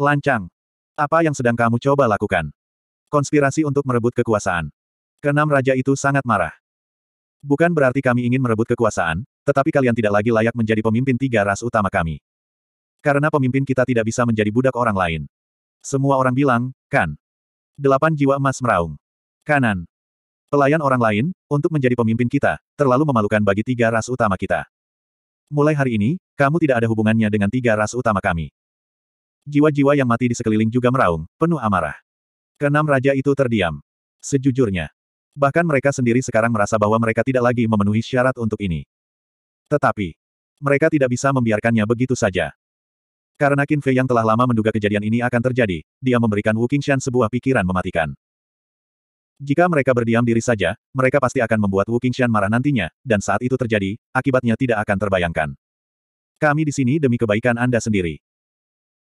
Lancang. Apa yang sedang kamu coba lakukan? Konspirasi untuk merebut kekuasaan. Kenam raja itu sangat marah. Bukan berarti kami ingin merebut kekuasaan, tetapi kalian tidak lagi layak menjadi pemimpin tiga ras utama kami. Karena pemimpin kita tidak bisa menjadi budak orang lain. Semua orang bilang, kan? Delapan jiwa emas meraung. Kanan. Pelayan orang lain, untuk menjadi pemimpin kita, terlalu memalukan bagi tiga ras utama kita. Mulai hari ini, kamu tidak ada hubungannya dengan tiga ras utama kami. Jiwa-jiwa yang mati di sekeliling juga meraung, penuh amarah. Keenam raja itu terdiam. Sejujurnya. Bahkan mereka sendiri sekarang merasa bahwa mereka tidak lagi memenuhi syarat untuk ini. Tetapi, mereka tidak bisa membiarkannya begitu saja. Karena Qin Fei yang telah lama menduga kejadian ini akan terjadi, dia memberikan Wu Qingshan sebuah pikiran mematikan. Jika mereka berdiam diri saja, mereka pasti akan membuat Wu Qingshan marah nantinya, dan saat itu terjadi, akibatnya tidak akan terbayangkan. Kami di sini demi kebaikan Anda sendiri.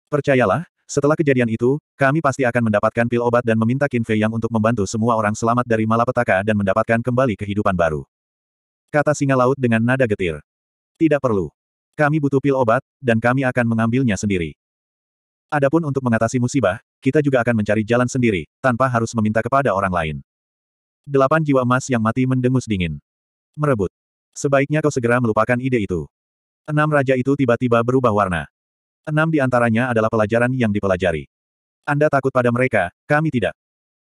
Percayalah, setelah kejadian itu, kami pasti akan mendapatkan pil obat dan meminta Qin Fei Yang untuk membantu semua orang selamat dari malapetaka dan mendapatkan kembali kehidupan baru. Kata singa laut dengan nada getir. Tidak perlu. Kami butuh pil obat, dan kami akan mengambilnya sendiri. Adapun untuk mengatasi musibah, kita juga akan mencari jalan sendiri, tanpa harus meminta kepada orang lain. Delapan jiwa emas yang mati mendengus dingin. Merebut. Sebaiknya kau segera melupakan ide itu. Enam raja itu tiba-tiba berubah warna. Enam di antaranya adalah pelajaran yang dipelajari. Anda takut pada mereka, kami tidak.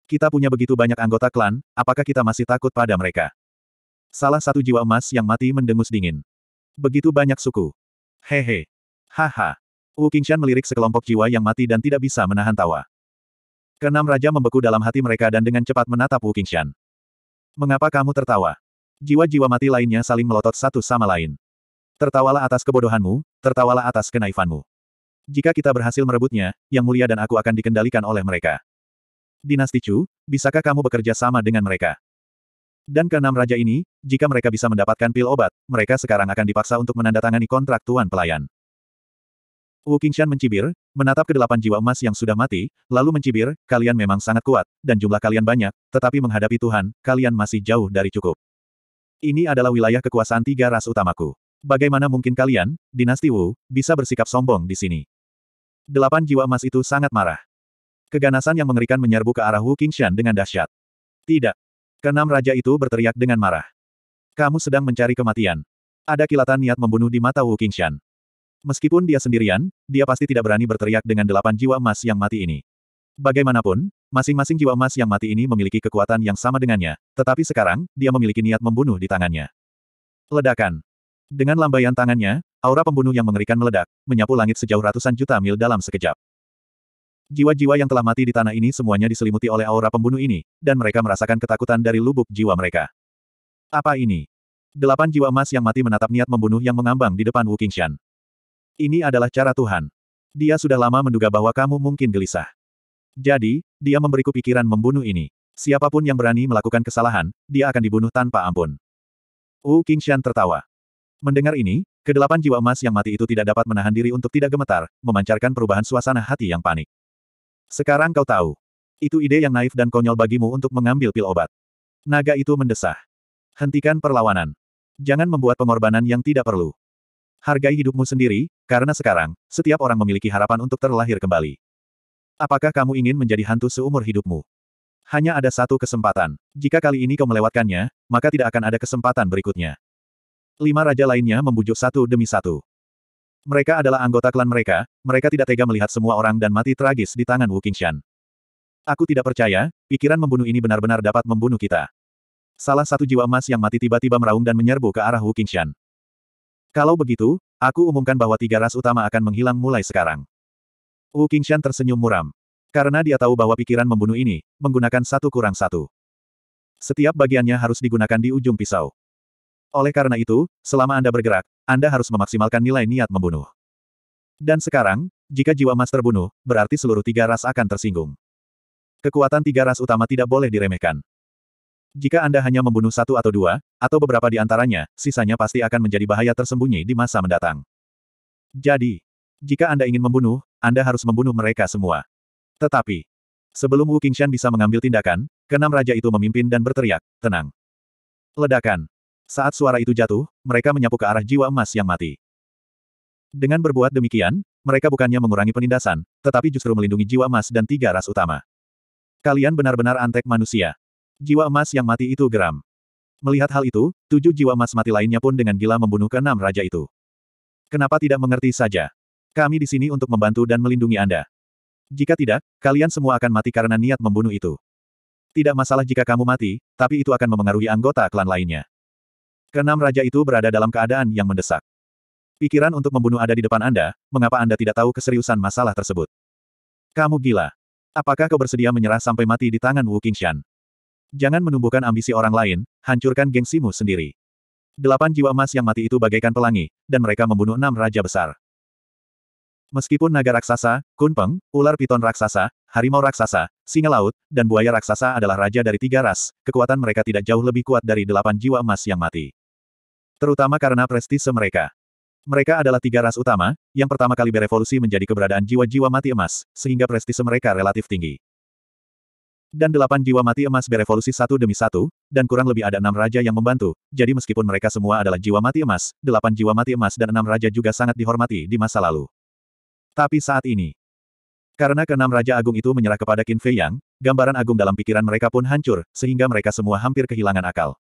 Kita punya begitu banyak anggota klan, apakah kita masih takut pada mereka? Salah satu jiwa emas yang mati mendengus dingin. Begitu banyak suku. Hehe. Haha. Wu Qingshan melirik sekelompok jiwa yang mati dan tidak bisa menahan tawa. Kenam raja membeku dalam hati mereka dan dengan cepat menatap Wu Qingshan. Mengapa kamu tertawa? Jiwa-jiwa mati lainnya saling melotot satu sama lain. Tertawalah atas kebodohanmu, tertawalah atas kenaifanmu. Jika kita berhasil merebutnya, Yang Mulia dan aku akan dikendalikan oleh mereka. Dinasti Chu, bisakah kamu bekerja sama dengan mereka? Dan keenam raja ini, jika mereka bisa mendapatkan pil obat, mereka sekarang akan dipaksa untuk menandatangani kontrak Tuan Pelayan. Wu Qingshan mencibir, menatap ke delapan jiwa emas yang sudah mati, lalu mencibir, kalian memang sangat kuat, dan jumlah kalian banyak, tetapi menghadapi Tuhan, kalian masih jauh dari cukup. Ini adalah wilayah kekuasaan tiga ras utamaku. Bagaimana mungkin kalian, dinasti Wu, bisa bersikap sombong di sini? Delapan jiwa emas itu sangat marah. Keganasan yang mengerikan menyerbu ke arah Wu Qingshan dengan dahsyat. Tidak. Kenam raja itu berteriak dengan marah. Kamu sedang mencari kematian. Ada kilatan niat membunuh di mata Wu Qingshan. Meskipun dia sendirian, dia pasti tidak berani berteriak dengan delapan jiwa emas yang mati ini. Bagaimanapun, masing-masing jiwa emas yang mati ini memiliki kekuatan yang sama dengannya, tetapi sekarang, dia memiliki niat membunuh di tangannya. Ledakan. Dengan lambaian tangannya, Aura pembunuh yang mengerikan meledak, menyapu langit sejauh ratusan juta mil dalam sekejap. Jiwa-jiwa yang telah mati di tanah ini semuanya diselimuti oleh aura pembunuh ini, dan mereka merasakan ketakutan dari lubuk jiwa mereka. Apa ini? Delapan jiwa emas yang mati menatap niat membunuh yang mengambang di depan Wu Qingshan. Ini adalah cara Tuhan. Dia sudah lama menduga bahwa kamu mungkin gelisah. Jadi, dia memberiku pikiran membunuh ini. Siapapun yang berani melakukan kesalahan, dia akan dibunuh tanpa ampun. Wu Qingshan tertawa. Mendengar ini, Kedelapan jiwa emas yang mati itu tidak dapat menahan diri untuk tidak gemetar, memancarkan perubahan suasana hati yang panik. Sekarang kau tahu. Itu ide yang naif dan konyol bagimu untuk mengambil pil obat. Naga itu mendesah. Hentikan perlawanan. Jangan membuat pengorbanan yang tidak perlu. Hargai hidupmu sendiri, karena sekarang, setiap orang memiliki harapan untuk terlahir kembali. Apakah kamu ingin menjadi hantu seumur hidupmu? Hanya ada satu kesempatan. Jika kali ini kau melewatkannya, maka tidak akan ada kesempatan berikutnya. Lima raja lainnya membujuk satu demi satu. Mereka adalah anggota klan mereka, mereka tidak tega melihat semua orang dan mati tragis di tangan Wu Qingshan. Aku tidak percaya, pikiran membunuh ini benar-benar dapat membunuh kita. Salah satu jiwa emas yang mati tiba-tiba meraung dan menyerbu ke arah Wu Qingshan. Kalau begitu, aku umumkan bahwa tiga ras utama akan menghilang mulai sekarang. Wu Qingshan tersenyum muram. Karena dia tahu bahwa pikiran membunuh ini, menggunakan satu kurang satu. Setiap bagiannya harus digunakan di ujung pisau. Oleh karena itu, selama Anda bergerak, Anda harus memaksimalkan nilai niat membunuh. Dan sekarang, jika jiwa mas terbunuh, berarti seluruh tiga ras akan tersinggung. Kekuatan tiga ras utama tidak boleh diremehkan. Jika Anda hanya membunuh satu atau dua, atau beberapa di antaranya, sisanya pasti akan menjadi bahaya tersembunyi di masa mendatang. Jadi, jika Anda ingin membunuh, Anda harus membunuh mereka semua. Tetapi, sebelum Wu Qingshan bisa mengambil tindakan, keenam raja itu memimpin dan berteriak, tenang. Ledakan. Saat suara itu jatuh, mereka menyapu ke arah jiwa emas yang mati. Dengan berbuat demikian, mereka bukannya mengurangi penindasan, tetapi justru melindungi jiwa emas dan tiga ras utama. Kalian benar-benar antek manusia. Jiwa emas yang mati itu geram. Melihat hal itu, tujuh jiwa emas mati lainnya pun dengan gila membunuh keenam raja itu. Kenapa tidak mengerti saja? Kami di sini untuk membantu dan melindungi Anda. Jika tidak, kalian semua akan mati karena niat membunuh itu. Tidak masalah jika kamu mati, tapi itu akan memengaruhi anggota klan lainnya. Keenam raja itu berada dalam keadaan yang mendesak. Pikiran untuk membunuh ada di depan Anda, mengapa Anda tidak tahu keseriusan masalah tersebut? Kamu gila. Apakah kau bersedia menyerah sampai mati di tangan Wu Qingshan? Jangan menumbuhkan ambisi orang lain, hancurkan gengsimu sendiri. Delapan jiwa emas yang mati itu bagaikan pelangi, dan mereka membunuh enam raja besar. Meskipun naga raksasa, kunpeng, ular piton raksasa, harimau raksasa, singa laut, dan buaya raksasa adalah raja dari tiga ras, kekuatan mereka tidak jauh lebih kuat dari delapan jiwa emas yang mati. Terutama karena prestise mereka. Mereka adalah tiga ras utama, yang pertama kali berevolusi menjadi keberadaan jiwa-jiwa mati emas, sehingga prestise mereka relatif tinggi. Dan delapan jiwa mati emas berevolusi satu demi satu, dan kurang lebih ada enam raja yang membantu, jadi meskipun mereka semua adalah jiwa mati emas, delapan jiwa mati emas dan enam raja juga sangat dihormati di masa lalu. Tapi saat ini, karena keenam Raja Agung itu menyerah kepada Qin Fei Yang, gambaran agung dalam pikiran mereka pun hancur, sehingga mereka semua hampir kehilangan akal.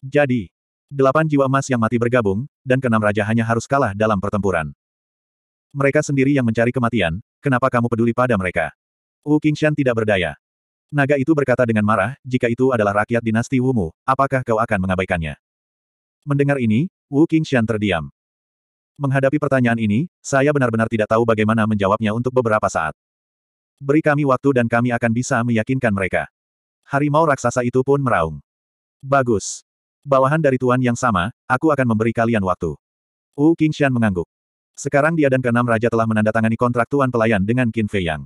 Jadi, Delapan jiwa emas yang mati bergabung, dan keenam raja hanya harus kalah dalam pertempuran. Mereka sendiri yang mencari kematian, kenapa kamu peduli pada mereka? Wu Qingshan tidak berdaya. Naga itu berkata dengan marah, jika itu adalah rakyat dinasti Wumu, apakah kau akan mengabaikannya? Mendengar ini, Wu Qingshan terdiam. Menghadapi pertanyaan ini, saya benar-benar tidak tahu bagaimana menjawabnya untuk beberapa saat. Beri kami waktu dan kami akan bisa meyakinkan mereka. Harimau raksasa itu pun meraung. Bagus. Bawahan dari Tuan yang sama, aku akan memberi kalian waktu. Wu Qingshan mengangguk. Sekarang dia dan keenam raja telah menandatangani kontrak Tuan Pelayan dengan Qin Fei Yang.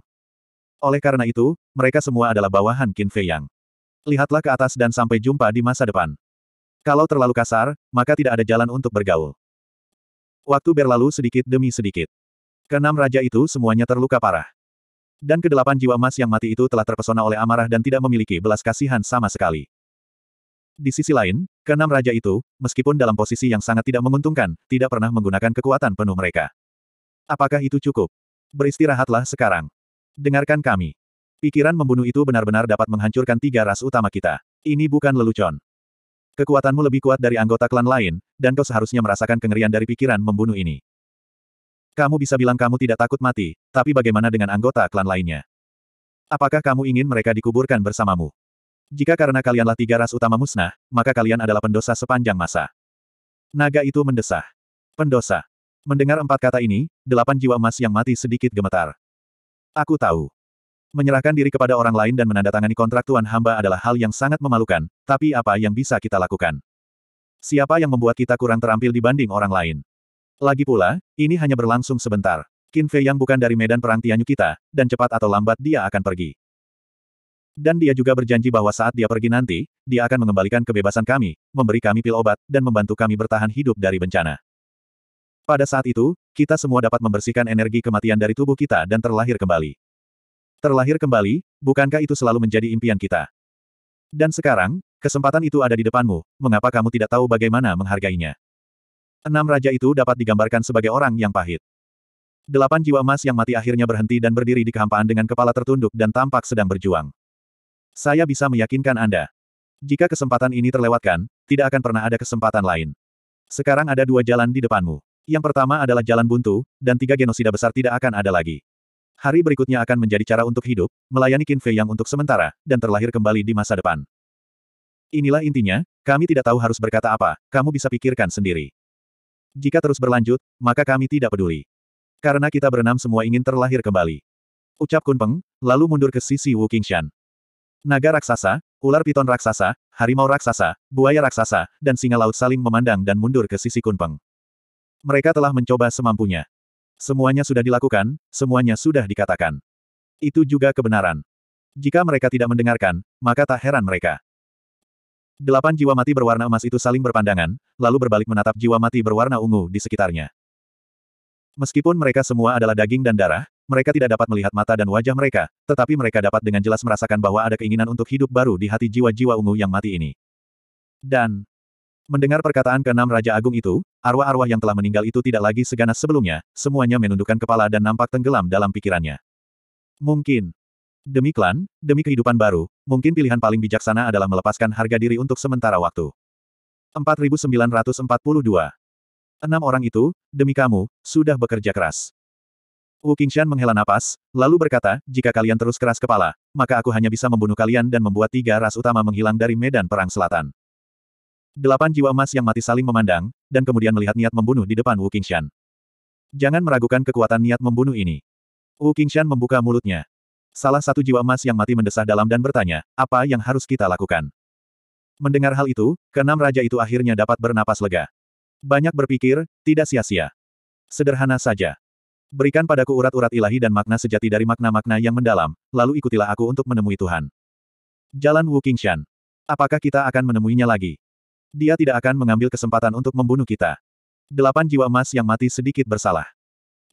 Oleh karena itu, mereka semua adalah bawahan Qin Fei Yang. Lihatlah ke atas dan sampai jumpa di masa depan. Kalau terlalu kasar, maka tidak ada jalan untuk bergaul. Waktu berlalu sedikit demi sedikit. Keenam raja itu semuanya terluka parah. Dan kedelapan jiwa emas yang mati itu telah terpesona oleh amarah dan tidak memiliki belas kasihan sama sekali. Di sisi lain, keenam raja itu, meskipun dalam posisi yang sangat tidak menguntungkan, tidak pernah menggunakan kekuatan penuh mereka. Apakah itu cukup? Beristirahatlah sekarang. Dengarkan kami. Pikiran membunuh itu benar-benar dapat menghancurkan tiga ras utama kita. Ini bukan lelucon. Kekuatanmu lebih kuat dari anggota klan lain, dan kau seharusnya merasakan kengerian dari pikiran membunuh ini. Kamu bisa bilang kamu tidak takut mati, tapi bagaimana dengan anggota klan lainnya? Apakah kamu ingin mereka dikuburkan bersamamu? Jika karena kalianlah tiga ras utama musnah, maka kalian adalah pendosa sepanjang masa. Naga itu mendesah. Pendosa. Mendengar empat kata ini, delapan jiwa emas yang mati sedikit gemetar. Aku tahu. Menyerahkan diri kepada orang lain dan menandatangani kontrak Tuan Hamba adalah hal yang sangat memalukan, tapi apa yang bisa kita lakukan? Siapa yang membuat kita kurang terampil dibanding orang lain? Lagi pula, ini hanya berlangsung sebentar. Qin Fei yang bukan dari medan perang Tianyu kita, dan cepat atau lambat dia akan pergi dan dia juga berjanji bahwa saat dia pergi nanti, dia akan mengembalikan kebebasan kami, memberi kami pil obat, dan membantu kami bertahan hidup dari bencana. Pada saat itu, kita semua dapat membersihkan energi kematian dari tubuh kita dan terlahir kembali. Terlahir kembali, bukankah itu selalu menjadi impian kita? Dan sekarang, kesempatan itu ada di depanmu, mengapa kamu tidak tahu bagaimana menghargainya? Enam raja itu dapat digambarkan sebagai orang yang pahit. Delapan jiwa emas yang mati akhirnya berhenti dan berdiri di kehampaan dengan kepala tertunduk dan tampak sedang berjuang. Saya bisa meyakinkan Anda. Jika kesempatan ini terlewatkan, tidak akan pernah ada kesempatan lain. Sekarang ada dua jalan di depanmu. Yang pertama adalah jalan buntu, dan tiga genosida besar tidak akan ada lagi. Hari berikutnya akan menjadi cara untuk hidup, melayani Qin Fei yang untuk sementara, dan terlahir kembali di masa depan. Inilah intinya, kami tidak tahu harus berkata apa, kamu bisa pikirkan sendiri. Jika terus berlanjut, maka kami tidak peduli. Karena kita berenam semua ingin terlahir kembali. Ucap Kun Peng, lalu mundur ke sisi Wu Qingshan. Naga raksasa, ular piton raksasa, harimau raksasa, buaya raksasa, dan singa laut saling memandang dan mundur ke sisi Kunpeng. Mereka telah mencoba semampunya. Semuanya sudah dilakukan, semuanya sudah dikatakan. Itu juga kebenaran. Jika mereka tidak mendengarkan, maka tak heran mereka. Delapan jiwa mati berwarna emas itu saling berpandangan, lalu berbalik menatap jiwa mati berwarna ungu di sekitarnya. Meskipun mereka semua adalah daging dan darah, mereka tidak dapat melihat mata dan wajah mereka, tetapi mereka dapat dengan jelas merasakan bahwa ada keinginan untuk hidup baru di hati jiwa-jiwa ungu yang mati ini. Dan, mendengar perkataan keenam Raja Agung itu, arwah-arwah yang telah meninggal itu tidak lagi seganas sebelumnya, semuanya menundukkan kepala dan nampak tenggelam dalam pikirannya. Mungkin, Demi klan, demi kehidupan baru, mungkin pilihan paling bijaksana adalah melepaskan harga diri untuk sementara waktu. 4942 Enam orang itu, demi kamu, sudah bekerja keras. Wu Qingshan menghela napas, lalu berkata, jika kalian terus keras kepala, maka aku hanya bisa membunuh kalian dan membuat tiga ras utama menghilang dari medan perang selatan. Delapan jiwa emas yang mati saling memandang, dan kemudian melihat niat membunuh di depan Wu Qingshan. Jangan meragukan kekuatan niat membunuh ini. Wu Qingshan membuka mulutnya. Salah satu jiwa emas yang mati mendesah dalam dan bertanya, apa yang harus kita lakukan? Mendengar hal itu, keenam raja itu akhirnya dapat bernapas lega. Banyak berpikir, tidak sia-sia. Sederhana saja. Berikan padaku urat-urat ilahi dan makna sejati dari makna-makna yang mendalam, lalu ikutilah aku untuk menemui Tuhan. Jalan Wu Qingshan. Apakah kita akan menemuinya lagi? Dia tidak akan mengambil kesempatan untuk membunuh kita. Delapan jiwa emas yang mati sedikit bersalah.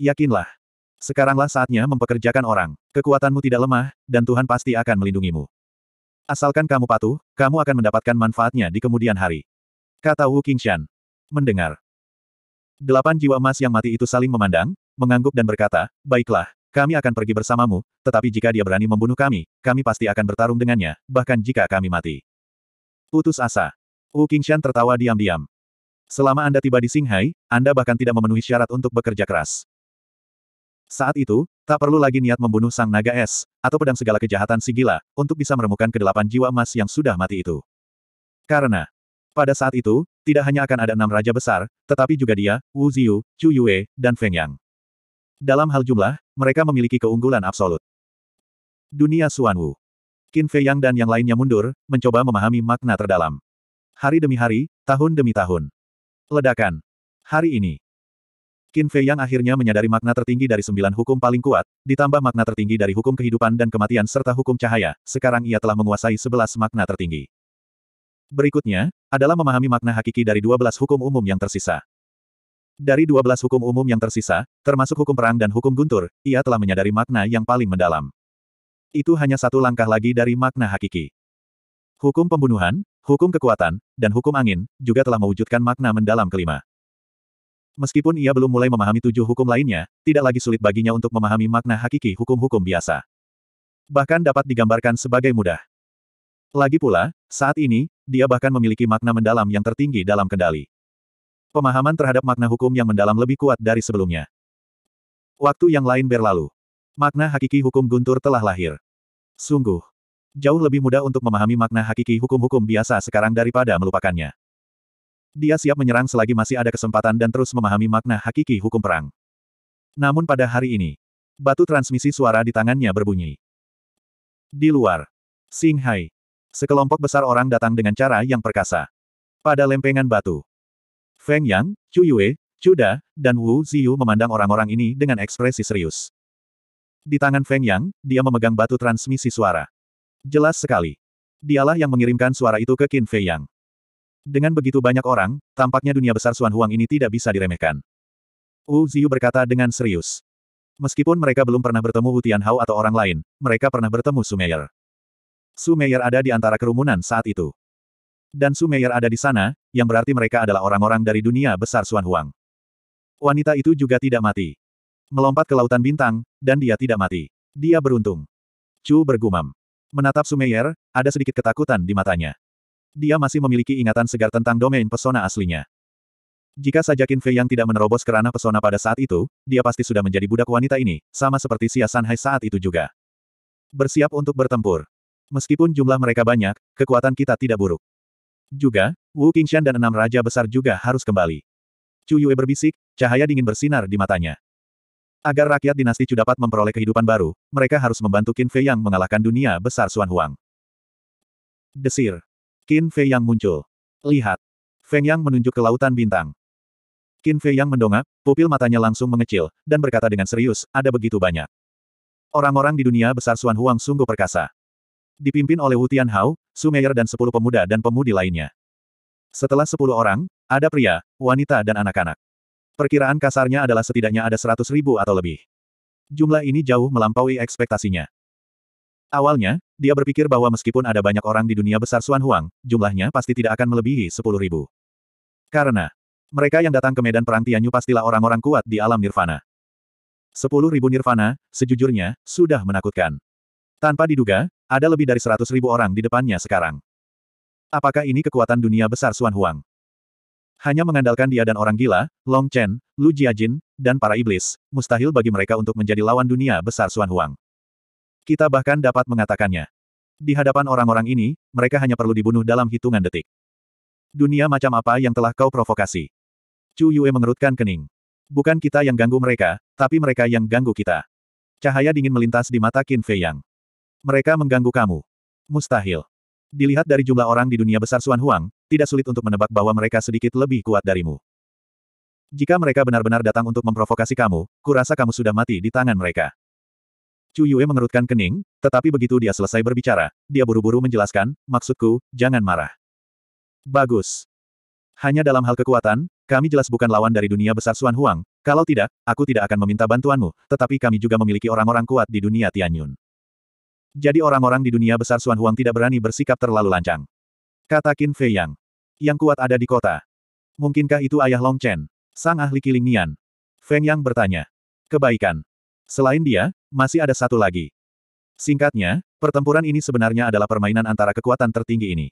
Yakinlah. Sekaranglah saatnya mempekerjakan orang. Kekuatanmu tidak lemah, dan Tuhan pasti akan melindungimu. Asalkan kamu patuh, kamu akan mendapatkan manfaatnya di kemudian hari. Kata Wu Qingshan. Mendengar. Delapan jiwa emas yang mati itu saling memandang, mengangguk dan berkata, Baiklah, kami akan pergi bersamamu, tetapi jika dia berani membunuh kami, kami pasti akan bertarung dengannya, bahkan jika kami mati. Putus asa. Wu Qingshan tertawa diam-diam. Selama Anda tiba di Shanghai, Anda bahkan tidak memenuhi syarat untuk bekerja keras. Saat itu, tak perlu lagi niat membunuh sang naga es, atau pedang segala kejahatan si gila, untuk bisa meremukkan kedelapan jiwa emas yang sudah mati itu. Karena, pada saat itu, tidak hanya akan ada enam raja besar, tetapi juga dia, Wu Ziyu, Chu Yue, dan Feng Yang. Dalam hal jumlah, mereka memiliki keunggulan absolut. Dunia Suanwu. Qin Fei Yang dan yang lainnya mundur, mencoba memahami makna terdalam. Hari demi hari, tahun demi tahun. Ledakan. Hari ini. Qin Fei Yang akhirnya menyadari makna tertinggi dari sembilan hukum paling kuat, ditambah makna tertinggi dari hukum kehidupan dan kematian serta hukum cahaya, sekarang ia telah menguasai sebelas makna tertinggi. Berikutnya, adalah memahami makna hakiki dari dua belas hukum umum yang tersisa. Dari 12 hukum umum yang tersisa, termasuk hukum perang dan hukum guntur, ia telah menyadari makna yang paling mendalam. Itu hanya satu langkah lagi dari makna hakiki. Hukum pembunuhan, hukum kekuatan, dan hukum angin, juga telah mewujudkan makna mendalam kelima. Meskipun ia belum mulai memahami tujuh hukum lainnya, tidak lagi sulit baginya untuk memahami makna hakiki hukum-hukum biasa. Bahkan dapat digambarkan sebagai mudah. Lagi pula, saat ini, dia bahkan memiliki makna mendalam yang tertinggi dalam kendali. Pemahaman terhadap makna hukum yang mendalam lebih kuat dari sebelumnya. Waktu yang lain berlalu. Makna hakiki hukum guntur telah lahir. Sungguh. Jauh lebih mudah untuk memahami makna hakiki hukum-hukum biasa sekarang daripada melupakannya. Dia siap menyerang selagi masih ada kesempatan dan terus memahami makna hakiki hukum perang. Namun pada hari ini, batu transmisi suara di tangannya berbunyi. Di luar, Sing sekelompok besar orang datang dengan cara yang perkasa. Pada lempengan batu, Feng Yang, Chu Yue, Chu Da, dan Wu Ziyu memandang orang-orang ini dengan ekspresi serius. Di tangan Feng Yang, dia memegang batu transmisi suara. Jelas sekali. Dialah yang mengirimkan suara itu ke Qin Fei Yang. Dengan begitu banyak orang, tampaknya dunia besar Xuan Huang ini tidak bisa diremehkan. Wu Ziyu berkata dengan serius. Meskipun mereka belum pernah bertemu Wu Tianhao atau orang lain, mereka pernah bertemu Sumeyer. Sumeyer ada di antara kerumunan saat itu dan Su Meier ada di sana, yang berarti mereka adalah orang-orang dari dunia besar Suan Huang. Wanita itu juga tidak mati. Melompat ke lautan bintang, dan dia tidak mati. Dia beruntung. Chu bergumam. Menatap Meier, ada sedikit ketakutan di matanya. Dia masih memiliki ingatan segar tentang domain pesona aslinya. Jika saja Qin Fei yang tidak menerobos ke ranah pesona pada saat itu, dia pasti sudah menjadi budak wanita ini, sama seperti Xia Sanhai saat itu juga. Bersiap untuk bertempur. Meskipun jumlah mereka banyak, kekuatan kita tidak buruk. Juga, Wu Qingshan dan enam raja besar juga harus kembali. Chu Yue berbisik, cahaya dingin bersinar di matanya. Agar rakyat dinasti Chu dapat memperoleh kehidupan baru, mereka harus membantu Qin Fei Yang mengalahkan dunia besar Xuan Huang. Desir. Qin Fei Yang muncul. Lihat. Feng Yang menunjuk ke lautan bintang. Qin Fei Yang mendongak, pupil matanya langsung mengecil, dan berkata dengan serius, ada begitu banyak. Orang-orang di dunia besar Xuan Huang sungguh perkasa dipimpin oleh Wutian Hao, Sumeyer dan sepuluh pemuda dan pemudi lainnya. Setelah sepuluh orang, ada pria, wanita dan anak-anak. Perkiraan kasarnya adalah setidaknya ada seratus ribu atau lebih. Jumlah ini jauh melampaui ekspektasinya. Awalnya, dia berpikir bahwa meskipun ada banyak orang di dunia besar Suan Huang, jumlahnya pasti tidak akan melebihi sepuluh ribu. Karena, mereka yang datang ke medan perang Tianyu pastilah orang-orang kuat di alam nirvana. Sepuluh ribu nirvana, sejujurnya, sudah menakutkan. Tanpa diduga, ada lebih dari seratus ribu orang di depannya sekarang. Apakah ini kekuatan dunia besar Xuan Huang? Hanya mengandalkan dia dan orang gila, Long Chen, Lu Jiajin, dan para iblis, mustahil bagi mereka untuk menjadi lawan dunia besar Xuan Huang. Kita bahkan dapat mengatakannya. Di hadapan orang-orang ini, mereka hanya perlu dibunuh dalam hitungan detik. Dunia macam apa yang telah kau provokasi? Chu Yue mengerutkan kening. Bukan kita yang ganggu mereka, tapi mereka yang ganggu kita. Cahaya dingin melintas di mata Qin Fei Yang. Mereka mengganggu kamu. Mustahil. Dilihat dari jumlah orang di dunia besar Xuan Huang, tidak sulit untuk menebak bahwa mereka sedikit lebih kuat darimu. Jika mereka benar-benar datang untuk memprovokasi kamu, kurasa kamu sudah mati di tangan mereka. Chu Yue mengerutkan kening, tetapi begitu dia selesai berbicara, dia buru-buru menjelaskan, maksudku, jangan marah. Bagus. Hanya dalam hal kekuatan, kami jelas bukan lawan dari dunia besar Xuan Huang, kalau tidak, aku tidak akan meminta bantuanmu, tetapi kami juga memiliki orang-orang kuat di dunia Tianyun jadi orang-orang di dunia besar Xuan Huang tidak berani bersikap terlalu lancang. Kata Qin Fei Yang. Yang kuat ada di kota. Mungkinkah itu ayah Long Chen? Sang ahli kiling Nian. Feng Yang bertanya. Kebaikan. Selain dia, masih ada satu lagi. Singkatnya, pertempuran ini sebenarnya adalah permainan antara kekuatan tertinggi ini.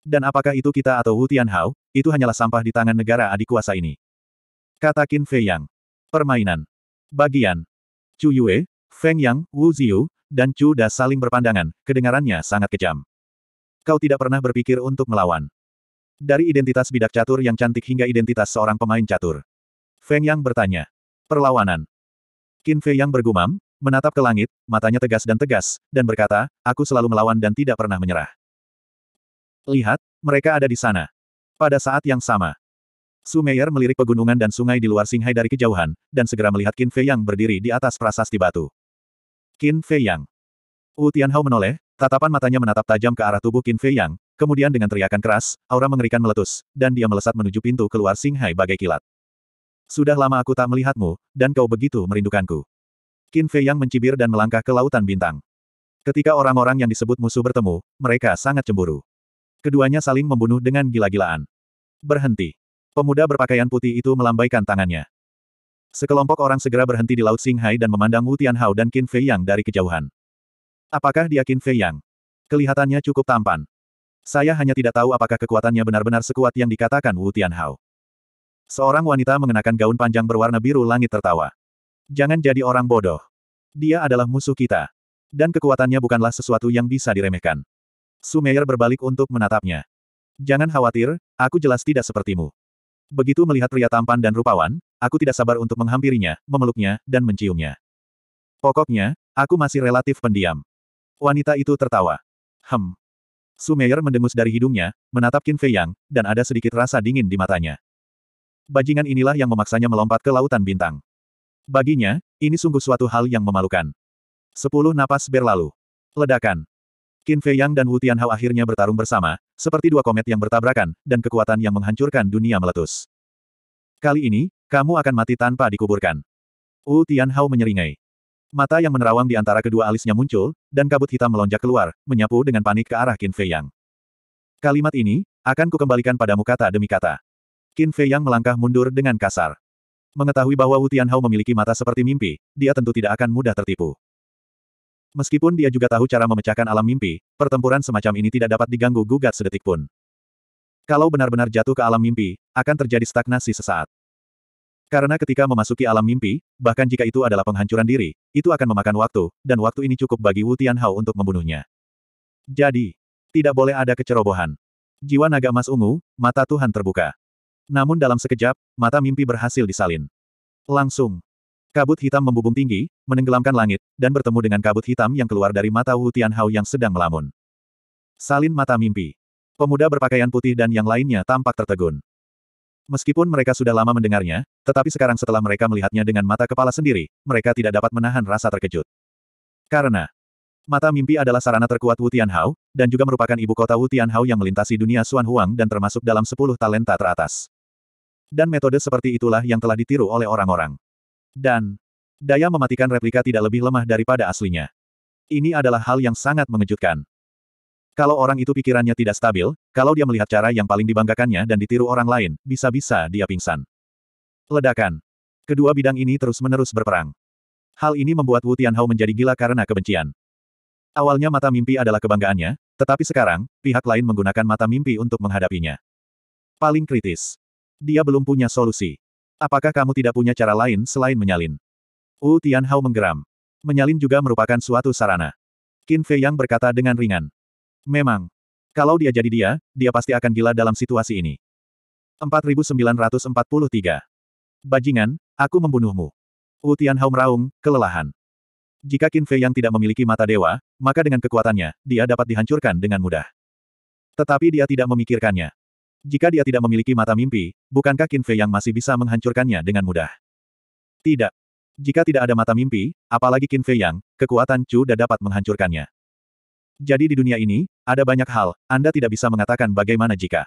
Dan apakah itu kita atau Wu Tianhao, itu hanyalah sampah di tangan negara adik kuasa ini. Kata Qin Fei Yang. Permainan. Bagian. Chu Yue, Feng Yang, Wu Ziyu, dan Chu Da saling berpandangan, kedengarannya sangat kejam. Kau tidak pernah berpikir untuk melawan. Dari identitas bidak catur yang cantik hingga identitas seorang pemain catur. Feng Yang bertanya. Perlawanan. Qin Fei Yang bergumam, menatap ke langit, matanya tegas dan tegas, dan berkata, aku selalu melawan dan tidak pernah menyerah. Lihat, mereka ada di sana. Pada saat yang sama, Sumeyer melirik pegunungan dan sungai di luar Singhai dari kejauhan, dan segera melihat Qin Fei yang berdiri di atas prasasti batu. Qin Fei Yang. Wu Tianhao menoleh, tatapan matanya menatap tajam ke arah tubuh Qin Fei Yang, kemudian dengan teriakan keras, aura mengerikan meletus, dan dia melesat menuju pintu keluar Singhai bagai kilat. Sudah lama aku tak melihatmu, dan kau begitu merindukanku. Qin Fei Yang mencibir dan melangkah ke lautan bintang. Ketika orang-orang yang disebut musuh bertemu, mereka sangat cemburu. Keduanya saling membunuh dengan gila-gilaan. Berhenti. Pemuda berpakaian putih itu melambaikan tangannya. Sekelompok orang segera berhenti di Laut Singhai dan memandang Wu Tianhao dan Qin Fei Yang dari kejauhan. Apakah dia Qin Fei Yang? Kelihatannya cukup tampan. Saya hanya tidak tahu apakah kekuatannya benar-benar sekuat yang dikatakan Wu Tianhao. Seorang wanita mengenakan gaun panjang berwarna biru langit tertawa. Jangan jadi orang bodoh. Dia adalah musuh kita. Dan kekuatannya bukanlah sesuatu yang bisa diremehkan. Sumeyer berbalik untuk menatapnya. Jangan khawatir, aku jelas tidak sepertimu. Begitu melihat pria tampan dan rupawan, aku tidak sabar untuk menghampirinya, memeluknya, dan menciumnya. Pokoknya, aku masih relatif pendiam. Wanita itu tertawa. Hem. Sumeyer mendengus dari hidungnya, menatap Qin Fei Yang, dan ada sedikit rasa dingin di matanya. Bajingan inilah yang memaksanya melompat ke lautan bintang. Baginya, ini sungguh suatu hal yang memalukan. Sepuluh napas berlalu. Ledakan. Qin Fei Yang dan Wu Tianhao akhirnya bertarung bersama, seperti dua komet yang bertabrakan, dan kekuatan yang menghancurkan dunia meletus. Kali ini, kamu akan mati tanpa dikuburkan. Wu Tianhao menyeringai. Mata yang menerawang di antara kedua alisnya muncul, dan kabut hitam melonjak keluar, menyapu dengan panik ke arah Qin Fei Yang. Kalimat ini, akan kukembalikan padamu kata demi kata. Qin Fei Yang melangkah mundur dengan kasar. Mengetahui bahwa Wu Tianhao memiliki mata seperti mimpi, dia tentu tidak akan mudah tertipu. Meskipun dia juga tahu cara memecahkan alam mimpi, pertempuran semacam ini tidak dapat diganggu gugat sedetik pun. Kalau benar-benar jatuh ke alam mimpi, akan terjadi stagnasi sesaat. Karena ketika memasuki alam mimpi, bahkan jika itu adalah penghancuran diri, itu akan memakan waktu, dan waktu ini cukup bagi Wu Tianhao untuk membunuhnya. Jadi, tidak boleh ada kecerobohan. Jiwa naga emas ungu, mata Tuhan terbuka. Namun dalam sekejap, mata mimpi berhasil disalin. Langsung. Kabut hitam membubung tinggi, menenggelamkan langit, dan bertemu dengan kabut hitam yang keluar dari mata Wu Tianhao yang sedang melamun. Salin mata mimpi. Pemuda berpakaian putih dan yang lainnya tampak tertegun. Meskipun mereka sudah lama mendengarnya, tetapi sekarang setelah mereka melihatnya dengan mata kepala sendiri, mereka tidak dapat menahan rasa terkejut. Karena mata mimpi adalah sarana terkuat Wu Tianhao, dan juga merupakan ibu kota Wu Tianhao yang melintasi dunia Xuan Huang dan termasuk dalam sepuluh talenta teratas. Dan metode seperti itulah yang telah ditiru oleh orang-orang. Dan daya mematikan replika tidak lebih lemah daripada aslinya. Ini adalah hal yang sangat mengejutkan. Kalau orang itu pikirannya tidak stabil, kalau dia melihat cara yang paling dibanggakannya dan ditiru orang lain, bisa-bisa dia pingsan. Ledakan. Kedua bidang ini terus-menerus berperang. Hal ini membuat Wu Tianhao menjadi gila karena kebencian. Awalnya mata mimpi adalah kebanggaannya, tetapi sekarang, pihak lain menggunakan mata mimpi untuk menghadapinya. Paling kritis. Dia belum punya solusi. Apakah kamu tidak punya cara lain selain menyalin? Wu Tianhao menggeram. Menyalin juga merupakan suatu sarana. Qin Fei Yang berkata dengan ringan. Memang. Kalau dia jadi dia, dia pasti akan gila dalam situasi ini. 4943. Bajingan, aku membunuhmu. Wu Tianhao meraung, kelelahan. Jika Qin Fei yang tidak memiliki mata dewa, maka dengan kekuatannya, dia dapat dihancurkan dengan mudah. Tetapi dia tidak memikirkannya. Jika dia tidak memiliki mata mimpi, bukankah Qin Fei yang masih bisa menghancurkannya dengan mudah? Tidak. Jika tidak ada mata mimpi, apalagi Qin Fei yang, kekuatan Chu Da dapat menghancurkannya. Jadi di dunia ini, ada banyak hal, Anda tidak bisa mengatakan bagaimana jika.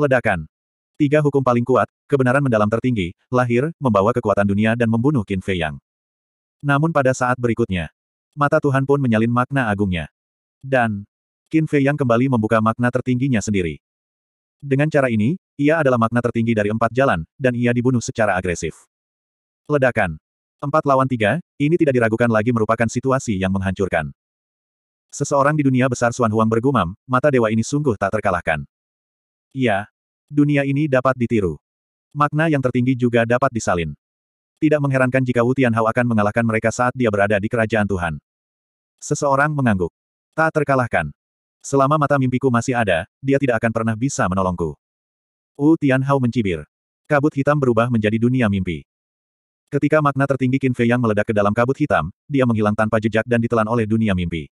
Ledakan. Tiga hukum paling kuat, kebenaran mendalam tertinggi, lahir, membawa kekuatan dunia dan membunuh Qin Fei Yang. Namun pada saat berikutnya, mata Tuhan pun menyalin makna agungnya. Dan, Qin Fei Yang kembali membuka makna tertingginya sendiri. Dengan cara ini, ia adalah makna tertinggi dari empat jalan, dan ia dibunuh secara agresif. Ledakan. Empat lawan tiga, ini tidak diragukan lagi merupakan situasi yang menghancurkan. Seseorang di dunia besar Suan Huang bergumam, mata dewa ini sungguh tak terkalahkan. Iya. Dunia ini dapat ditiru. Makna yang tertinggi juga dapat disalin. Tidak mengherankan jika Wu Tianhao akan mengalahkan mereka saat dia berada di kerajaan Tuhan. Seseorang mengangguk. Tak terkalahkan. Selama mata mimpiku masih ada, dia tidak akan pernah bisa menolongku. Wu Tianhao mencibir. Kabut hitam berubah menjadi dunia mimpi. Ketika makna tertinggi Qin Fei yang meledak ke dalam kabut hitam, dia menghilang tanpa jejak dan ditelan oleh dunia mimpi.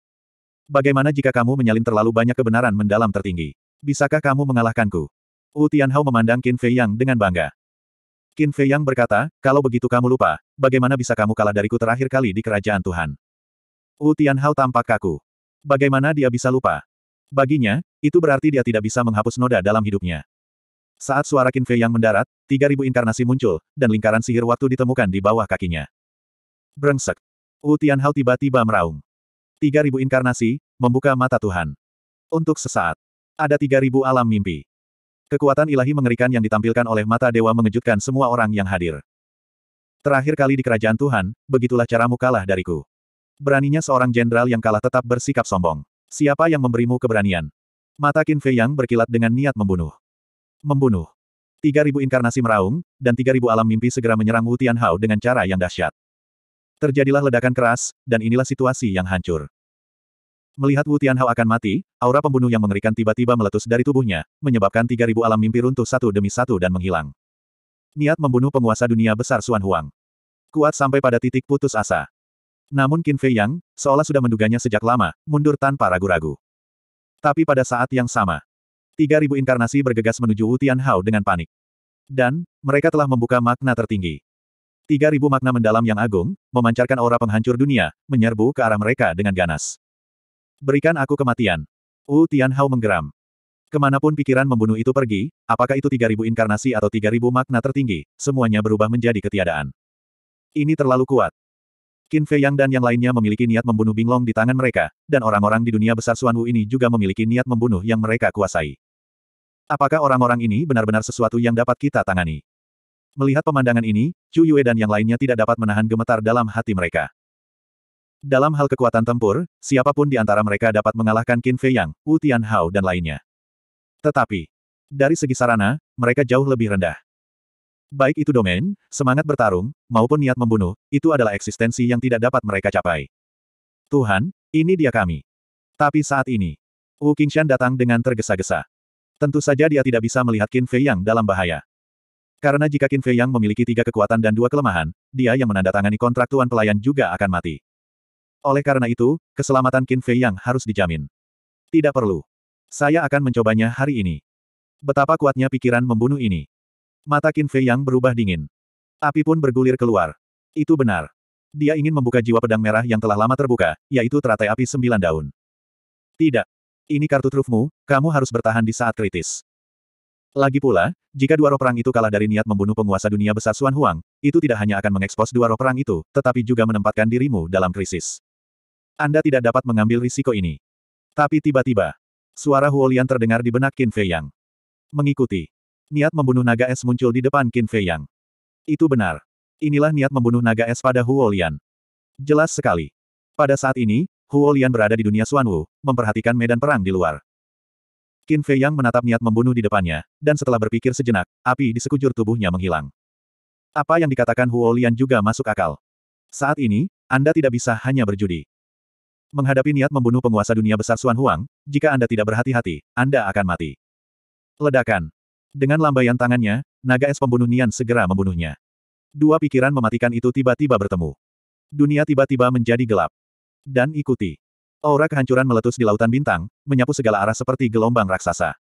Bagaimana jika kamu menyalin terlalu banyak kebenaran mendalam tertinggi? Bisakah kamu mengalahkanku? Wu Tianhao memandang Qin Fei Yang dengan bangga. Qin Fei Yang berkata, kalau begitu kamu lupa, bagaimana bisa kamu kalah dariku terakhir kali di kerajaan Tuhan? Wu Tianhao tampak kaku. Bagaimana dia bisa lupa? Baginya, itu berarti dia tidak bisa menghapus noda dalam hidupnya. Saat suara Qin Fei yang mendarat, 3000 inkarnasi muncul, dan lingkaran sihir waktu ditemukan di bawah kakinya. Brengsek. Wu Tianhao tiba-tiba meraung. Tiga ribu inkarnasi, membuka mata Tuhan. Untuk sesaat, ada tiga ribu alam mimpi. Kekuatan ilahi mengerikan yang ditampilkan oleh mata dewa mengejutkan semua orang yang hadir. Terakhir kali di kerajaan Tuhan, begitulah caramu kalah dariku. Beraninya seorang jenderal yang kalah tetap bersikap sombong. Siapa yang memberimu keberanian? Mata Qin Fei Yang berkilat dengan niat membunuh. Membunuh. Tiga ribu inkarnasi meraung, dan tiga ribu alam mimpi segera menyerang Wu Tian Hao dengan cara yang dahsyat. Terjadilah ledakan keras, dan inilah situasi yang hancur. Melihat Wu Tianhao akan mati, aura pembunuh yang mengerikan tiba-tiba meletus dari tubuhnya, menyebabkan 3000 alam mimpi runtuh satu demi satu dan menghilang. Niat membunuh penguasa dunia besar Xuan Huang. Kuat sampai pada titik putus asa. Namun Qin Fei Yang, seolah sudah menduganya sejak lama, mundur tanpa ragu-ragu. Tapi pada saat yang sama, 3000 inkarnasi bergegas menuju Wu Tianhao dengan panik. Dan, mereka telah membuka makna tertinggi. Tiga ribu makna mendalam yang agung, memancarkan aura penghancur dunia, menyerbu ke arah mereka dengan ganas. Berikan aku kematian. Wu Tianhao menggeram. Kemanapun pikiran membunuh itu pergi, apakah itu tiga ribu inkarnasi atau tiga ribu makna tertinggi, semuanya berubah menjadi ketiadaan. Ini terlalu kuat. Qin Fei Yang dan yang lainnya memiliki niat membunuh Binglong di tangan mereka, dan orang-orang di dunia besar Suan Wu ini juga memiliki niat membunuh yang mereka kuasai. Apakah orang-orang ini benar-benar sesuatu yang dapat kita tangani? Melihat pemandangan ini, Chu Yue dan yang lainnya tidak dapat menahan gemetar dalam hati mereka. Dalam hal kekuatan tempur, siapapun di antara mereka dapat mengalahkan Qin Fei Yang, Wu Tian Hao, dan lainnya. Tetapi, dari segi sarana, mereka jauh lebih rendah. Baik itu domain, semangat bertarung, maupun niat membunuh, itu adalah eksistensi yang tidak dapat mereka capai. Tuhan, ini dia kami. Tapi saat ini, Wu Qingshan datang dengan tergesa-gesa. Tentu saja dia tidak bisa melihat Qin Fei Yang dalam bahaya. Karena jika Qin Fei Yang memiliki tiga kekuatan dan dua kelemahan, dia yang menandatangani kontrak tuan pelayan juga akan mati. Oleh karena itu, keselamatan Qin Fei Yang harus dijamin. Tidak perlu. Saya akan mencobanya hari ini. Betapa kuatnya pikiran membunuh ini. Mata Qin Fei Yang berubah dingin. Api pun bergulir keluar. Itu benar. Dia ingin membuka jiwa pedang merah yang telah lama terbuka, yaitu teratai api sembilan daun. Tidak. Ini kartu trufmu, kamu harus bertahan di saat kritis. Lagi pula, jika dua roh perang itu kalah dari niat membunuh penguasa dunia besar Xuan Huang, itu tidak hanya akan mengekspos dua roh perang itu, tetapi juga menempatkan dirimu dalam krisis. Anda tidak dapat mengambil risiko ini. Tapi tiba-tiba, suara Huolian terdengar di benak Qin Fei Yang. Mengikuti. Niat membunuh naga es muncul di depan Qin Fei Yang. Itu benar. Inilah niat membunuh naga es pada Huolian. Jelas sekali. Pada saat ini, Huolian berada di dunia Wu, memperhatikan medan perang di luar. Qin Fei Yang menatap niat membunuh di depannya, dan setelah berpikir sejenak, api di sekujur tubuhnya menghilang. Apa yang dikatakan Huo Lian juga masuk akal. Saat ini, Anda tidak bisa hanya berjudi. Menghadapi niat membunuh penguasa dunia besar Xuan Huang, jika Anda tidak berhati-hati, Anda akan mati. Ledakan. Dengan lambaian tangannya, naga es pembunuh Nian segera membunuhnya. Dua pikiran mematikan itu tiba-tiba bertemu. Dunia tiba-tiba menjadi gelap. Dan ikuti. Aura kehancuran meletus di lautan bintang, menyapu segala arah seperti gelombang raksasa.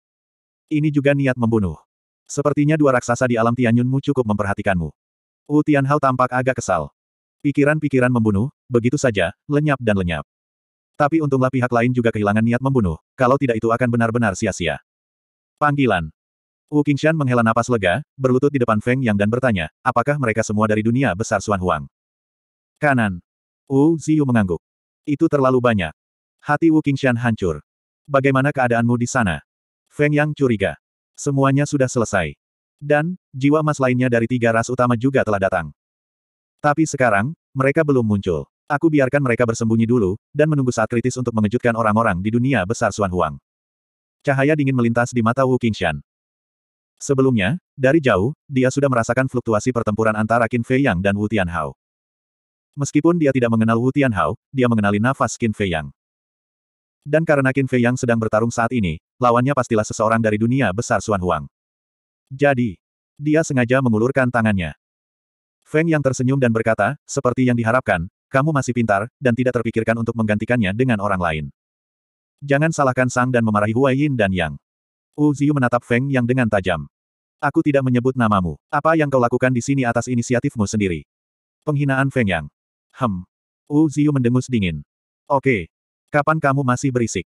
Ini juga niat membunuh. Sepertinya dua raksasa di alam Tianyunmu cukup memperhatikanmu. Wu Tianhao tampak agak kesal. Pikiran-pikiran membunuh, begitu saja, lenyap dan lenyap. Tapi untunglah pihak lain juga kehilangan niat membunuh, kalau tidak itu akan benar-benar sia-sia. Panggilan. Wu Qingshan menghela napas lega, berlutut di depan Feng Yang dan bertanya, apakah mereka semua dari dunia besar Xuan Huang? Kanan. Wu Ziyu mengangguk. Itu terlalu banyak. Hati Wu Qingshan hancur. Bagaimana keadaanmu di sana? Feng Yang curiga. Semuanya sudah selesai. Dan, jiwa emas lainnya dari tiga ras utama juga telah datang. Tapi sekarang, mereka belum muncul. Aku biarkan mereka bersembunyi dulu, dan menunggu saat kritis untuk mengejutkan orang-orang di dunia besar Suan Huang. Cahaya dingin melintas di mata Wu Qingshan. Sebelumnya, dari jauh, dia sudah merasakan fluktuasi pertempuran antara Qin Fei Yang dan Wu Tianhao. Meskipun dia tidak mengenal Wu Tianhao, dia mengenali nafas Qin Fei Yang. Dan karena Qin Fei yang sedang bertarung saat ini, lawannya pastilah seseorang dari dunia besar Xuan Huang. Jadi, dia sengaja mengulurkan tangannya. Feng yang tersenyum dan berkata, seperti yang diharapkan, kamu masih pintar, dan tidak terpikirkan untuk menggantikannya dengan orang lain. Jangan salahkan Sang dan memarahi Huai Yin dan Yang. Wu Ziyu menatap Feng yang dengan tajam. Aku tidak menyebut namamu. Apa yang kau lakukan di sini atas inisiatifmu sendiri? Penghinaan Feng Yang. Hem. Wu Ziyu mendengus dingin. Oke, Kapan kamu masih berisik?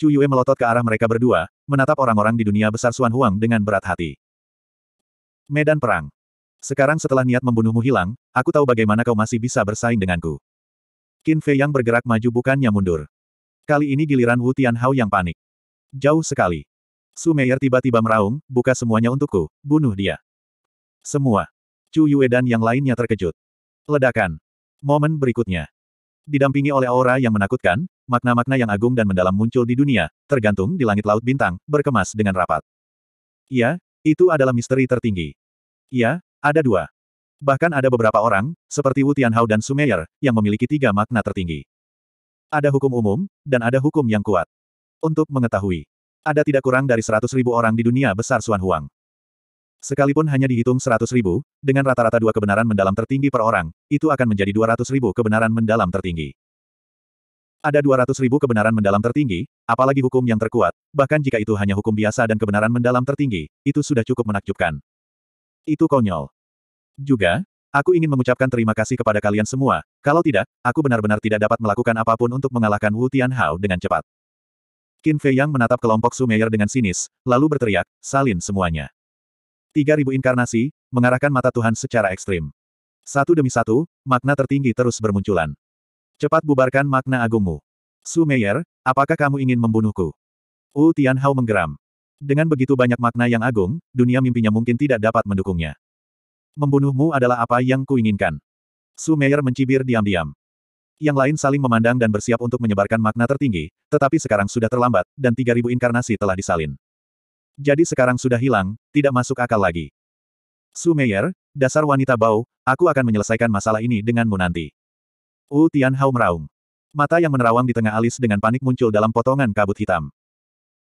Chu Yue melotot ke arah mereka berdua, menatap orang-orang di dunia besar Suan Huang dengan berat hati. Medan Perang. Sekarang setelah niat membunuhmu hilang, aku tahu bagaimana kau masih bisa bersaing denganku. Qin Fei yang bergerak maju bukannya mundur. Kali ini giliran Wu Tianhao yang panik. Jauh sekali. Su Meier tiba-tiba meraung, buka semuanya untukku, bunuh dia. Semua. Chu Yue dan yang lainnya terkejut. Ledakan. Momen berikutnya. Didampingi oleh aura yang menakutkan, makna-makna yang agung dan mendalam muncul di dunia, tergantung di langit laut bintang, berkemas dengan rapat. Ya, itu adalah misteri tertinggi. Ya, ada dua. Bahkan ada beberapa orang, seperti Wu Tianhao dan Sumeyer, yang memiliki tiga makna tertinggi. Ada hukum umum, dan ada hukum yang kuat. Untuk mengetahui, ada tidak kurang dari seratus ribu orang di dunia besar Suan Huang. Sekalipun hanya dihitung seratus ribu, dengan rata-rata dua kebenaran mendalam tertinggi per orang, itu akan menjadi dua ratus ribu kebenaran mendalam tertinggi. Ada 200 ribu kebenaran mendalam tertinggi, apalagi hukum yang terkuat, bahkan jika itu hanya hukum biasa dan kebenaran mendalam tertinggi, itu sudah cukup menakjubkan. Itu konyol. Juga, aku ingin mengucapkan terima kasih kepada kalian semua, kalau tidak, aku benar-benar tidak dapat melakukan apapun untuk mengalahkan Wu Tianhao dengan cepat. Qin Fei Yang menatap kelompok Sumeyer dengan sinis, lalu berteriak, salin semuanya. 3000 inkarnasi, mengarahkan mata Tuhan secara ekstrim. Satu demi satu, makna tertinggi terus bermunculan. Cepat bubarkan makna agungmu. Su Meier, apakah kamu ingin membunuhku? Wu Tianhao menggeram. Dengan begitu banyak makna yang agung, dunia mimpinya mungkin tidak dapat mendukungnya. Membunuhmu adalah apa yang kuinginkan. Su Meier mencibir diam-diam. Yang lain saling memandang dan bersiap untuk menyebarkan makna tertinggi, tetapi sekarang sudah terlambat, dan 3000 inkarnasi telah disalin. Jadi sekarang sudah hilang, tidak masuk akal lagi. Su Meier, dasar wanita bau, aku akan menyelesaikan masalah ini denganmu nanti. U Tianhao meraung. Mata yang menerawang di tengah alis dengan panik muncul dalam potongan kabut hitam.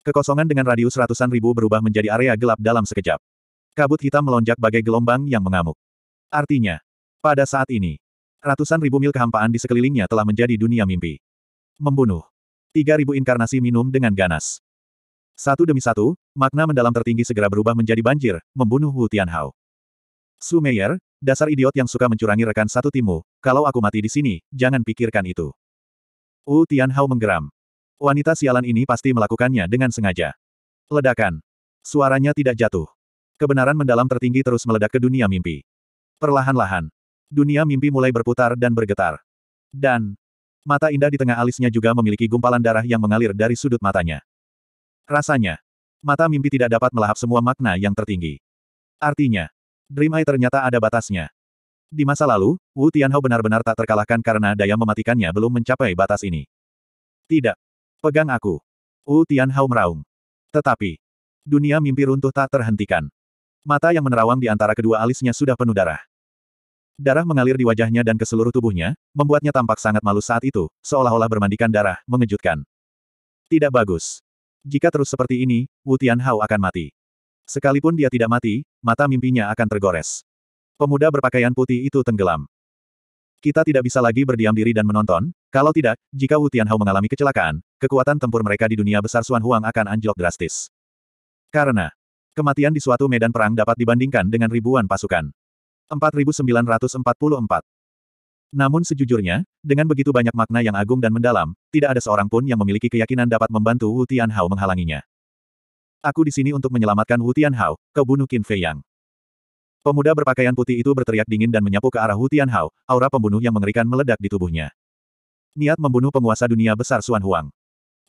Kekosongan dengan radius ratusan ribu berubah menjadi area gelap dalam sekejap. Kabut hitam melonjak bagai gelombang yang mengamuk. Artinya, pada saat ini, ratusan ribu mil kehampaan di sekelilingnya telah menjadi dunia mimpi. Membunuh. Tiga ribu inkarnasi minum dengan ganas. Satu demi satu, makna mendalam tertinggi segera berubah menjadi banjir, membunuh Wu Tianhao. Sumeyer, dasar idiot yang suka mencurangi rekan satu timu, kalau aku mati di sini, jangan pikirkan itu. Wu Tianhao menggeram. Wanita sialan ini pasti melakukannya dengan sengaja. Ledakan. Suaranya tidak jatuh. Kebenaran mendalam tertinggi terus meledak ke dunia mimpi. Perlahan-lahan. Dunia mimpi mulai berputar dan bergetar. Dan, mata indah di tengah alisnya juga memiliki gumpalan darah yang mengalir dari sudut matanya. Rasanya, mata mimpi tidak dapat melahap semua makna yang tertinggi. Artinya, Dream Eye ternyata ada batasnya. Di masa lalu, Wu Tianhao benar-benar tak terkalahkan karena daya mematikannya belum mencapai batas ini. Tidak. Pegang aku. Wu Tianhao meraung. Tetapi, dunia mimpi runtuh tak terhentikan. Mata yang menerawang di antara kedua alisnya sudah penuh darah. Darah mengalir di wajahnya dan ke seluruh tubuhnya, membuatnya tampak sangat malu saat itu, seolah-olah bermandikan darah, mengejutkan. Tidak bagus. Jika terus seperti ini, Wu Tianhao akan mati. Sekalipun dia tidak mati, mata mimpinya akan tergores. Pemuda berpakaian putih itu tenggelam. Kita tidak bisa lagi berdiam diri dan menonton, kalau tidak, jika Wu Tianhao mengalami kecelakaan, kekuatan tempur mereka di dunia besar Suan Huang akan anjlok drastis. Karena kematian di suatu medan perang dapat dibandingkan dengan ribuan pasukan. 4944 Namun sejujurnya, dengan begitu banyak makna yang agung dan mendalam, tidak ada seorang pun yang memiliki keyakinan dapat membantu Wu Tianhao menghalanginya. Aku di sini untuk menyelamatkan Wu Tianhao, kau bunuh Qin Fei Yang. Pemuda berpakaian putih itu berteriak dingin dan menyapu ke arah Wu Tianhao, aura pembunuh yang mengerikan meledak di tubuhnya. Niat membunuh penguasa dunia besar Xuan Huang.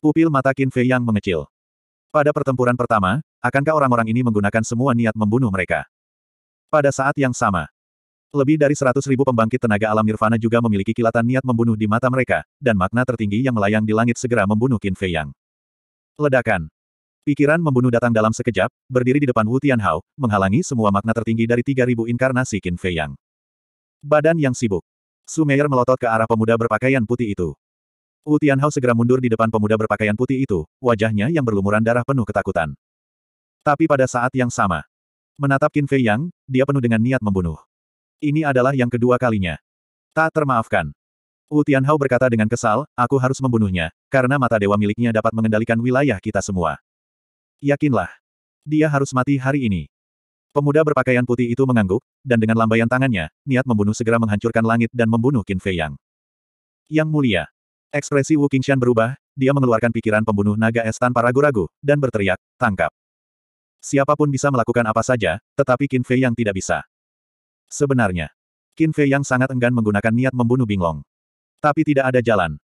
Pupil mata Qin Fei Yang mengecil. Pada pertempuran pertama, akankah orang-orang ini menggunakan semua niat membunuh mereka? Pada saat yang sama, lebih dari seratus ribu pembangkit tenaga alam nirvana juga memiliki kilatan niat membunuh di mata mereka, dan makna tertinggi yang melayang di langit segera membunuh Qin Fei Yang. Ledakan. Pikiran membunuh datang dalam sekejap, berdiri di depan Wu Tianhao, menghalangi semua makna tertinggi dari 3000 inkarnasi Qin Fei Yang. Badan yang sibuk. Sumeyer melotot ke arah pemuda berpakaian putih itu. Wu Tianhao segera mundur di depan pemuda berpakaian putih itu, wajahnya yang berlumuran darah penuh ketakutan. Tapi pada saat yang sama, menatap Qin Fei Yang, dia penuh dengan niat membunuh. Ini adalah yang kedua kalinya. Tak termaafkan. Wu Tianhao berkata dengan kesal, aku harus membunuhnya, karena mata dewa miliknya dapat mengendalikan wilayah kita semua. Yakinlah. Dia harus mati hari ini. Pemuda berpakaian putih itu mengangguk, dan dengan lambaian tangannya, niat membunuh segera menghancurkan langit dan membunuh Qin Fei Yang. Yang mulia. Ekspresi Wu Qingshan berubah, dia mengeluarkan pikiran pembunuh naga es tanpa ragu-ragu, dan berteriak, tangkap. Siapapun bisa melakukan apa saja, tetapi Qin Fei Yang tidak bisa. Sebenarnya, Qin Fei Yang sangat enggan menggunakan niat membunuh Binglong. Tapi tidak ada jalan.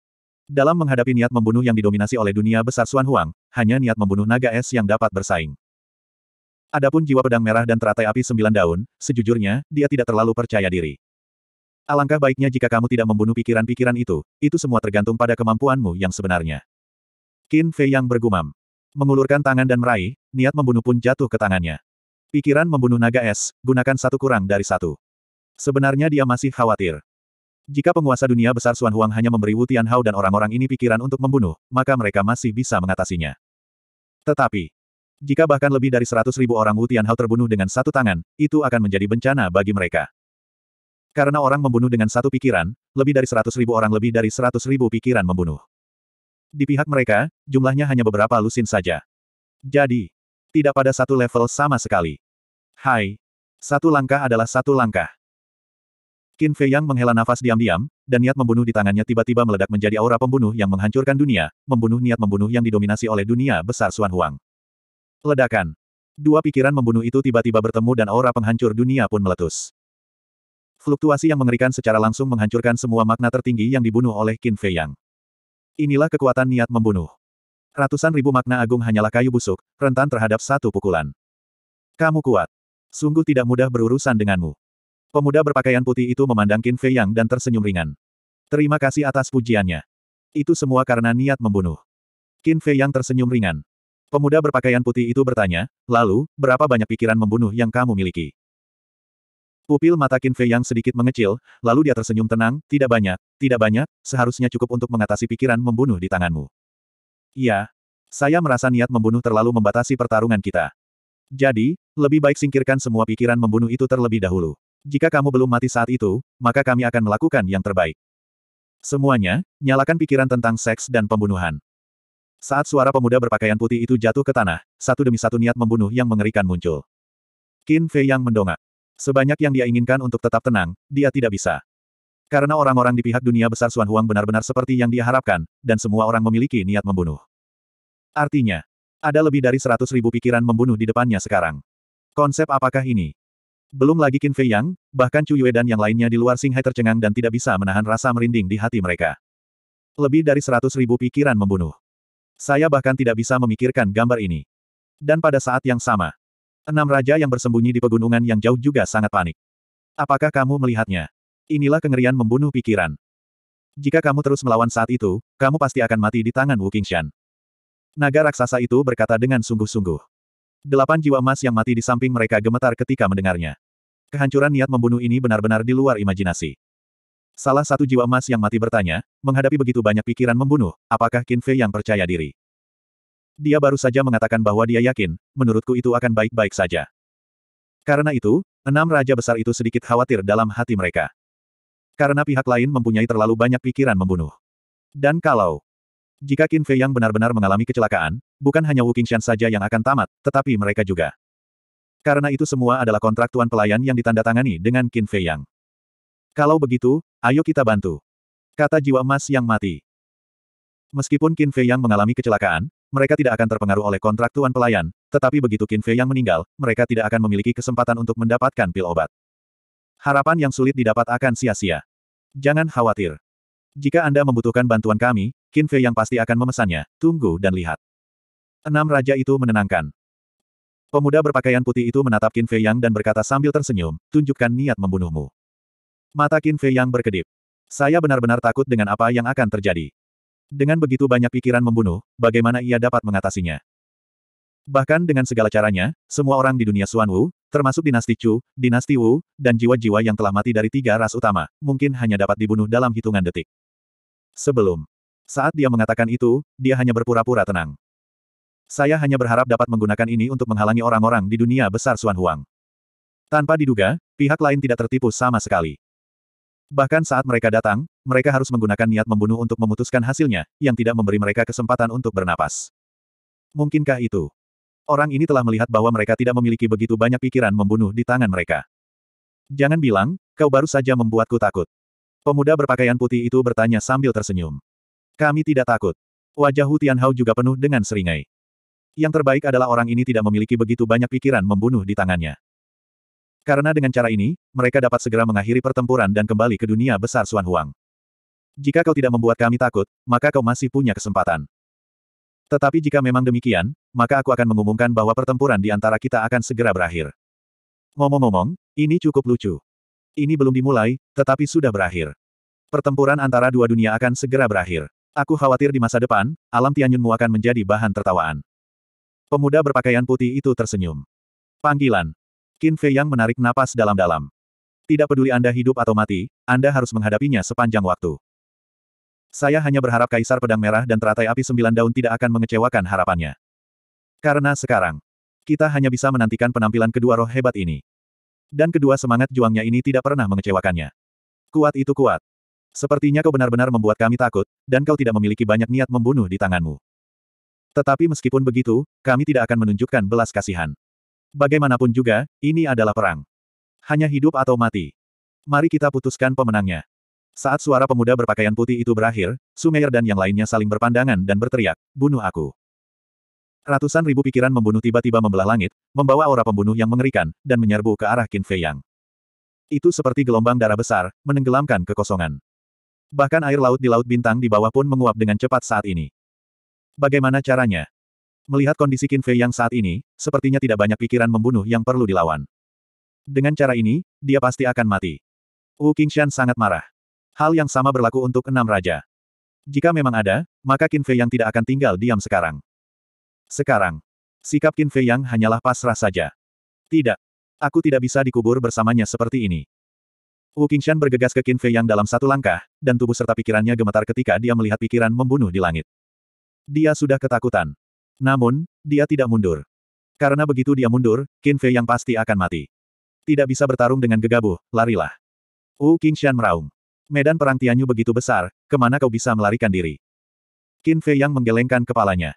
Dalam menghadapi niat membunuh yang didominasi oleh dunia besar Xuan Huang, hanya niat membunuh naga es yang dapat bersaing. Adapun jiwa pedang merah dan teratai api sembilan daun, sejujurnya, dia tidak terlalu percaya diri. Alangkah baiknya jika kamu tidak membunuh pikiran-pikiran itu, itu semua tergantung pada kemampuanmu yang sebenarnya. Qin Fei yang bergumam. Mengulurkan tangan dan meraih, niat membunuh pun jatuh ke tangannya. Pikiran membunuh naga es, gunakan satu kurang dari satu. Sebenarnya dia masih khawatir. Jika penguasa dunia besar Xuan Huang hanya memberi Wu Tianhao dan orang-orang ini pikiran untuk membunuh, maka mereka masih bisa mengatasinya. Tetapi, jika bahkan lebih dari seratus ribu orang Wu Tianhao terbunuh dengan satu tangan, itu akan menjadi bencana bagi mereka. Karena orang membunuh dengan satu pikiran, lebih dari seratus ribu orang lebih dari seratus ribu pikiran membunuh. Di pihak mereka, jumlahnya hanya beberapa lusin saja. Jadi, tidak pada satu level sama sekali. Hai, satu langkah adalah satu langkah. Qin Fei Yang menghela nafas diam-diam, dan niat membunuh di tangannya tiba-tiba meledak menjadi aura pembunuh yang menghancurkan dunia, membunuh niat membunuh yang didominasi oleh dunia besar Xuan Huang. Ledakan. Dua pikiran membunuh itu tiba-tiba bertemu dan aura penghancur dunia pun meletus. Fluktuasi yang mengerikan secara langsung menghancurkan semua makna tertinggi yang dibunuh oleh Qin Fei Yang. Inilah kekuatan niat membunuh. Ratusan ribu makna agung hanyalah kayu busuk, rentan terhadap satu pukulan. Kamu kuat. Sungguh tidak mudah berurusan denganmu. Pemuda berpakaian putih itu memandang Qin Fei Yang dan tersenyum ringan. Terima kasih atas pujiannya. Itu semua karena niat membunuh. Qin Fei Yang tersenyum ringan. Pemuda berpakaian putih itu bertanya, lalu, berapa banyak pikiran membunuh yang kamu miliki? Pupil mata Qin Fei Yang sedikit mengecil, lalu dia tersenyum tenang, tidak banyak, tidak banyak, seharusnya cukup untuk mengatasi pikiran membunuh di tanganmu. Iya. Saya merasa niat membunuh terlalu membatasi pertarungan kita. Jadi, lebih baik singkirkan semua pikiran membunuh itu terlebih dahulu. Jika kamu belum mati saat itu, maka kami akan melakukan yang terbaik. Semuanya, nyalakan pikiran tentang seks dan pembunuhan. Saat suara pemuda berpakaian putih itu jatuh ke tanah, satu demi satu niat membunuh yang mengerikan muncul. Qin Fei yang mendongak. Sebanyak yang dia inginkan untuk tetap tenang, dia tidak bisa. Karena orang-orang di pihak dunia besar Suan Huang benar-benar seperti yang dia harapkan, dan semua orang memiliki niat membunuh. Artinya, ada lebih dari seratus ribu pikiran membunuh di depannya sekarang. Konsep apakah ini? Belum lagi Qin Fei Yang, bahkan Chu Yue dan yang lainnya di luar Singhai tercengang dan tidak bisa menahan rasa merinding di hati mereka. Lebih dari seratus ribu pikiran membunuh. Saya bahkan tidak bisa memikirkan gambar ini. Dan pada saat yang sama, enam raja yang bersembunyi di pegunungan yang jauh juga sangat panik. Apakah kamu melihatnya? Inilah kengerian membunuh pikiran. Jika kamu terus melawan saat itu, kamu pasti akan mati di tangan Wu Qingshan. Naga raksasa itu berkata dengan sungguh-sungguh. Delapan jiwa emas yang mati di samping mereka gemetar ketika mendengarnya. Kehancuran niat membunuh ini benar-benar di luar imajinasi. Salah satu jiwa emas yang mati bertanya, menghadapi begitu banyak pikiran membunuh, apakah Qin Fei yang percaya diri? Dia baru saja mengatakan bahwa dia yakin, menurutku itu akan baik-baik saja. Karena itu, enam raja besar itu sedikit khawatir dalam hati mereka. Karena pihak lain mempunyai terlalu banyak pikiran membunuh. Dan kalau jika Qin Fei yang benar-benar mengalami kecelakaan, bukan hanya Wu Qingshan saja yang akan tamat, tetapi mereka juga. Karena itu semua adalah kontrak tuan pelayan yang ditandatangani dengan Qin Fei Yang. Kalau begitu, ayo kita bantu. Kata jiwa emas yang mati. Meskipun Qin Fei Yang mengalami kecelakaan, mereka tidak akan terpengaruh oleh kontrak tuan pelayan, tetapi begitu Qin Fei Yang meninggal, mereka tidak akan memiliki kesempatan untuk mendapatkan pil obat. Harapan yang sulit didapat akan sia-sia. Jangan khawatir. Jika Anda membutuhkan bantuan kami, Qin Fei Yang pasti akan memesannya, tunggu dan lihat. Enam raja itu menenangkan. Pemuda berpakaian putih itu menatap Qin Fei Yang dan berkata sambil tersenyum, tunjukkan niat membunuhmu. Mata Qin Fei Yang berkedip. Saya benar-benar takut dengan apa yang akan terjadi. Dengan begitu banyak pikiran membunuh, bagaimana ia dapat mengatasinya? Bahkan dengan segala caranya, semua orang di dunia Xuan Wu, termasuk dinasti Chu, dinasti Wu, dan jiwa-jiwa yang telah mati dari tiga ras utama, mungkin hanya dapat dibunuh dalam hitungan detik. Sebelum saat dia mengatakan itu, dia hanya berpura-pura tenang. Saya hanya berharap dapat menggunakan ini untuk menghalangi orang-orang di dunia besar Xuan Huang. Tanpa diduga, pihak lain tidak tertipu sama sekali. Bahkan saat mereka datang, mereka harus menggunakan niat membunuh untuk memutuskan hasilnya, yang tidak memberi mereka kesempatan untuk bernapas. Mungkinkah itu? Orang ini telah melihat bahwa mereka tidak memiliki begitu banyak pikiran membunuh di tangan mereka. Jangan bilang, kau baru saja membuatku takut. Pemuda berpakaian putih itu bertanya sambil tersenyum. Kami tidak takut. Wajah Hu Tianhao juga penuh dengan seringai. Yang terbaik adalah orang ini tidak memiliki begitu banyak pikiran membunuh di tangannya. Karena dengan cara ini, mereka dapat segera mengakhiri pertempuran dan kembali ke dunia besar Xuan Huang. Jika kau tidak membuat kami takut, maka kau masih punya kesempatan. Tetapi jika memang demikian, maka aku akan mengumumkan bahwa pertempuran di antara kita akan segera berakhir. Ngomong-ngomong, ini cukup lucu. Ini belum dimulai, tetapi sudah berakhir. Pertempuran antara dua dunia akan segera berakhir. Aku khawatir di masa depan, alam Tianyunmu akan menjadi bahan tertawaan. Pemuda berpakaian putih itu tersenyum. Panggilan. Qin Fei Yang menarik napas dalam-dalam. Tidak peduli Anda hidup atau mati, Anda harus menghadapinya sepanjang waktu. Saya hanya berharap Kaisar Pedang Merah dan Teratai Api Sembilan Daun tidak akan mengecewakan harapannya. Karena sekarang, kita hanya bisa menantikan penampilan kedua roh hebat ini. Dan kedua semangat juangnya ini tidak pernah mengecewakannya. Kuat itu kuat. Sepertinya kau benar-benar membuat kami takut, dan kau tidak memiliki banyak niat membunuh di tanganmu. Tetapi meskipun begitu, kami tidak akan menunjukkan belas kasihan. Bagaimanapun juga, ini adalah perang. Hanya hidup atau mati. Mari kita putuskan pemenangnya. Saat suara pemuda berpakaian putih itu berakhir, Sumeir dan yang lainnya saling berpandangan dan berteriak, bunuh aku. Ratusan ribu pikiran membunuh tiba-tiba membelah langit, membawa aura pembunuh yang mengerikan, dan menyerbu ke arah Qin Fei Yang. Itu seperti gelombang darah besar, menenggelamkan kekosongan. Bahkan air laut di Laut Bintang di bawah pun menguap dengan cepat saat ini. Bagaimana caranya? Melihat kondisi Qin Fei yang saat ini, sepertinya tidak banyak pikiran membunuh yang perlu dilawan. Dengan cara ini, dia pasti akan mati. Wu Qingshan sangat marah. Hal yang sama berlaku untuk enam raja. Jika memang ada, maka Qin Fei yang tidak akan tinggal diam sekarang. Sekarang, sikap Qin Fei yang hanyalah pasrah saja. Tidak. Aku tidak bisa dikubur bersamanya seperti ini. Wu Qingshan bergegas ke Qin Fei yang dalam satu langkah, dan tubuh serta pikirannya gemetar ketika dia melihat pikiran membunuh di langit. Dia sudah ketakutan. Namun, dia tidak mundur. Karena begitu dia mundur, Qin Fei yang pasti akan mati. Tidak bisa bertarung dengan gegabah, larilah. Wu Qingshan meraung. Medan perang Tianyu begitu besar, kemana kau bisa melarikan diri? Qin Fei yang menggelengkan kepalanya.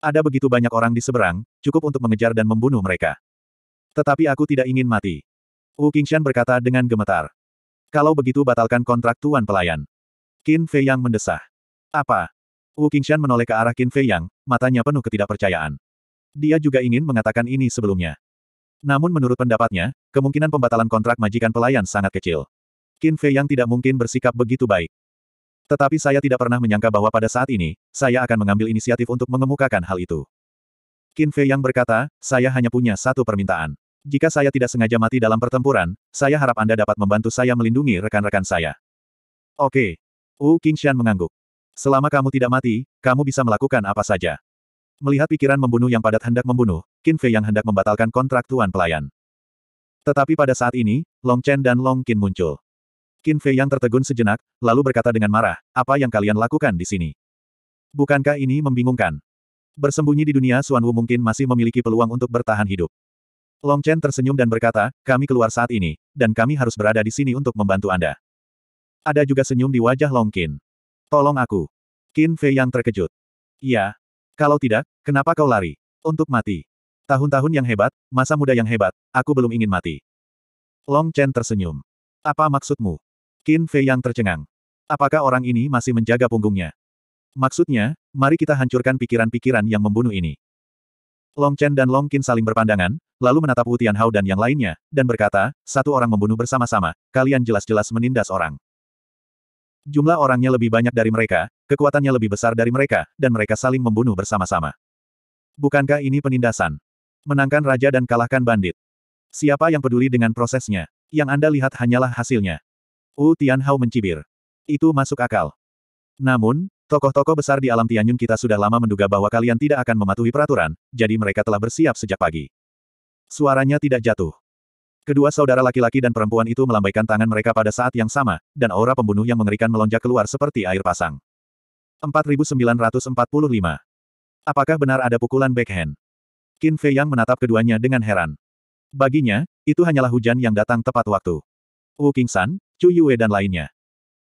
Ada begitu banyak orang di seberang, cukup untuk mengejar dan membunuh mereka. Tetapi aku tidak ingin mati. Wu Qingshan berkata dengan gemetar. Kalau begitu batalkan kontrak tuan pelayan. Qin Fei yang mendesah. Apa? Wu Qingshan menoleh ke arah Qin Fei Yang, matanya penuh ketidakpercayaan. Dia juga ingin mengatakan ini sebelumnya. Namun menurut pendapatnya, kemungkinan pembatalan kontrak majikan pelayan sangat kecil. Qin Fei Yang tidak mungkin bersikap begitu baik. Tetapi saya tidak pernah menyangka bahwa pada saat ini, saya akan mengambil inisiatif untuk mengemukakan hal itu. Qin Fei Yang berkata, saya hanya punya satu permintaan. Jika saya tidak sengaja mati dalam pertempuran, saya harap Anda dapat membantu saya melindungi rekan-rekan saya. Oke. Wu Qingshan mengangguk. Selama kamu tidak mati, kamu bisa melakukan apa saja. Melihat pikiran membunuh yang padat hendak membunuh, Qin Fei yang hendak membatalkan kontrak tuan pelayan. Tetapi pada saat ini, Long Chen dan Long Qin muncul. Qin Fei yang tertegun sejenak, lalu berkata dengan marah, apa yang kalian lakukan di sini? Bukankah ini membingungkan? Bersembunyi di dunia Suan Wu mungkin masih memiliki peluang untuk bertahan hidup. Long Chen tersenyum dan berkata, kami keluar saat ini, dan kami harus berada di sini untuk membantu Anda. Ada juga senyum di wajah Long Qin. Tolong aku. Qin Fei yang terkejut. Iya. Kalau tidak, kenapa kau lari? Untuk mati. Tahun-tahun yang hebat, masa muda yang hebat, aku belum ingin mati. Long Chen tersenyum. Apa maksudmu? Qin Fei yang tercengang. Apakah orang ini masih menjaga punggungnya? Maksudnya, mari kita hancurkan pikiran-pikiran yang membunuh ini. Long Chen dan Long Qin saling berpandangan, lalu menatap Wu Tianhao dan yang lainnya, dan berkata, satu orang membunuh bersama-sama, kalian jelas-jelas menindas orang. Jumlah orangnya lebih banyak dari mereka, kekuatannya lebih besar dari mereka, dan mereka saling membunuh bersama-sama. Bukankah ini penindasan? Menangkan raja dan kalahkan bandit. Siapa yang peduli dengan prosesnya? Yang Anda lihat hanyalah hasilnya. Wu Tianhao mencibir. Itu masuk akal. Namun, tokoh-tokoh besar di alam Tianyun kita sudah lama menduga bahwa kalian tidak akan mematuhi peraturan, jadi mereka telah bersiap sejak pagi. Suaranya tidak jatuh. Kedua saudara laki-laki dan perempuan itu melambaikan tangan mereka pada saat yang sama, dan aura pembunuh yang mengerikan melonjak keluar seperti air pasang. 4945. Apakah benar ada pukulan backhand? Qin Fei Yang menatap keduanya dengan heran. Baginya, itu hanyalah hujan yang datang tepat waktu. Wu San, Chu Yue dan lainnya.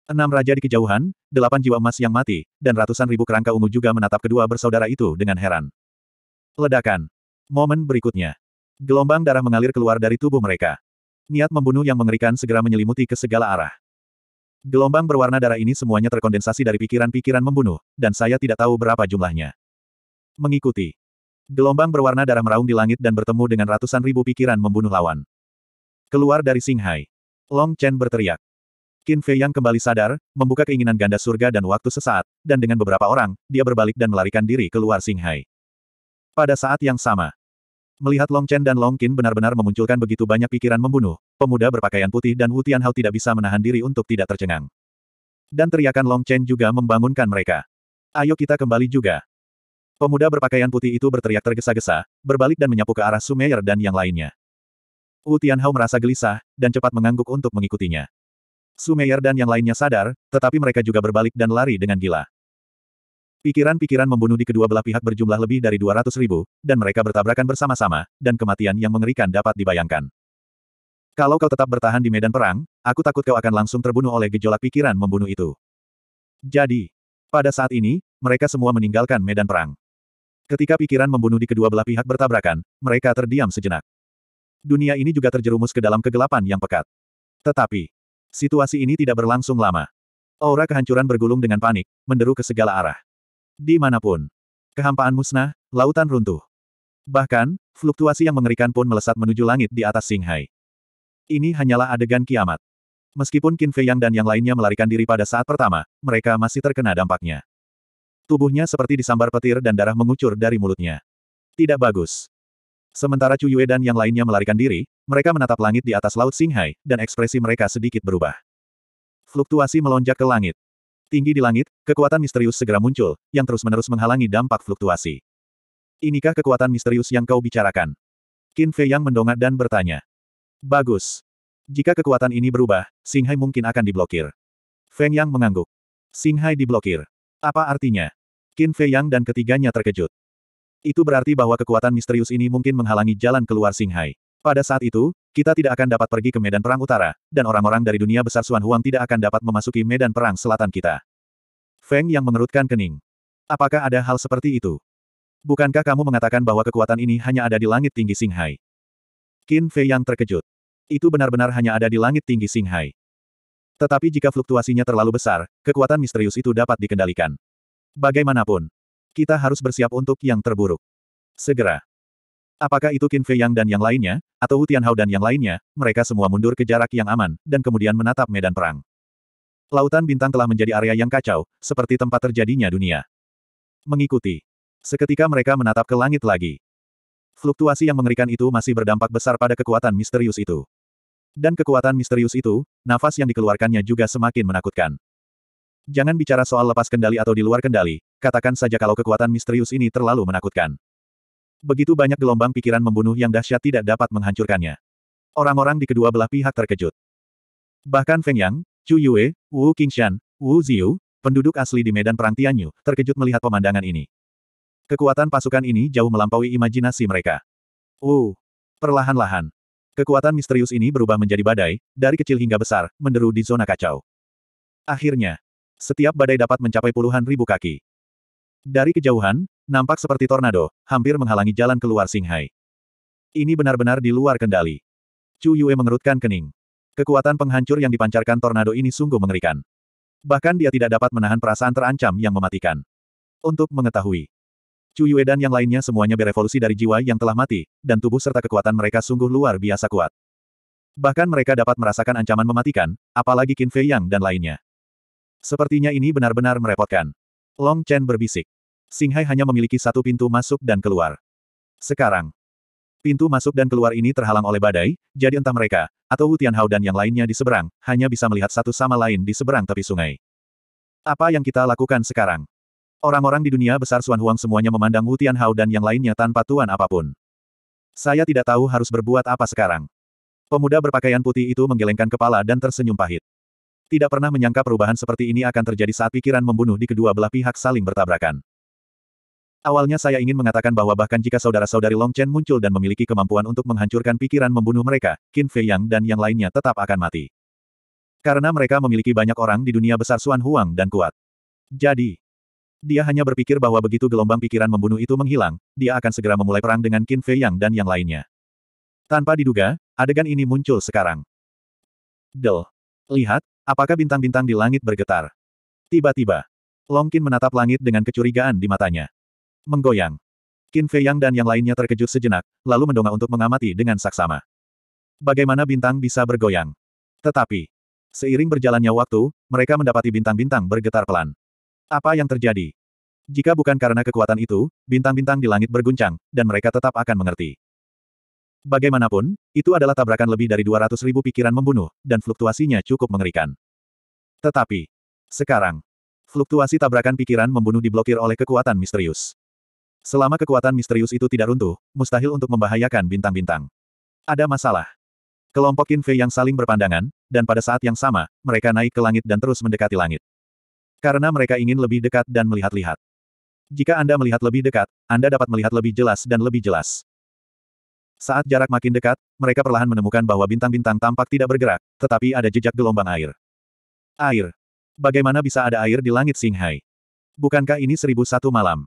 Enam raja di kejauhan, delapan jiwa emas yang mati, dan ratusan ribu kerangka ungu juga menatap kedua bersaudara itu dengan heran. Ledakan. Momen berikutnya. Gelombang darah mengalir keluar dari tubuh mereka. Niat membunuh yang mengerikan segera menyelimuti ke segala arah. Gelombang berwarna darah ini semuanya terkondensasi dari pikiran-pikiran membunuh, dan saya tidak tahu berapa jumlahnya. Mengikuti. Gelombang berwarna darah meraung di langit dan bertemu dengan ratusan ribu pikiran membunuh lawan. Keluar dari Singhai. Long Chen berteriak. Qin Fei yang kembali sadar, membuka keinginan ganda surga dan waktu sesaat, dan dengan beberapa orang, dia berbalik dan melarikan diri keluar Singhai. Pada saat yang sama, Melihat Long Chen dan Long Qin benar-benar memunculkan begitu banyak pikiran membunuh, pemuda berpakaian putih dan Wu Tianhao tidak bisa menahan diri untuk tidak tercengang. Dan teriakan Long Chen juga membangunkan mereka. Ayo kita kembali juga. Pemuda berpakaian putih itu berteriak tergesa-gesa, berbalik dan menyapu ke arah Sumeyer dan yang lainnya. Wu Tianhao merasa gelisah, dan cepat mengangguk untuk mengikutinya. Sumeyer dan yang lainnya sadar, tetapi mereka juga berbalik dan lari dengan gila. Pikiran-pikiran membunuh di kedua belah pihak berjumlah lebih dari 200 ribu, dan mereka bertabrakan bersama-sama, dan kematian yang mengerikan dapat dibayangkan. Kalau kau tetap bertahan di medan perang, aku takut kau akan langsung terbunuh oleh gejolak pikiran membunuh itu. Jadi, pada saat ini, mereka semua meninggalkan medan perang. Ketika pikiran membunuh di kedua belah pihak bertabrakan, mereka terdiam sejenak. Dunia ini juga terjerumus ke dalam kegelapan yang pekat. Tetapi, situasi ini tidak berlangsung lama. Aura kehancuran bergulung dengan panik, menderu ke segala arah. Di Dimanapun. Kehampaan musnah, lautan runtuh. Bahkan, fluktuasi yang mengerikan pun melesat menuju langit di atas Singhai. Ini hanyalah adegan kiamat. Meskipun Qin Fei Yang dan yang lainnya melarikan diri pada saat pertama, mereka masih terkena dampaknya. Tubuhnya seperti disambar petir dan darah mengucur dari mulutnya. Tidak bagus. Sementara Chu Yue dan yang lainnya melarikan diri, mereka menatap langit di atas Laut Singhai, dan ekspresi mereka sedikit berubah. Fluktuasi melonjak ke langit. Tinggi di langit, kekuatan misterius segera muncul, yang terus-menerus menghalangi dampak fluktuasi. Inikah kekuatan misterius yang kau bicarakan? Qin Fei Yang mendongak dan bertanya. Bagus. Jika kekuatan ini berubah, Singhai mungkin akan diblokir. Feng Yang mengangguk. Singhai diblokir. Apa artinya? Qin Fei Yang dan ketiganya terkejut. Itu berarti bahwa kekuatan misterius ini mungkin menghalangi jalan keluar Singhai. Pada saat itu, kita tidak akan dapat pergi ke medan perang utara, dan orang-orang dari dunia besar Xuan Huang tidak akan dapat memasuki medan perang selatan kita. Feng yang mengerutkan kening. Apakah ada hal seperti itu? Bukankah kamu mengatakan bahwa kekuatan ini hanya ada di langit tinggi Singhai? Qin Fei yang terkejut. Itu benar-benar hanya ada di langit tinggi Singhai. Tetapi jika fluktuasinya terlalu besar, kekuatan misterius itu dapat dikendalikan. Bagaimanapun, kita harus bersiap untuk yang terburuk. Segera, Apakah itu Qin Fei Yang dan yang lainnya, atau Wu Tianhao dan yang lainnya, mereka semua mundur ke jarak yang aman, dan kemudian menatap medan perang. Lautan bintang telah menjadi area yang kacau, seperti tempat terjadinya dunia. Mengikuti. Seketika mereka menatap ke langit lagi. Fluktuasi yang mengerikan itu masih berdampak besar pada kekuatan misterius itu. Dan kekuatan misterius itu, nafas yang dikeluarkannya juga semakin menakutkan. Jangan bicara soal lepas kendali atau di luar kendali, katakan saja kalau kekuatan misterius ini terlalu menakutkan. Begitu banyak gelombang pikiran membunuh yang dahsyat tidak dapat menghancurkannya. Orang-orang di kedua belah pihak terkejut. Bahkan Feng Yang, Chu Yue, Wu Qingshan, Wu Ziu, penduduk asli di medan perang Tianyu, terkejut melihat pemandangan ini. Kekuatan pasukan ini jauh melampaui imajinasi mereka. Wu, perlahan-lahan, Kekuatan misterius ini berubah menjadi badai, dari kecil hingga besar, menderu di zona kacau. Akhirnya, setiap badai dapat mencapai puluhan ribu kaki. Dari kejauhan, nampak seperti tornado, hampir menghalangi jalan keluar Singhai. Ini benar-benar di luar kendali. Chu Yue mengerutkan kening. Kekuatan penghancur yang dipancarkan tornado ini sungguh mengerikan. Bahkan dia tidak dapat menahan perasaan terancam yang mematikan. Untuk mengetahui, Chu Yue dan yang lainnya semuanya berevolusi dari jiwa yang telah mati, dan tubuh serta kekuatan mereka sungguh luar biasa kuat. Bahkan mereka dapat merasakan ancaman mematikan, apalagi Qin Fei Yang dan lainnya. Sepertinya ini benar-benar merepotkan. Long Chen berbisik. Singhai hanya memiliki satu pintu masuk dan keluar. Sekarang, pintu masuk dan keluar ini terhalang oleh badai, jadi entah mereka, atau Wu Tianhao dan yang lainnya di seberang, hanya bisa melihat satu sama lain di seberang tepi sungai. Apa yang kita lakukan sekarang? Orang-orang di dunia besar Suan Huang semuanya memandang Wu Tianhao dan yang lainnya tanpa tuan apapun. Saya tidak tahu harus berbuat apa sekarang. Pemuda berpakaian putih itu menggelengkan kepala dan tersenyum pahit tidak pernah menyangka perubahan seperti ini akan terjadi saat pikiran membunuh di kedua belah pihak saling bertabrakan. Awalnya saya ingin mengatakan bahwa bahkan jika saudara-saudari Long Chen muncul dan memiliki kemampuan untuk menghancurkan pikiran membunuh mereka, Qin Fei Yang dan yang lainnya tetap akan mati. Karena mereka memiliki banyak orang di dunia besar Suan Huang dan kuat. Jadi, dia hanya berpikir bahwa begitu gelombang pikiran membunuh itu menghilang, dia akan segera memulai perang dengan Qin Fei Yang dan yang lainnya. Tanpa diduga, adegan ini muncul sekarang. Del. Lihat, Apakah bintang-bintang di langit bergetar? Tiba-tiba, Longkin menatap langit dengan kecurigaan di matanya. Menggoyang. Qin Fei Yang dan yang lainnya terkejut sejenak, lalu mendongak untuk mengamati dengan saksama. Bagaimana bintang bisa bergoyang? Tetapi, seiring berjalannya waktu, mereka mendapati bintang-bintang bergetar pelan. Apa yang terjadi? Jika bukan karena kekuatan itu, bintang-bintang di langit berguncang, dan mereka tetap akan mengerti. Bagaimanapun, itu adalah tabrakan lebih dari 200 ribu pikiran membunuh, dan fluktuasinya cukup mengerikan. Tetapi, sekarang, fluktuasi tabrakan pikiran membunuh diblokir oleh kekuatan misterius. Selama kekuatan misterius itu tidak runtuh, mustahil untuk membahayakan bintang-bintang. Ada masalah. Kelompok Kinfei yang saling berpandangan, dan pada saat yang sama, mereka naik ke langit dan terus mendekati langit. Karena mereka ingin lebih dekat dan melihat-lihat. Jika Anda melihat lebih dekat, Anda dapat melihat lebih jelas dan lebih jelas. Saat jarak makin dekat, mereka perlahan menemukan bahwa bintang-bintang tampak tidak bergerak, tetapi ada jejak gelombang air. Air. Bagaimana bisa ada air di langit Singhai? Bukankah ini seribu satu malam?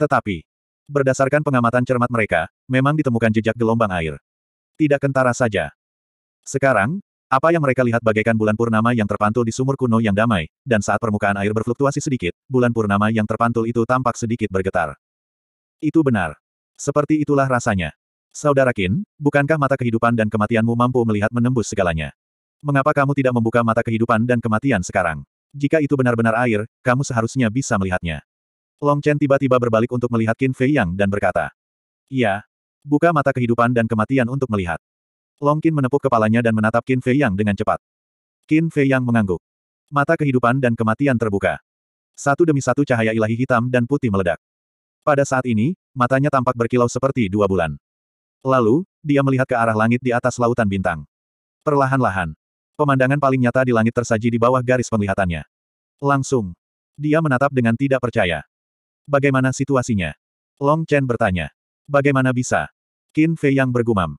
Tetapi, berdasarkan pengamatan cermat mereka, memang ditemukan jejak gelombang air. Tidak kentara saja. Sekarang, apa yang mereka lihat bagaikan bulan purnama yang terpantul di sumur kuno yang damai, dan saat permukaan air berfluktuasi sedikit, bulan purnama yang terpantul itu tampak sedikit bergetar. Itu benar. Seperti itulah rasanya. Saudara Kin, bukankah mata kehidupan dan kematianmu mampu melihat menembus segalanya? Mengapa kamu tidak membuka mata kehidupan dan kematian sekarang? Jika itu benar-benar air, kamu seharusnya bisa melihatnya. Long Chen tiba-tiba berbalik untuk melihat Qin Fei Yang dan berkata, Iya, buka mata kehidupan dan kematian untuk melihat. Long Qin menepuk kepalanya dan menatap Qin Fei Yang dengan cepat. Qin Fei Yang mengangguk. Mata kehidupan dan kematian terbuka. Satu demi satu cahaya ilahi hitam dan putih meledak. Pada saat ini, matanya tampak berkilau seperti dua bulan. Lalu, dia melihat ke arah langit di atas lautan bintang. Perlahan-lahan. Pemandangan paling nyata di langit tersaji di bawah garis penglihatannya. Langsung. Dia menatap dengan tidak percaya. Bagaimana situasinya? Long Chen bertanya. Bagaimana bisa? Qin Fei yang bergumam.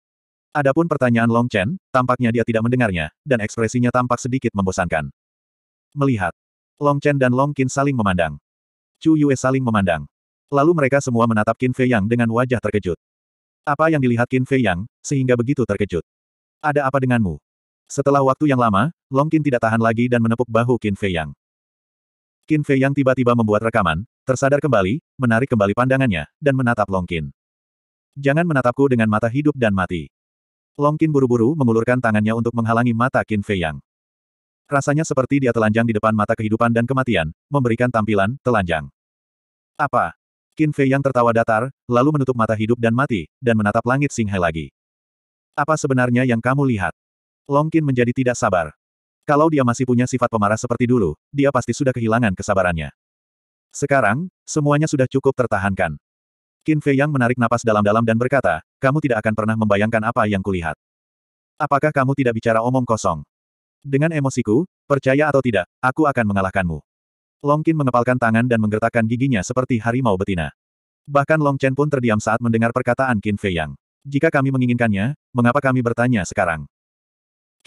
Adapun pertanyaan Long Chen, tampaknya dia tidak mendengarnya, dan ekspresinya tampak sedikit membosankan. Melihat. Long Chen dan Long Qin saling memandang. Chu Yue saling memandang. Lalu mereka semua menatap Qin Fei Yang dengan wajah terkejut. Apa yang dilihat Qin Fei Yang, sehingga begitu terkejut? Ada apa denganmu? Setelah waktu yang lama, Long Qin tidak tahan lagi dan menepuk bahu Qin Fei Yang. Qin Fei Yang tiba-tiba membuat rekaman, tersadar kembali, menarik kembali pandangannya, dan menatap Long Qin. Jangan menatapku dengan mata hidup dan mati. Long Qin buru-buru mengulurkan tangannya untuk menghalangi mata Qin Fei Yang. Rasanya seperti dia telanjang di depan mata kehidupan dan kematian, memberikan tampilan telanjang. Apa? Qin Fei yang tertawa datar, lalu menutup mata hidup dan mati, dan menatap langit Singhai lagi. Apa sebenarnya yang kamu lihat? Long Qin menjadi tidak sabar. Kalau dia masih punya sifat pemarah seperti dulu, dia pasti sudah kehilangan kesabarannya. Sekarang, semuanya sudah cukup tertahankan. Qin Fei yang menarik napas dalam-dalam dan berkata, kamu tidak akan pernah membayangkan apa yang kulihat. Apakah kamu tidak bicara omong kosong? Dengan emosiku, percaya atau tidak, aku akan mengalahkanmu. Longkin mengepalkan tangan dan menggertakkan giginya seperti harimau betina. Bahkan Long Chen pun terdiam saat mendengar perkataan Qin Fei Yang. Jika kami menginginkannya, mengapa kami bertanya sekarang?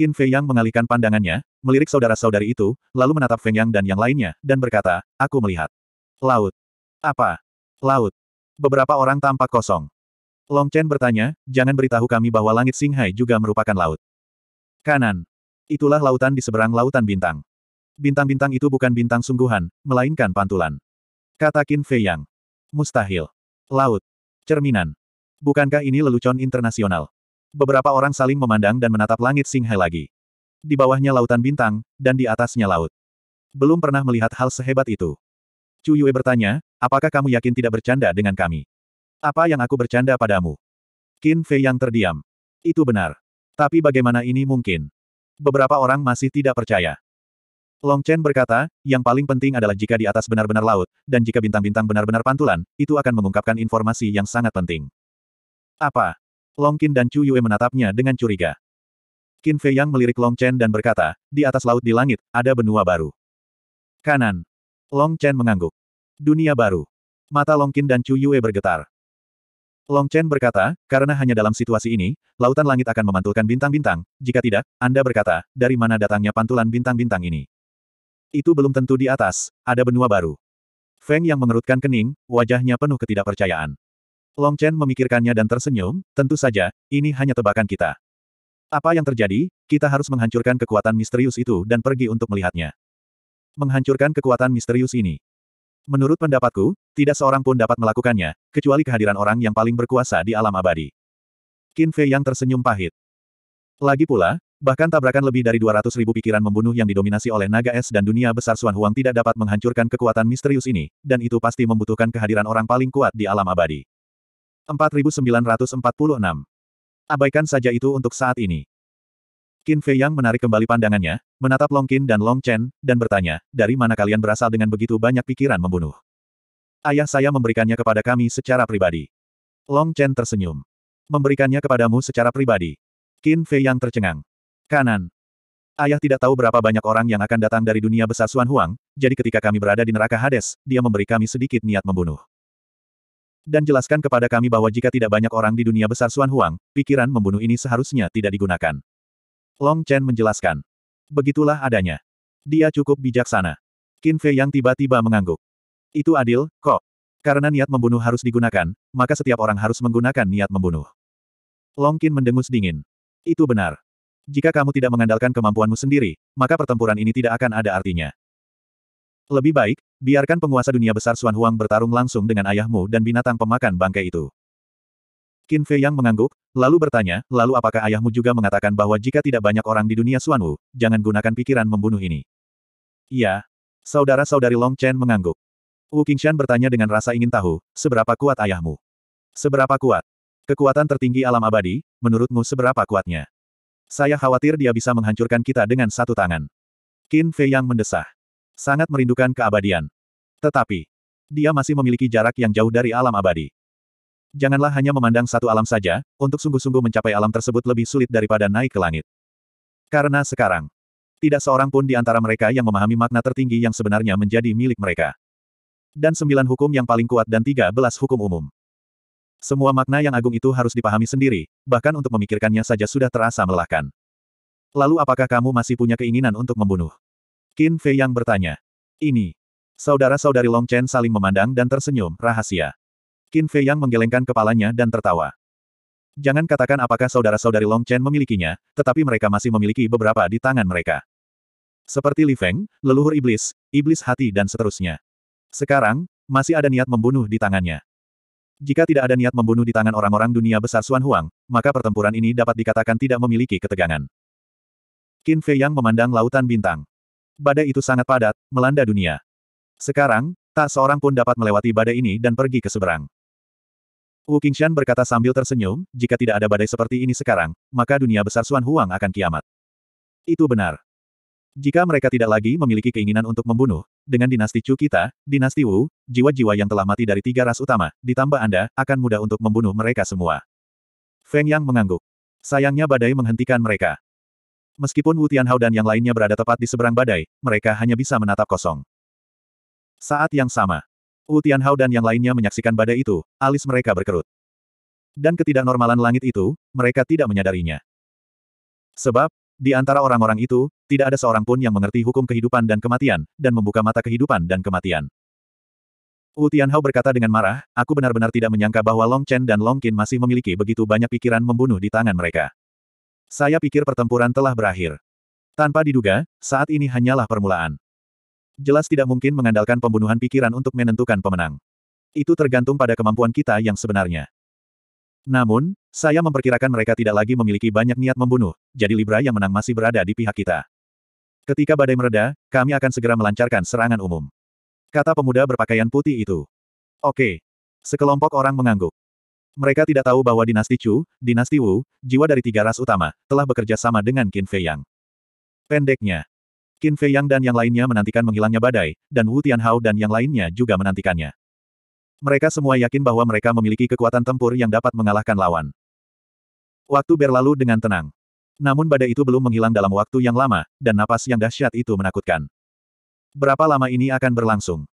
Qin Fei Yang mengalihkan pandangannya, melirik saudara-saudari itu, lalu menatap Feng Yang dan yang lainnya, dan berkata, aku melihat. Laut. Apa? Laut. Beberapa orang tampak kosong. Long Chen bertanya, jangan beritahu kami bahwa langit Singhai juga merupakan laut. Kanan. Itulah lautan di seberang lautan bintang. Bintang-bintang itu bukan bintang sungguhan, melainkan pantulan. Kata Qin Fei Yang. Mustahil. Laut. Cerminan. Bukankah ini lelucon internasional? Beberapa orang saling memandang dan menatap langit Singhe lagi. Di bawahnya lautan bintang, dan di atasnya laut. Belum pernah melihat hal sehebat itu. Chu Yue bertanya, apakah kamu yakin tidak bercanda dengan kami? Apa yang aku bercanda padamu? Qin Fei Yang terdiam. Itu benar. Tapi bagaimana ini mungkin? Beberapa orang masih tidak percaya. Long Chen berkata, yang paling penting adalah jika di atas benar-benar laut, dan jika bintang-bintang benar-benar pantulan, itu akan mengungkapkan informasi yang sangat penting. Apa? Long Qin dan Chu Yue menatapnya dengan curiga. Qin Fei Yang melirik Long Chen dan berkata, di atas laut di langit, ada benua baru. Kanan. Long Chen mengangguk. Dunia baru. Mata Long Qin dan Chu Yue bergetar. Long Chen berkata, karena hanya dalam situasi ini, lautan langit akan memantulkan bintang-bintang, jika tidak, Anda berkata, dari mana datangnya pantulan bintang-bintang ini. Itu belum tentu di atas, ada benua baru. Feng yang mengerutkan kening, wajahnya penuh ketidakpercayaan. Long Chen memikirkannya dan tersenyum, tentu saja, ini hanya tebakan kita. Apa yang terjadi, kita harus menghancurkan kekuatan misterius itu dan pergi untuk melihatnya. Menghancurkan kekuatan misterius ini. Menurut pendapatku, tidak seorang pun dapat melakukannya, kecuali kehadiran orang yang paling berkuasa di alam abadi. Qin Fei yang tersenyum pahit. Lagi pula, Bahkan tabrakan lebih dari 200 ribu pikiran membunuh yang didominasi oleh naga es dan dunia besar Suan Huang tidak dapat menghancurkan kekuatan misterius ini, dan itu pasti membutuhkan kehadiran orang paling kuat di alam abadi. 4946. Abaikan saja itu untuk saat ini. Qin Fei Yang menarik kembali pandangannya, menatap Long Qin dan Long Chen, dan bertanya, dari mana kalian berasal dengan begitu banyak pikiran membunuh? Ayah saya memberikannya kepada kami secara pribadi. Long Chen tersenyum. Memberikannya kepadamu secara pribadi. Qin Fei Yang tercengang. Kanan. Ayah tidak tahu berapa banyak orang yang akan datang dari dunia besar Suan Huang, jadi ketika kami berada di neraka Hades, dia memberi kami sedikit niat membunuh. Dan jelaskan kepada kami bahwa jika tidak banyak orang di dunia besar Suan Huang, pikiran membunuh ini seharusnya tidak digunakan. Long Chen menjelaskan. Begitulah adanya. Dia cukup bijaksana. Qin Fei yang tiba-tiba mengangguk. Itu adil, kok. Karena niat membunuh harus digunakan, maka setiap orang harus menggunakan niat membunuh. Long Qin mendengus dingin. Itu benar. Jika kamu tidak mengandalkan kemampuanmu sendiri, maka pertempuran ini tidak akan ada artinya. Lebih baik, biarkan penguasa dunia besar Xuan Huang bertarung langsung dengan ayahmu dan binatang pemakan bangkai itu. Qin Fei Yang mengangguk, lalu bertanya, lalu apakah ayahmu juga mengatakan bahwa jika tidak banyak orang di dunia Xuan Wu, jangan gunakan pikiran membunuh ini? Iya. Saudara-saudari Long Chen mengangguk. Wu Qingshan bertanya dengan rasa ingin tahu, seberapa kuat ayahmu? Seberapa kuat? Kekuatan tertinggi alam abadi, menurutmu seberapa kuatnya? Saya khawatir dia bisa menghancurkan kita dengan satu tangan. Qin Fei yang mendesah. Sangat merindukan keabadian. Tetapi, dia masih memiliki jarak yang jauh dari alam abadi. Janganlah hanya memandang satu alam saja, untuk sungguh-sungguh mencapai alam tersebut lebih sulit daripada naik ke langit. Karena sekarang, tidak seorang pun di antara mereka yang memahami makna tertinggi yang sebenarnya menjadi milik mereka. Dan sembilan hukum yang paling kuat dan tiga belas hukum umum. Semua makna yang agung itu harus dipahami sendiri, bahkan untuk memikirkannya saja sudah terasa melelahkan. Lalu apakah kamu masih punya keinginan untuk membunuh? Qin Fei yang bertanya. Ini. Saudara-saudari Long Chen saling memandang dan tersenyum, rahasia. Qin Fei yang menggelengkan kepalanya dan tertawa. Jangan katakan apakah saudara-saudari Long Chen memilikinya, tetapi mereka masih memiliki beberapa di tangan mereka. Seperti Li Feng, leluhur iblis, iblis hati dan seterusnya. Sekarang, masih ada niat membunuh di tangannya. Jika tidak ada niat membunuh di tangan orang-orang dunia besar Xuan Huang, maka pertempuran ini dapat dikatakan tidak memiliki ketegangan. Qin Fei Yang memandang lautan bintang. Badai itu sangat padat, melanda dunia. Sekarang, tak seorang pun dapat melewati badai ini dan pergi ke seberang. Wu Qingshan berkata sambil tersenyum, jika tidak ada badai seperti ini sekarang, maka dunia besar Xuan Huang akan kiamat. Itu benar. Jika mereka tidak lagi memiliki keinginan untuk membunuh, dengan dinasti Chu kita, dinasti Wu, jiwa-jiwa yang telah mati dari tiga ras utama, ditambah Anda, akan mudah untuk membunuh mereka semua. Feng Yang mengangguk. Sayangnya badai menghentikan mereka. Meskipun Wu Tianhao dan yang lainnya berada tepat di seberang badai, mereka hanya bisa menatap kosong. Saat yang sama, Wu Tianhao dan yang lainnya menyaksikan badai itu, alis mereka berkerut. Dan ketidaknormalan langit itu, mereka tidak menyadarinya. Sebab, di antara orang-orang itu, tidak ada seorang pun yang mengerti hukum kehidupan dan kematian, dan membuka mata kehidupan dan kematian. Wu Tianhao berkata dengan marah, aku benar-benar tidak menyangka bahwa Long Chen dan Long Qin masih memiliki begitu banyak pikiran membunuh di tangan mereka. Saya pikir pertempuran telah berakhir. Tanpa diduga, saat ini hanyalah permulaan. Jelas tidak mungkin mengandalkan pembunuhan pikiran untuk menentukan pemenang. Itu tergantung pada kemampuan kita yang sebenarnya. Namun, saya memperkirakan mereka tidak lagi memiliki banyak niat membunuh, jadi Libra yang menang masih berada di pihak kita. Ketika badai mereda, kami akan segera melancarkan serangan umum. Kata pemuda berpakaian putih itu. Oke. Sekelompok orang mengangguk. Mereka tidak tahu bahwa dinasti Chu, dinasti Wu, jiwa dari tiga ras utama, telah bekerja sama dengan Qin Fei Yang. Pendeknya. Qin Fei Yang dan yang lainnya menantikan menghilangnya badai, dan Wu Tianhao dan yang lainnya juga menantikannya. Mereka semua yakin bahwa mereka memiliki kekuatan tempur yang dapat mengalahkan lawan. Waktu berlalu dengan tenang. Namun badai itu belum menghilang dalam waktu yang lama, dan napas yang dahsyat itu menakutkan. Berapa lama ini akan berlangsung?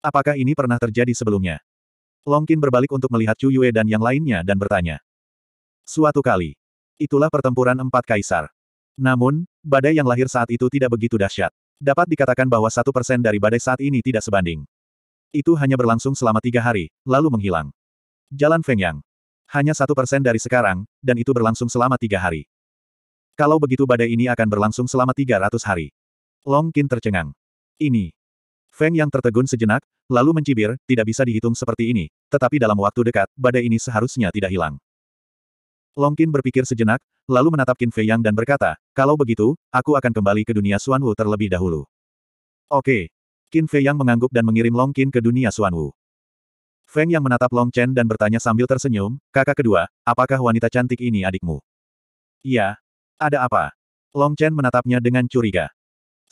Apakah ini pernah terjadi sebelumnya? Longkin berbalik untuk melihat Chu Yue dan yang lainnya dan bertanya. Suatu kali. Itulah pertempuran empat kaisar. Namun, badai yang lahir saat itu tidak begitu dahsyat. Dapat dikatakan bahwa satu persen dari badai saat ini tidak sebanding. Itu hanya berlangsung selama tiga hari, lalu menghilang. Jalan Feng Yang. Hanya satu persen dari sekarang, dan itu berlangsung selama tiga hari. Kalau begitu badai ini akan berlangsung selama tiga ratus hari. Long Qin tercengang. Ini. Feng yang tertegun sejenak, lalu mencibir, tidak bisa dihitung seperti ini, tetapi dalam waktu dekat, badai ini seharusnya tidak hilang. Long Qin berpikir sejenak, lalu menatap Qin Fei Yang dan berkata, kalau begitu, aku akan kembali ke dunia Xuan Wu terlebih dahulu. Oke, Qin Fei yang mengangguk dan mengirim Long Qin ke dunia Xuan Wu. Feng yang menatap Long Chen dan bertanya sambil tersenyum, kakak kedua, apakah wanita cantik ini adikmu? Iya. Ada apa? Long Chen menatapnya dengan curiga.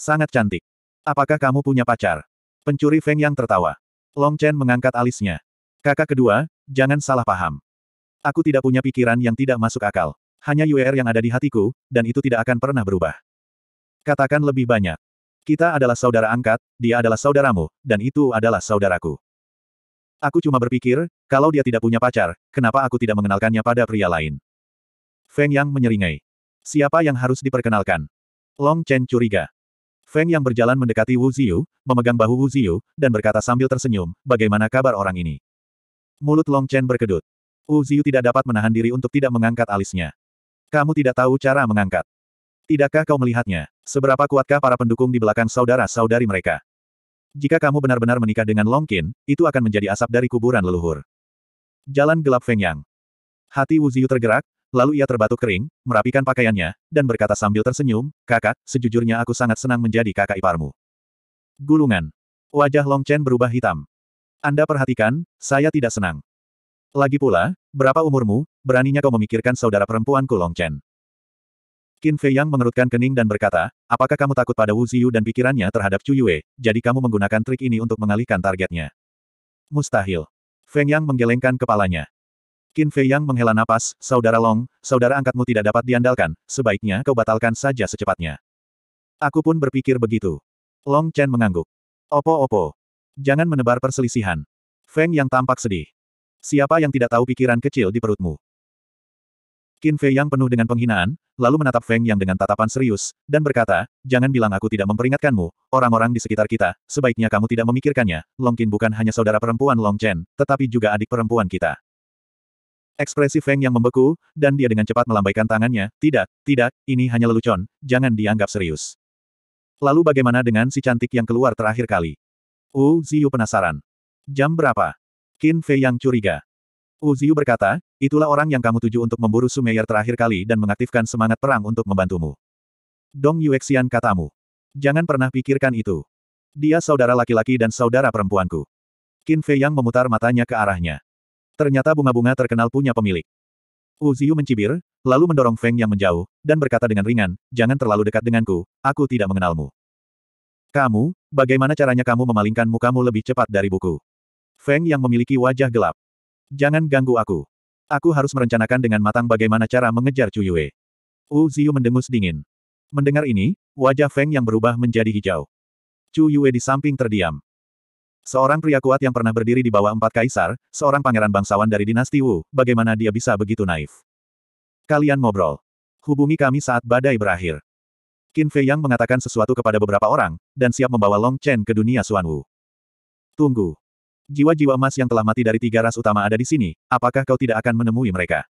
Sangat cantik. Apakah kamu punya pacar? Pencuri Feng yang tertawa. Long Chen mengangkat alisnya. Kakak kedua, jangan salah paham. Aku tidak punya pikiran yang tidak masuk akal. Hanya UR yang ada di hatiku, dan itu tidak akan pernah berubah. Katakan lebih banyak. Kita adalah saudara angkat, dia adalah saudaramu, dan itu adalah saudaraku. Aku cuma berpikir, kalau dia tidak punya pacar, kenapa aku tidak mengenalkannya pada pria lain? Feng Yang menyeringai. Siapa yang harus diperkenalkan? Long Chen curiga. Feng Yang berjalan mendekati Wu Ziyu, memegang bahu Wu Ziyu, dan berkata sambil tersenyum, bagaimana kabar orang ini? Mulut Long Chen berkedut. Wu Ziyu tidak dapat menahan diri untuk tidak mengangkat alisnya. Kamu tidak tahu cara mengangkat. Tidakkah kau melihatnya? Seberapa kuatkah para pendukung di belakang saudara-saudari mereka? Jika kamu benar-benar menikah dengan Long Qin, itu akan menjadi asap dari kuburan leluhur. Jalan gelap Feng Yang. Hati Wu Ziyu tergerak, lalu ia terbatuk kering, merapikan pakaiannya, dan berkata sambil tersenyum, kakak, sejujurnya aku sangat senang menjadi kakak iparmu. Gulungan. Wajah Long Chen berubah hitam. Anda perhatikan, saya tidak senang. Lagi pula, berapa umurmu, beraninya kau memikirkan saudara perempuanku Long Chen. Qin Fei Yang mengerutkan kening dan berkata, apakah kamu takut pada Wu Ziyu dan pikirannya terhadap Chu Yue, jadi kamu menggunakan trik ini untuk mengalihkan targetnya? Mustahil. Feng Yang menggelengkan kepalanya. Qin Fei Yang menghela napas, saudara Long, saudara angkatmu tidak dapat diandalkan, sebaiknya kau batalkan saja secepatnya. Aku pun berpikir begitu. Long Chen mengangguk. Opo-opo. Jangan menebar perselisihan. Feng Yang tampak sedih. Siapa yang tidak tahu pikiran kecil di perutmu? Qin Fei yang penuh dengan penghinaan, lalu menatap Feng yang dengan tatapan serius, dan berkata, jangan bilang aku tidak memperingatkanmu, orang-orang di sekitar kita, sebaiknya kamu tidak memikirkannya, Long Qin bukan hanya saudara perempuan Long Chen, tetapi juga adik perempuan kita. Ekspresi Feng yang membeku, dan dia dengan cepat melambaikan tangannya, tidak, tidak, ini hanya lelucon, jangan dianggap serius. Lalu bagaimana dengan si cantik yang keluar terakhir kali? Wu Ziyu penasaran. Jam berapa? Qin Fei yang curiga. Uziu berkata, itulah orang yang kamu tuju untuk memburu Sumeyer terakhir kali dan mengaktifkan semangat perang untuk membantumu. Dong Yuexian katamu. Jangan pernah pikirkan itu. Dia saudara laki-laki dan saudara perempuanku. Qin Fei Yang memutar matanya ke arahnya. Ternyata bunga-bunga terkenal punya pemilik. Uziu mencibir, lalu mendorong Feng Yang menjauh, dan berkata dengan ringan, jangan terlalu dekat denganku, aku tidak mengenalmu. Kamu, bagaimana caranya kamu memalingkan mukamu lebih cepat dari buku? Feng Yang memiliki wajah gelap. Jangan ganggu aku. Aku harus merencanakan dengan matang bagaimana cara mengejar Cuyue. Yue. Wu Ziyu mendengus dingin. Mendengar ini, wajah Feng yang berubah menjadi hijau. Cuyue di samping terdiam. Seorang pria kuat yang pernah berdiri di bawah empat kaisar, seorang pangeran bangsawan dari dinasti Wu, bagaimana dia bisa begitu naif? Kalian ngobrol. Hubungi kami saat badai berakhir. Qin Fei Yang mengatakan sesuatu kepada beberapa orang, dan siap membawa Long Chen ke dunia Suan Wu. Tunggu jiwa-jiwa emas yang telah mati dari tiga ras utama ada di sini, apakah kau tidak akan menemui mereka?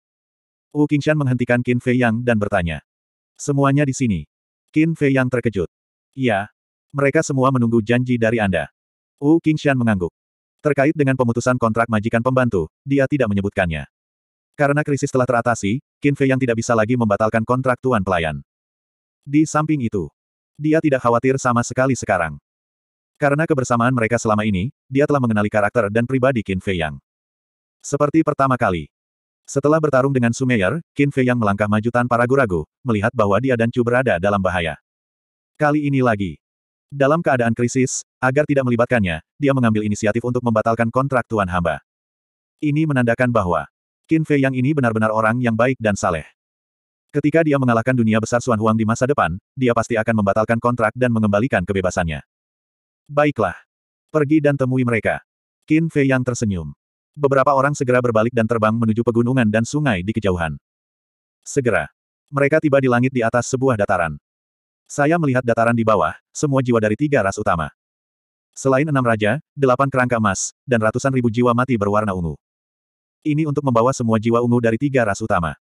Wu Qingshan menghentikan Qin Fei Yang dan bertanya. Semuanya di sini. Qin Fei Yang terkejut. Ya, Mereka semua menunggu janji dari Anda. Wu Qingshan mengangguk. Terkait dengan pemutusan kontrak majikan pembantu, dia tidak menyebutkannya. Karena krisis telah teratasi, Qin Fei Yang tidak bisa lagi membatalkan kontrak tuan pelayan. Di samping itu, dia tidak khawatir sama sekali sekarang. Karena kebersamaan mereka selama ini, dia telah mengenali karakter dan pribadi Qin Fei Yang. Seperti pertama kali. Setelah bertarung dengan Sumeyer, Qin Fei Yang melangkah maju tanpa ragu-ragu, melihat bahwa dia dan Chu berada dalam bahaya. Kali ini lagi. Dalam keadaan krisis, agar tidak melibatkannya, dia mengambil inisiatif untuk membatalkan kontrak Tuan Hamba. Ini menandakan bahwa Qin Fei Yang ini benar-benar orang yang baik dan saleh. Ketika dia mengalahkan dunia besar Xuan Huang di masa depan, dia pasti akan membatalkan kontrak dan mengembalikan kebebasannya. Baiklah. Pergi dan temui mereka. Qin Fei yang tersenyum. Beberapa orang segera berbalik dan terbang menuju pegunungan dan sungai di kejauhan. Segera. Mereka tiba di langit di atas sebuah dataran. Saya melihat dataran di bawah, semua jiwa dari tiga ras utama. Selain enam raja, delapan kerangka emas, dan ratusan ribu jiwa mati berwarna ungu. Ini untuk membawa semua jiwa ungu dari tiga ras utama.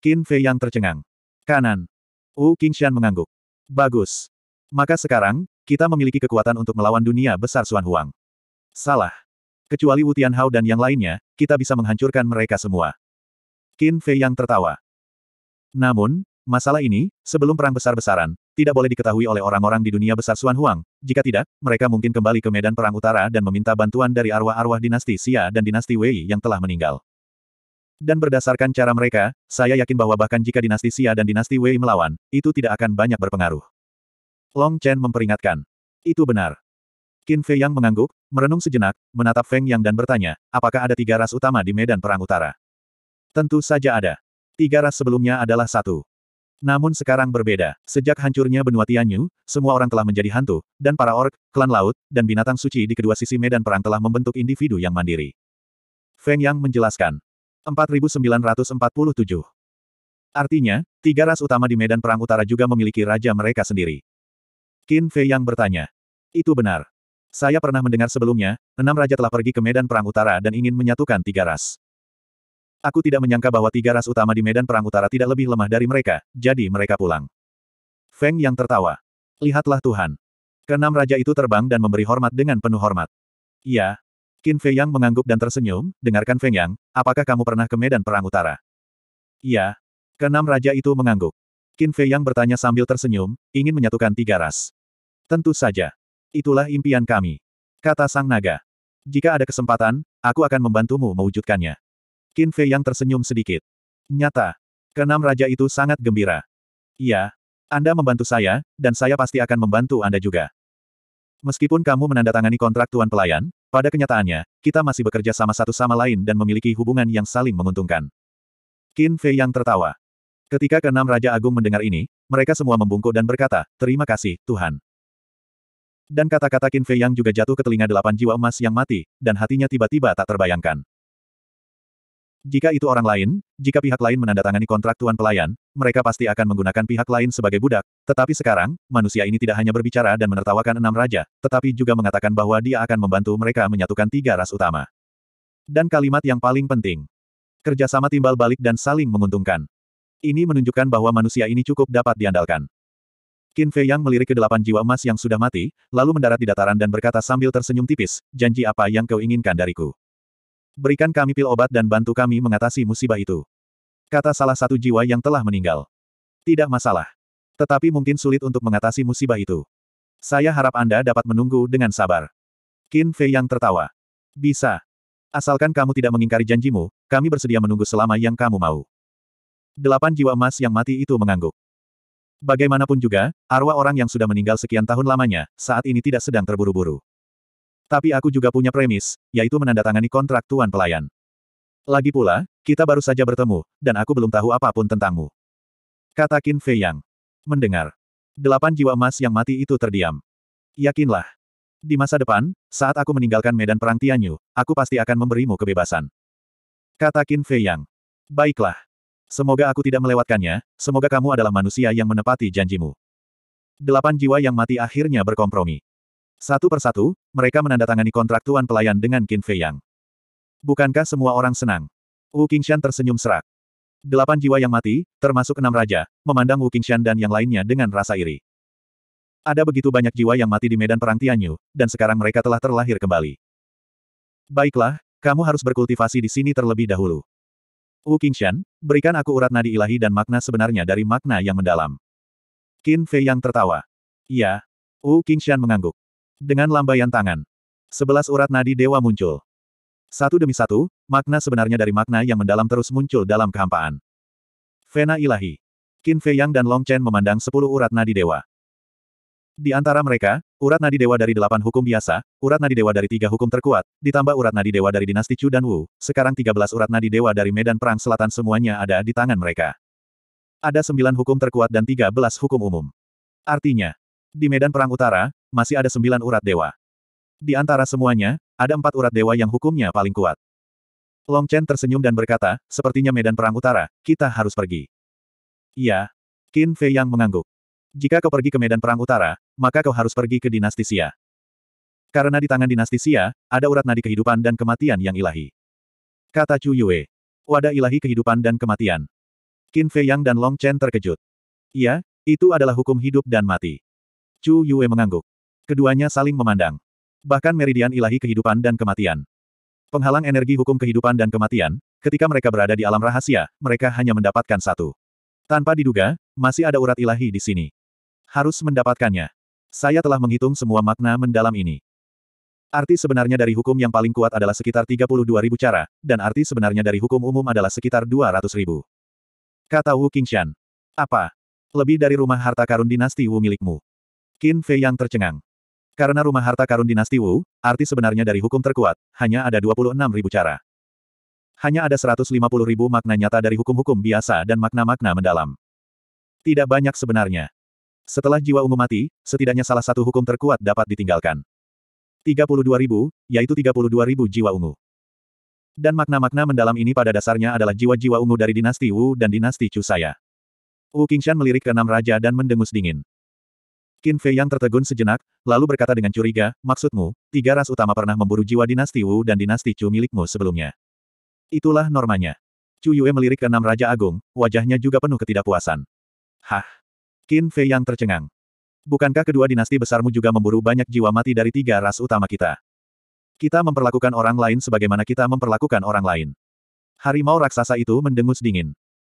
Qin Fei yang tercengang. Kanan. Wu Qingshan mengangguk. Bagus. Maka sekarang, kita memiliki kekuatan untuk melawan dunia besar Suan Huang. Salah. Kecuali Wu Tianhao dan yang lainnya, kita bisa menghancurkan mereka semua. Qin Fei yang tertawa. Namun, masalah ini, sebelum perang besar-besaran, tidak boleh diketahui oleh orang-orang di dunia besar Suan Huang. Jika tidak, mereka mungkin kembali ke medan perang utara dan meminta bantuan dari arwah-arwah dinasti Xia dan dinasti Wei yang telah meninggal. Dan berdasarkan cara mereka, saya yakin bahwa bahkan jika dinasti Xia dan dinasti Wei melawan, itu tidak akan banyak berpengaruh. Long Chen memperingatkan. Itu benar. Qin Fei Yang mengangguk, merenung sejenak, menatap Feng Yang dan bertanya, apakah ada tiga ras utama di Medan Perang Utara? Tentu saja ada. Tiga ras sebelumnya adalah satu. Namun sekarang berbeda. Sejak hancurnya benua Tianyu, semua orang telah menjadi hantu, dan para ork, klan laut, dan binatang suci di kedua sisi medan perang telah membentuk individu yang mandiri. Feng Yang menjelaskan. 4947. Artinya, tiga ras utama di medan perang utara juga memiliki raja mereka sendiri. Qin Fei yang bertanya. Itu benar. Saya pernah mendengar sebelumnya, enam raja telah pergi ke medan perang utara dan ingin menyatukan tiga ras. Aku tidak menyangka bahwa tiga ras utama di medan perang utara tidak lebih lemah dari mereka, jadi mereka pulang. Feng yang tertawa. Lihatlah Tuhan. Kenam raja itu terbang dan memberi hormat dengan penuh hormat. Iya. Qin Fei Yang mengangguk dan tersenyum, dengarkan Feng Yang, apakah kamu pernah ke medan perang utara? Iya. Kenam raja itu mengangguk. Qin Fei Yang bertanya sambil tersenyum, ingin menyatukan tiga ras. Tentu saja. Itulah impian kami. Kata sang naga. Jika ada kesempatan, aku akan membantumu mewujudkannya. Qin Fei yang tersenyum sedikit. Nyata. Kenam raja itu sangat gembira. Iya. Anda membantu saya, dan saya pasti akan membantu Anda juga. Meskipun kamu menandatangani kontrak tuan pelayan, pada kenyataannya, kita masih bekerja sama satu sama lain dan memiliki hubungan yang saling menguntungkan. Qin Fei yang tertawa. Ketika keenam Raja Agung mendengar ini, mereka semua membungkuk dan berkata, Terima kasih, Tuhan. Dan kata-kata Qin Fei yang juga jatuh ke telinga delapan jiwa emas yang mati, dan hatinya tiba-tiba tak terbayangkan. Jika itu orang lain, jika pihak lain menandatangani kontrak tuan pelayan, mereka pasti akan menggunakan pihak lain sebagai budak, tetapi sekarang, manusia ini tidak hanya berbicara dan menertawakan enam raja, tetapi juga mengatakan bahwa dia akan membantu mereka menyatukan tiga ras utama. Dan kalimat yang paling penting. Kerjasama timbal balik dan saling menguntungkan. Ini menunjukkan bahwa manusia ini cukup dapat diandalkan. Qin Fei Yang melirik ke delapan jiwa emas yang sudah mati, lalu mendarat di dataran dan berkata sambil tersenyum tipis, janji apa yang kau inginkan dariku. Berikan kami pil obat dan bantu kami mengatasi musibah itu. Kata salah satu jiwa yang telah meninggal. Tidak masalah. Tetapi mungkin sulit untuk mengatasi musibah itu. Saya harap Anda dapat menunggu dengan sabar. Qin Fei Yang tertawa. Bisa. Asalkan kamu tidak mengingkari janjimu, kami bersedia menunggu selama yang kamu mau. Delapan jiwa emas yang mati itu mengangguk. Bagaimanapun juga, arwah orang yang sudah meninggal sekian tahun lamanya, saat ini tidak sedang terburu-buru. Tapi aku juga punya premis, yaitu menandatangani kontrak tuan pelayan. Lagi pula, kita baru saja bertemu, dan aku belum tahu apapun tentangmu. Kata Qin Fei Yang. Mendengar. Delapan jiwa emas yang mati itu terdiam. Yakinlah. Di masa depan, saat aku meninggalkan medan perang Tianyu, aku pasti akan memberimu kebebasan. Kata Qin Fei Yang. Baiklah. Semoga aku tidak melewatkannya, semoga kamu adalah manusia yang menepati janjimu. Delapan jiwa yang mati akhirnya berkompromi. Satu persatu, mereka menandatangani kontrak Tuan Pelayan dengan Qin Fei Yang. Bukankah semua orang senang? Wu Qingshan tersenyum serak. Delapan jiwa yang mati, termasuk enam raja, memandang Wu Qingshan dan yang lainnya dengan rasa iri. Ada begitu banyak jiwa yang mati di medan perang Tianyu, dan sekarang mereka telah terlahir kembali. Baiklah, kamu harus berkultivasi di sini terlebih dahulu. Wu Qingshan, berikan aku urat nadi ilahi dan makna sebenarnya dari makna yang mendalam. Qin Fei yang tertawa. Ya, Wu Qingshan mengangguk. Dengan lambaian tangan. Sebelas urat nadi dewa muncul. Satu demi satu, makna sebenarnya dari makna yang mendalam terus muncul dalam kehampaan. Vena ilahi. Qin Fei Yang dan Long Chen memandang sepuluh urat nadi dewa. Di antara mereka, urat nadi dewa dari delapan hukum biasa, urat nadi dewa dari tiga hukum terkuat, ditambah urat nadi dewa dari dinasti Chu dan Wu, sekarang tiga belas urat nadi dewa dari medan perang selatan semuanya ada di tangan mereka. Ada sembilan hukum terkuat dan tiga belas hukum umum. Artinya, di medan perang utara, masih ada sembilan urat dewa. Di antara semuanya, ada empat urat dewa yang hukumnya paling kuat. Long Chen tersenyum dan berkata, sepertinya medan perang utara, kita harus pergi. Ya, Qin Fei yang mengangguk. Jika kau pergi ke medan perang utara, maka kau harus pergi ke dinasti Sia. Karena di tangan dinasti Sia, ada urat nadi kehidupan dan kematian yang ilahi. Kata Chu Yue. Wadah ilahi kehidupan dan kematian. Qin Fei Yang dan Long Chen terkejut. Iya, itu adalah hukum hidup dan mati. Chu Yue mengangguk. Keduanya saling memandang. Bahkan meridian ilahi kehidupan dan kematian. Penghalang energi hukum kehidupan dan kematian, ketika mereka berada di alam rahasia, mereka hanya mendapatkan satu. Tanpa diduga, masih ada urat ilahi di sini. Harus mendapatkannya. Saya telah menghitung semua makna mendalam ini. Arti sebenarnya dari hukum yang paling kuat adalah sekitar 32.000 cara, dan arti sebenarnya dari hukum umum adalah sekitar 200.000. Kata Wu Qingshan. Apa? Lebih dari rumah harta karun dinasti Wu milikmu. Qin Fei yang tercengang. Karena rumah harta karun dinasti Wu, arti sebenarnya dari hukum terkuat, hanya ada 26.000 cara. Hanya ada 150.000 makna nyata dari hukum-hukum biasa dan makna-makna mendalam. Tidak banyak sebenarnya. Setelah jiwa ungu mati, setidaknya salah satu hukum terkuat dapat ditinggalkan. ribu, yaitu ribu jiwa ungu. Dan makna-makna mendalam ini pada dasarnya adalah jiwa-jiwa ungu dari dinasti Wu dan dinasti Chu saya. Wu Qingshan melirik ke enam raja dan mendengus dingin. Qin Fei yang tertegun sejenak, lalu berkata dengan curiga, maksudmu, tiga ras utama pernah memburu jiwa dinasti Wu dan dinasti Chu milikmu sebelumnya. Itulah normanya. Chu Yue melirik ke enam raja agung, wajahnya juga penuh ketidakpuasan. Hah, Qin Fei yang tercengang. Bukankah kedua dinasti besarmu juga memburu banyak jiwa mati dari tiga ras utama kita? Kita memperlakukan orang lain sebagaimana kita memperlakukan orang lain. Harimau raksasa itu mendengus dingin.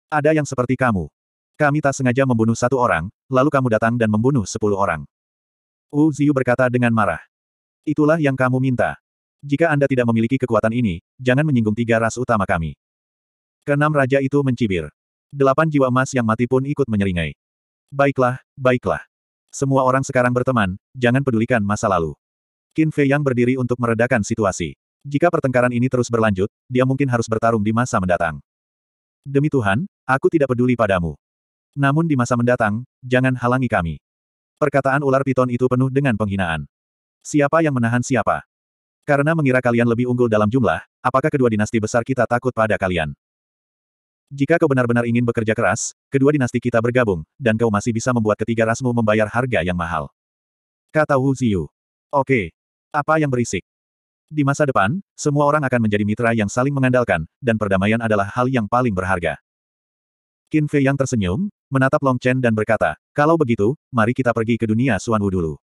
Ada yang seperti kamu. Kami tak sengaja membunuh satu orang, lalu kamu datang dan membunuh sepuluh orang. Wu Ziyu berkata dengan marah. Itulah yang kamu minta. Jika Anda tidak memiliki kekuatan ini, jangan menyinggung tiga ras utama kami. Keenam raja itu mencibir. Delapan jiwa emas yang mati pun ikut menyeringai. Baiklah, baiklah. Semua orang sekarang berteman, jangan pedulikan masa lalu. Qin Fei yang berdiri untuk meredakan situasi. Jika pertengkaran ini terus berlanjut, dia mungkin harus bertarung di masa mendatang. Demi Tuhan, aku tidak peduli padamu. Namun di masa mendatang, jangan halangi kami. Perkataan ular piton itu penuh dengan penghinaan. Siapa yang menahan siapa? Karena mengira kalian lebih unggul dalam jumlah, apakah kedua dinasti besar kita takut pada kalian? Jika kau benar-benar ingin bekerja keras, kedua dinasti kita bergabung, dan kau masih bisa membuat ketiga rasmu membayar harga yang mahal. Kata Wu Ziyu. Oke. Apa yang berisik? Di masa depan, semua orang akan menjadi mitra yang saling mengandalkan, dan perdamaian adalah hal yang paling berharga. Qin Fei yang tersenyum, menatap Long Chen dan berkata, kalau begitu, mari kita pergi ke dunia Suan Wu dulu.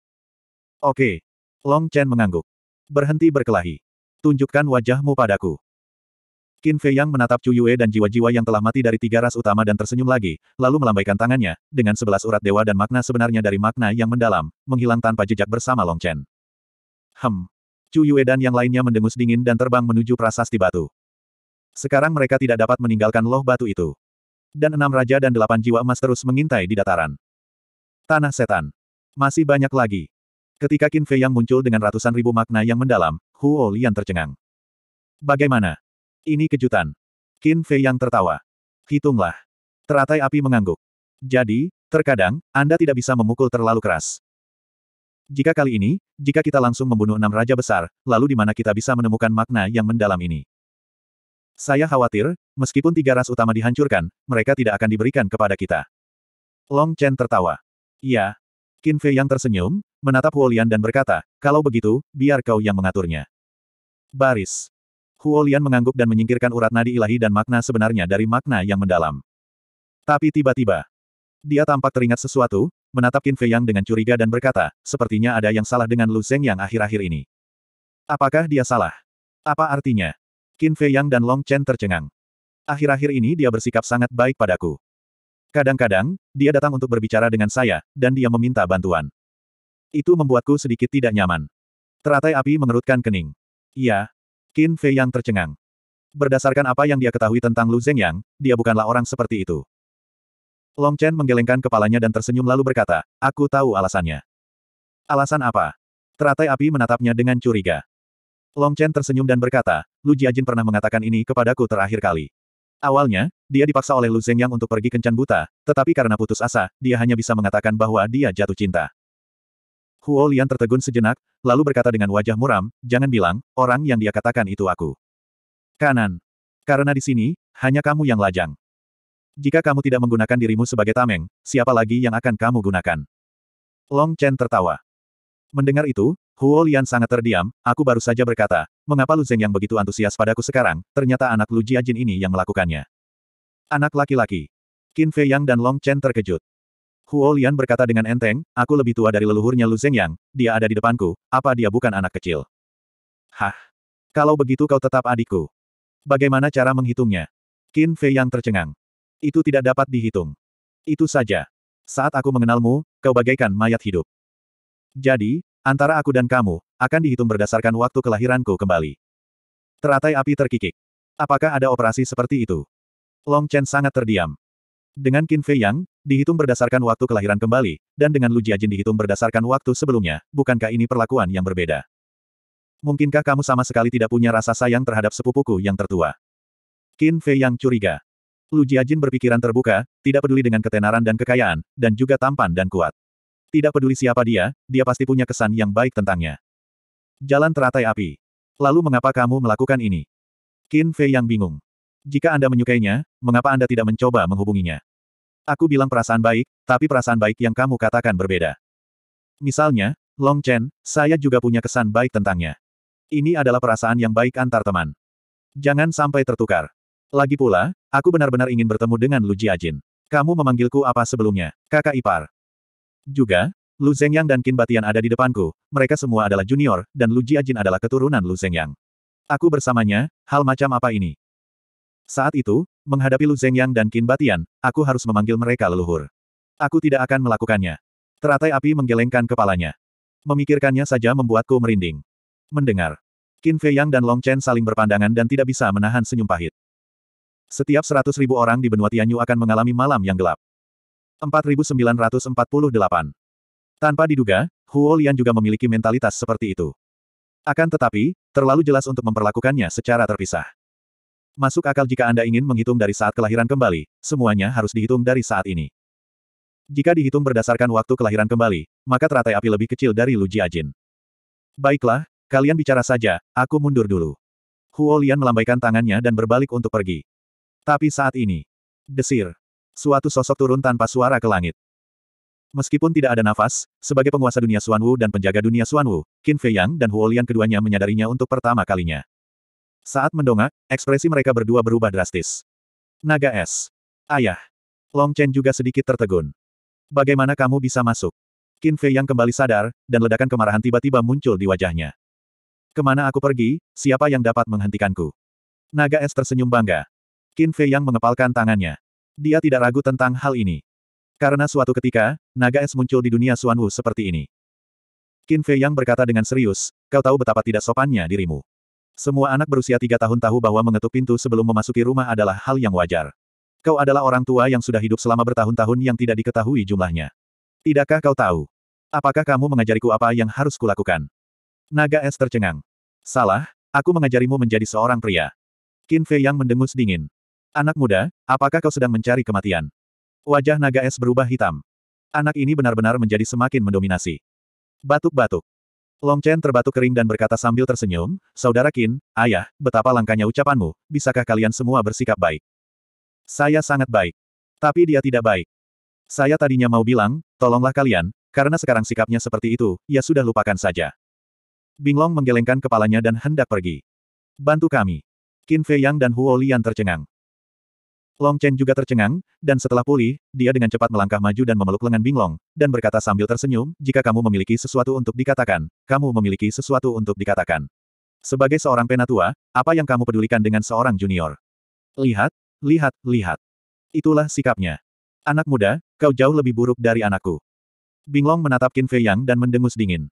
Oke. Long Chen mengangguk. Berhenti berkelahi. Tunjukkan wajahmu padaku. Qin Fei Yang menatap Chu Yue dan jiwa-jiwa yang telah mati dari tiga ras utama dan tersenyum lagi, lalu melambaikan tangannya, dengan sebelas urat dewa dan makna sebenarnya dari makna yang mendalam, menghilang tanpa jejak bersama Long Chen. Hem. Chu Yue dan yang lainnya mendengus dingin dan terbang menuju prasasti batu. Sekarang mereka tidak dapat meninggalkan loh batu itu. Dan enam raja dan delapan jiwa emas terus mengintai di dataran. Tanah setan. Masih banyak lagi. Ketika Qin Fei Yang muncul dengan ratusan ribu makna yang mendalam, Huo Lian tercengang. Bagaimana? Ini kejutan. Qin Fei yang tertawa. Hitunglah. Teratai api mengangguk. Jadi, terkadang, Anda tidak bisa memukul terlalu keras. Jika kali ini, jika kita langsung membunuh enam raja besar, lalu di mana kita bisa menemukan makna yang mendalam ini? Saya khawatir, meskipun tiga ras utama dihancurkan, mereka tidak akan diberikan kepada kita. Long Chen tertawa. Iya. Qin Fei yang tersenyum, menatap Huolian dan berkata, kalau begitu, biar kau yang mengaturnya. Baris. Huo Lian mengangguk dan menyingkirkan urat nadi ilahi dan makna sebenarnya dari makna yang mendalam. Tapi tiba-tiba, dia tampak teringat sesuatu, menatap Qin Fei Yang dengan curiga dan berkata, sepertinya ada yang salah dengan Lu Zeng yang akhir-akhir ini. Apakah dia salah? Apa artinya? Qin Fei Yang dan Long Chen tercengang. Akhir-akhir ini dia bersikap sangat baik padaku. Kadang-kadang, dia datang untuk berbicara dengan saya, dan dia meminta bantuan. Itu membuatku sedikit tidak nyaman. Teratai api mengerutkan kening. Iya, Qin Fei yang tercengang. Berdasarkan apa yang dia ketahui tentang Lu Zhenyang, dia bukanlah orang seperti itu. Long Chen menggelengkan kepalanya dan tersenyum lalu berkata, aku tahu alasannya. Alasan apa? Teratai api menatapnya dengan curiga. Long Chen tersenyum dan berkata, Lu Jiajin pernah mengatakan ini kepadaku terakhir kali. Awalnya, dia dipaksa oleh Lu Zhenyang untuk pergi kencan buta, tetapi karena putus asa, dia hanya bisa mengatakan bahwa dia jatuh cinta. Huo Lian tertegun sejenak, lalu berkata dengan wajah muram, jangan bilang, orang yang dia katakan itu aku. Kanan. Karena di sini, hanya kamu yang lajang. Jika kamu tidak menggunakan dirimu sebagai tameng, siapa lagi yang akan kamu gunakan? Long Chen tertawa. Mendengar itu, Huo Lian sangat terdiam, aku baru saja berkata, mengapa Lu Zeng yang begitu antusias padaku sekarang, ternyata anak Lu Jiajin ini yang melakukannya. Anak laki-laki. Qin Fei Yang dan Long Chen terkejut. Huo Lian berkata dengan enteng, aku lebih tua dari leluhurnya Lu Zengyang, dia ada di depanku, apa dia bukan anak kecil? Hah? Kalau begitu kau tetap adikku. Bagaimana cara menghitungnya? Qin Fei yang tercengang. Itu tidak dapat dihitung. Itu saja. Saat aku mengenalmu, kau bagaikan mayat hidup. Jadi, antara aku dan kamu, akan dihitung berdasarkan waktu kelahiranku kembali. Teratai api terkikik. Apakah ada operasi seperti itu? Long Chen sangat terdiam. Dengan Qin Fei Yang, dihitung berdasarkan waktu kelahiran kembali, dan dengan Lu Jiajin dihitung berdasarkan waktu sebelumnya, bukankah ini perlakuan yang berbeda? Mungkinkah kamu sama sekali tidak punya rasa sayang terhadap sepupuku yang tertua? Qin Fei Yang curiga. Lu Jiajin berpikiran terbuka, tidak peduli dengan ketenaran dan kekayaan, dan juga tampan dan kuat. Tidak peduli siapa dia, dia pasti punya kesan yang baik tentangnya. Jalan teratai api. Lalu mengapa kamu melakukan ini? Qin Fei Yang bingung. Jika Anda menyukainya, mengapa Anda tidak mencoba menghubunginya? Aku bilang perasaan baik, tapi perasaan baik yang kamu katakan berbeda. Misalnya, Long Chen, saya juga punya kesan baik tentangnya. Ini adalah perasaan yang baik antar teman. Jangan sampai tertukar. Lagi pula, aku benar-benar ingin bertemu dengan Lu Jiajin. Kamu memanggilku apa sebelumnya, kakak ipar? Juga, Lu Zhengyang dan Qin Batian ada di depanku, mereka semua adalah junior, dan Lu Jiajin adalah keturunan Lu Zhengyang. Aku bersamanya, hal macam apa ini? Saat itu, menghadapi Lu Zhengyang dan Qin Batian, aku harus memanggil mereka leluhur. Aku tidak akan melakukannya. Teratai api menggelengkan kepalanya. Memikirkannya saja membuatku merinding. Mendengar. Qin yang dan Long Chen saling berpandangan dan tidak bisa menahan senyum pahit. Setiap seratus ribu orang di benua Tianyu akan mengalami malam yang gelap. 4948. Tanpa diduga, Huo Lian juga memiliki mentalitas seperti itu. Akan tetapi, terlalu jelas untuk memperlakukannya secara terpisah. Masuk akal jika Anda ingin menghitung dari saat kelahiran kembali, semuanya harus dihitung dari saat ini. Jika dihitung berdasarkan waktu kelahiran kembali, maka teratai api lebih kecil dari Lu Jiajin. Baiklah, kalian bicara saja, aku mundur dulu. Huo Lian melambaikan tangannya dan berbalik untuk pergi. Tapi saat ini, desir. Suatu sosok turun tanpa suara ke langit. Meskipun tidak ada nafas, sebagai penguasa dunia Suanwu dan penjaga dunia Suanwu, Qin Fei Yang dan Huo Lian keduanya menyadarinya untuk pertama kalinya. Saat mendongak, ekspresi mereka berdua berubah drastis. Naga es. Ayah. Long Chen juga sedikit tertegun. Bagaimana kamu bisa masuk? Qin Fei yang kembali sadar, dan ledakan kemarahan tiba-tiba muncul di wajahnya. Kemana aku pergi, siapa yang dapat menghentikanku? Naga es tersenyum bangga. Qin Fei yang mengepalkan tangannya. Dia tidak ragu tentang hal ini. Karena suatu ketika, naga es muncul di dunia Suan Wu seperti ini. Qin Fei yang berkata dengan serius, kau tahu betapa tidak sopannya dirimu. Semua anak berusia tiga tahun tahu bahwa mengetuk pintu sebelum memasuki rumah adalah hal yang wajar. Kau adalah orang tua yang sudah hidup selama bertahun-tahun yang tidak diketahui jumlahnya. Tidakkah kau tahu? Apakah kamu mengajariku apa yang harus kulakukan? Naga es tercengang. Salah, aku mengajarimu menjadi seorang pria. Qin Fei yang mendengus dingin. Anak muda, apakah kau sedang mencari kematian? Wajah naga es berubah hitam. Anak ini benar-benar menjadi semakin mendominasi. Batuk-batuk. Long Chen terbatuk kering dan berkata sambil tersenyum, Saudara Qin, ayah, betapa langkahnya ucapanmu, bisakah kalian semua bersikap baik? Saya sangat baik. Tapi dia tidak baik. Saya tadinya mau bilang, tolonglah kalian, karena sekarang sikapnya seperti itu, ya sudah lupakan saja. Binglong menggelengkan kepalanya dan hendak pergi. Bantu kami. Qin Fei Yang dan Huo Lian tercengang. Long Chen juga tercengang, dan setelah pulih, dia dengan cepat melangkah maju dan memeluk lengan Binglong, dan berkata sambil tersenyum, jika kamu memiliki sesuatu untuk dikatakan, kamu memiliki sesuatu untuk dikatakan. Sebagai seorang penatua, apa yang kamu pedulikan dengan seorang junior? Lihat, lihat, lihat. Itulah sikapnya. Anak muda, kau jauh lebih buruk dari anakku. Binglong menatap Qin Fei Yang dan mendengus dingin.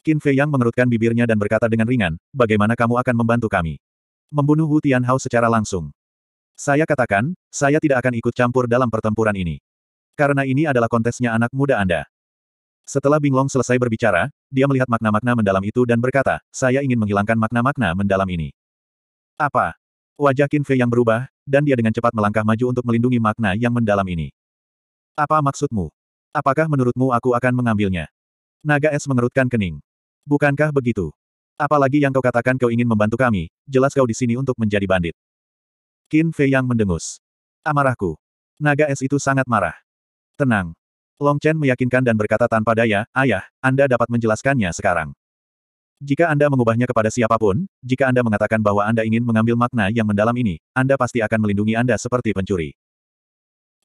Qin Fei Yang mengerutkan bibirnya dan berkata dengan ringan, bagaimana kamu akan membantu kami? Membunuh Hu Tianhao secara langsung. Saya katakan, saya tidak akan ikut campur dalam pertempuran ini. Karena ini adalah kontesnya anak muda Anda. Setelah Binglong selesai berbicara, dia melihat makna-makna mendalam itu dan berkata, saya ingin menghilangkan makna-makna mendalam ini. Apa? Wajah Qin Fei yang berubah, dan dia dengan cepat melangkah maju untuk melindungi makna yang mendalam ini. Apa maksudmu? Apakah menurutmu aku akan mengambilnya? Naga es mengerutkan kening. Bukankah begitu? Apalagi yang kau katakan kau ingin membantu kami, jelas kau di sini untuk menjadi bandit. Qin Fei yang mendengus. Amarahku. Naga es itu sangat marah. Tenang. Long Chen meyakinkan dan berkata tanpa daya, Ayah, Anda dapat menjelaskannya sekarang. Jika Anda mengubahnya kepada siapapun, jika Anda mengatakan bahwa Anda ingin mengambil makna yang mendalam ini, Anda pasti akan melindungi Anda seperti pencuri.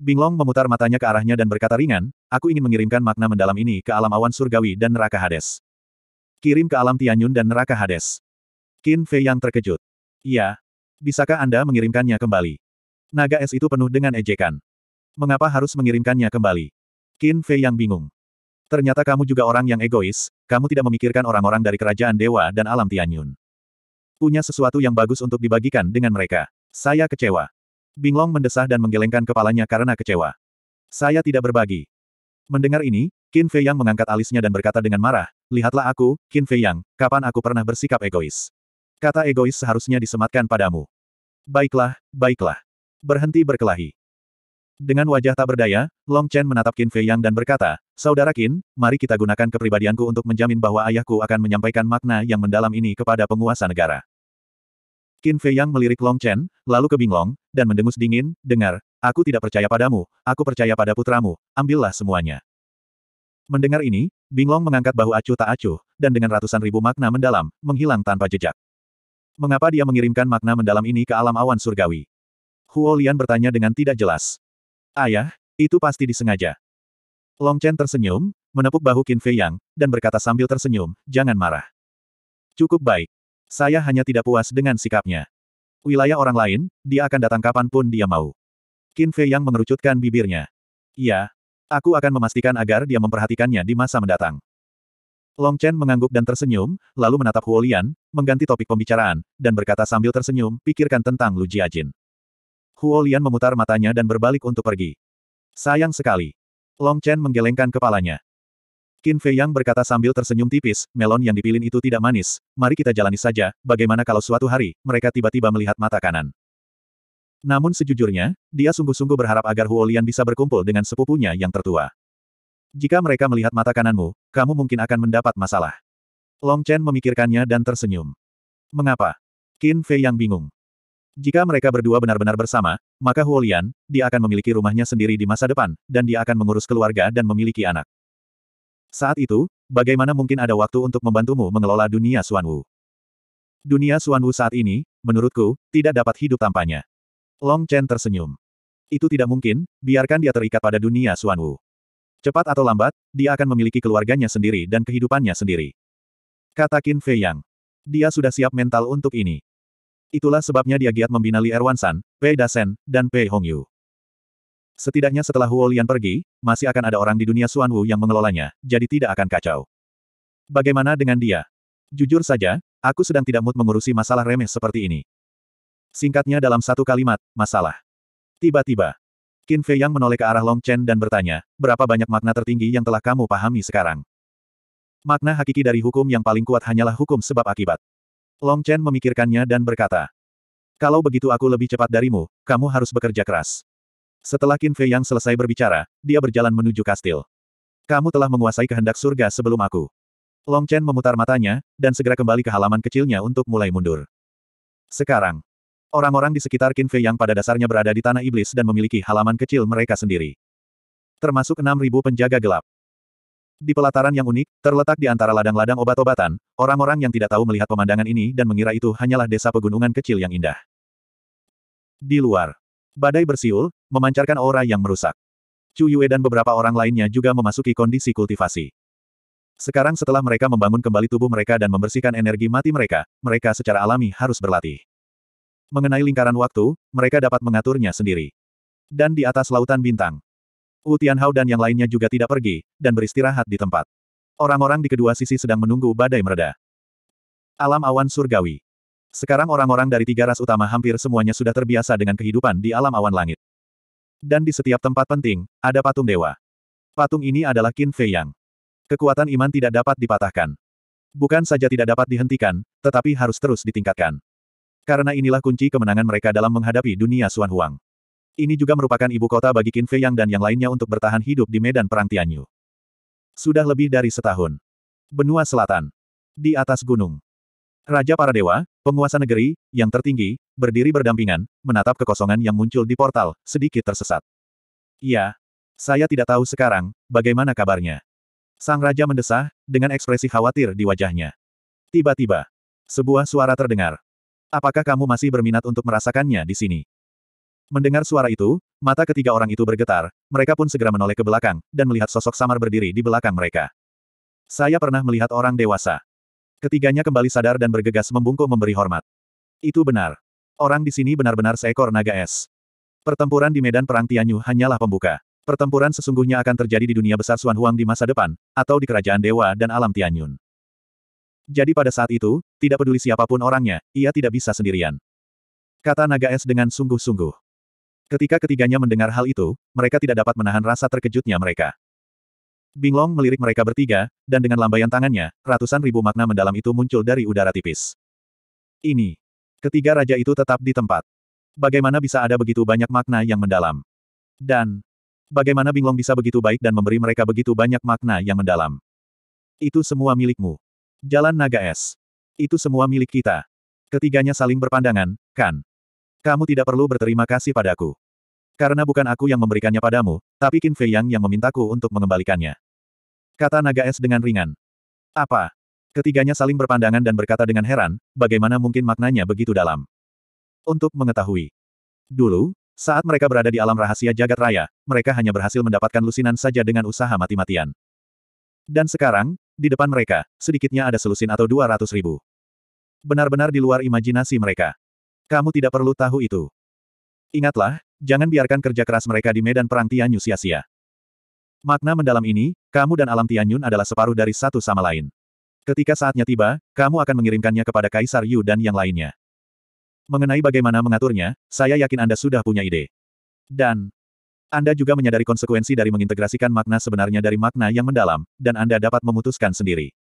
Binglong memutar matanya ke arahnya dan berkata ringan, aku ingin mengirimkan makna mendalam ini ke alam awan surgawi dan neraka Hades. Kirim ke alam Tianyun dan neraka Hades. Qin Fei yang terkejut. Iya, Bisakah Anda mengirimkannya kembali? Naga es itu penuh dengan ejekan. Mengapa harus mengirimkannya kembali? Qin Fei yang bingung. Ternyata kamu juga orang yang egois, kamu tidak memikirkan orang-orang dari kerajaan dewa dan alam Tianyun. Punya sesuatu yang bagus untuk dibagikan dengan mereka. Saya kecewa. Binglong mendesah dan menggelengkan kepalanya karena kecewa. Saya tidak berbagi. Mendengar ini, Qin Fei Yang mengangkat alisnya dan berkata dengan marah, Lihatlah aku, Qin Fei Yang, kapan aku pernah bersikap egois. Kata egois seharusnya disematkan padamu. Baiklah, baiklah. Berhenti berkelahi. Dengan wajah tak berdaya, Long Chen menatap Qin Fei Yang dan berkata, Saudara Qin, mari kita gunakan kepribadianku untuk menjamin bahwa ayahku akan menyampaikan makna yang mendalam ini kepada penguasa negara. Qin Fei Yang melirik Long Chen, lalu ke Binglong, dan mendengus dingin, dengar, aku tidak percaya padamu, aku percaya pada putramu, ambillah semuanya. Mendengar ini, Binglong mengangkat bahu acuh tak acuh, dan dengan ratusan ribu makna mendalam, menghilang tanpa jejak. Mengapa dia mengirimkan makna mendalam ini ke alam awan surgawi? Huo Lian bertanya dengan tidak jelas. Ayah, itu pasti disengaja. Long Chen tersenyum, menepuk bahu Qin Fei Yang, dan berkata sambil tersenyum, jangan marah. Cukup baik. Saya hanya tidak puas dengan sikapnya. Wilayah orang lain, dia akan datang kapanpun dia mau. Qin Fei Yang mengerucutkan bibirnya. Ya, Aku akan memastikan agar dia memperhatikannya di masa mendatang. Long Chen mengangguk dan tersenyum, lalu menatap Huolian, mengganti topik pembicaraan, dan berkata sambil tersenyum, pikirkan tentang Lu Jiajin. Huolian memutar matanya dan berbalik untuk pergi. Sayang sekali. Long Chen menggelengkan kepalanya. Qin Fei Yang berkata sambil tersenyum tipis, melon yang dipilin itu tidak manis, mari kita jalani saja, bagaimana kalau suatu hari, mereka tiba-tiba melihat mata kanan. Namun sejujurnya, dia sungguh-sungguh berharap agar Huolian bisa berkumpul dengan sepupunya yang tertua. Jika mereka melihat mata kananmu, kamu mungkin akan mendapat masalah. Long Chen memikirkannya dan tersenyum. Mengapa? Qin Fei yang bingung. Jika mereka berdua benar-benar bersama, maka Huolian, dia akan memiliki rumahnya sendiri di masa depan, dan dia akan mengurus keluarga dan memiliki anak. Saat itu, bagaimana mungkin ada waktu untuk membantumu mengelola dunia Suanwu? Dunia Suanwu saat ini, menurutku, tidak dapat hidup tanpanya. Long Chen tersenyum. Itu tidak mungkin, biarkan dia terikat pada dunia Suanwu. Cepat atau lambat, dia akan memiliki keluarganya sendiri dan kehidupannya sendiri. Kata Qin Fei Yang. Dia sudah siap mental untuk ini. Itulah sebabnya dia giat membina Li Erwansan, Pei Dasen, dan Pei Hongyu. Setidaknya setelah Huo Lian pergi, masih akan ada orang di dunia Xuan Wu yang mengelolanya, jadi tidak akan kacau. Bagaimana dengan dia? Jujur saja, aku sedang tidak mood mengurusi masalah remeh seperti ini. Singkatnya dalam satu kalimat, masalah. Tiba-tiba, Qin Fei Yang menoleh ke arah Long Chen dan bertanya, berapa banyak makna tertinggi yang telah kamu pahami sekarang? Makna hakiki dari hukum yang paling kuat hanyalah hukum sebab akibat. Long Chen memikirkannya dan berkata, kalau begitu aku lebih cepat darimu, kamu harus bekerja keras. Setelah Qin Fei Yang selesai berbicara, dia berjalan menuju kastil. Kamu telah menguasai kehendak surga sebelum aku. Long Chen memutar matanya, dan segera kembali ke halaman kecilnya untuk mulai mundur. Sekarang, Orang-orang di sekitar Qin Fei yang pada dasarnya berada di tanah iblis dan memiliki halaman kecil mereka sendiri. Termasuk 6.000 penjaga gelap. Di pelataran yang unik, terletak di antara ladang-ladang obat-obatan, orang-orang yang tidak tahu melihat pemandangan ini dan mengira itu hanyalah desa pegunungan kecil yang indah. Di luar, badai bersiul, memancarkan aura yang merusak. Chu Yue dan beberapa orang lainnya juga memasuki kondisi kultivasi. Sekarang setelah mereka membangun kembali tubuh mereka dan membersihkan energi mati mereka, mereka secara alami harus berlatih. Mengenai lingkaran waktu, mereka dapat mengaturnya sendiri. Dan di atas lautan bintang. U Tianhao dan yang lainnya juga tidak pergi, dan beristirahat di tempat. Orang-orang di kedua sisi sedang menunggu badai mereda. Alam awan surgawi. Sekarang orang-orang dari tiga ras utama hampir semuanya sudah terbiasa dengan kehidupan di alam awan langit. Dan di setiap tempat penting, ada patung dewa. Patung ini adalah Qin Fei Yang. Kekuatan iman tidak dapat dipatahkan. Bukan saja tidak dapat dihentikan, tetapi harus terus ditingkatkan. Karena inilah kunci kemenangan mereka dalam menghadapi dunia Suan Huang. Ini juga merupakan ibu kota bagi Qin Fei Yang dan yang lainnya untuk bertahan hidup di medan perang Tianyu. Sudah lebih dari setahun. Benua Selatan. Di atas gunung. Raja para dewa, penguasa negeri, yang tertinggi, berdiri berdampingan, menatap kekosongan yang muncul di portal, sedikit tersesat. Ya, Saya tidak tahu sekarang, bagaimana kabarnya. Sang Raja mendesah, dengan ekspresi khawatir di wajahnya. Tiba-tiba, sebuah suara terdengar. Apakah kamu masih berminat untuk merasakannya di sini? Mendengar suara itu, mata ketiga orang itu bergetar, mereka pun segera menoleh ke belakang, dan melihat sosok samar berdiri di belakang mereka. Saya pernah melihat orang dewasa. Ketiganya kembali sadar dan bergegas membungkuk memberi hormat. Itu benar. Orang di sini benar-benar seekor naga es. Pertempuran di medan perang Tianyu hanyalah pembuka. Pertempuran sesungguhnya akan terjadi di dunia besar Xuan Huang di masa depan, atau di kerajaan dewa dan alam Tianyun. Jadi pada saat itu, tidak peduli siapapun orangnya, ia tidak bisa sendirian. Kata naga es dengan sungguh-sungguh. Ketika ketiganya mendengar hal itu, mereka tidak dapat menahan rasa terkejutnya mereka. Binglong melirik mereka bertiga, dan dengan lambaian tangannya, ratusan ribu makna mendalam itu muncul dari udara tipis. Ini. Ketiga raja itu tetap di tempat. Bagaimana bisa ada begitu banyak makna yang mendalam? Dan, bagaimana Binglong bisa begitu baik dan memberi mereka begitu banyak makna yang mendalam? Itu semua milikmu. Jalan Naga Es. Itu semua milik kita. Ketiganya saling berpandangan, kan? Kamu tidak perlu berterima kasih padaku. Karena bukan aku yang memberikannya padamu, tapi Qin Fei Yang yang memintaku untuk mengembalikannya. Kata naga es dengan ringan. Apa? Ketiganya saling berpandangan dan berkata dengan heran, bagaimana mungkin maknanya begitu dalam. Untuk mengetahui. Dulu, saat mereka berada di alam rahasia jagat raya, mereka hanya berhasil mendapatkan lusinan saja dengan usaha mati-matian. Dan sekarang, di depan mereka, sedikitnya ada selusin atau dua ribu. Benar-benar di luar imajinasi mereka. Kamu tidak perlu tahu itu. Ingatlah, jangan biarkan kerja keras mereka di medan perang Tianyu sia-sia. Makna mendalam ini, kamu dan alam Tianyun adalah separuh dari satu sama lain. Ketika saatnya tiba, kamu akan mengirimkannya kepada Kaisar Yu dan yang lainnya. Mengenai bagaimana mengaturnya, saya yakin Anda sudah punya ide. Dan, Anda juga menyadari konsekuensi dari mengintegrasikan makna sebenarnya dari makna yang mendalam, dan Anda dapat memutuskan sendiri.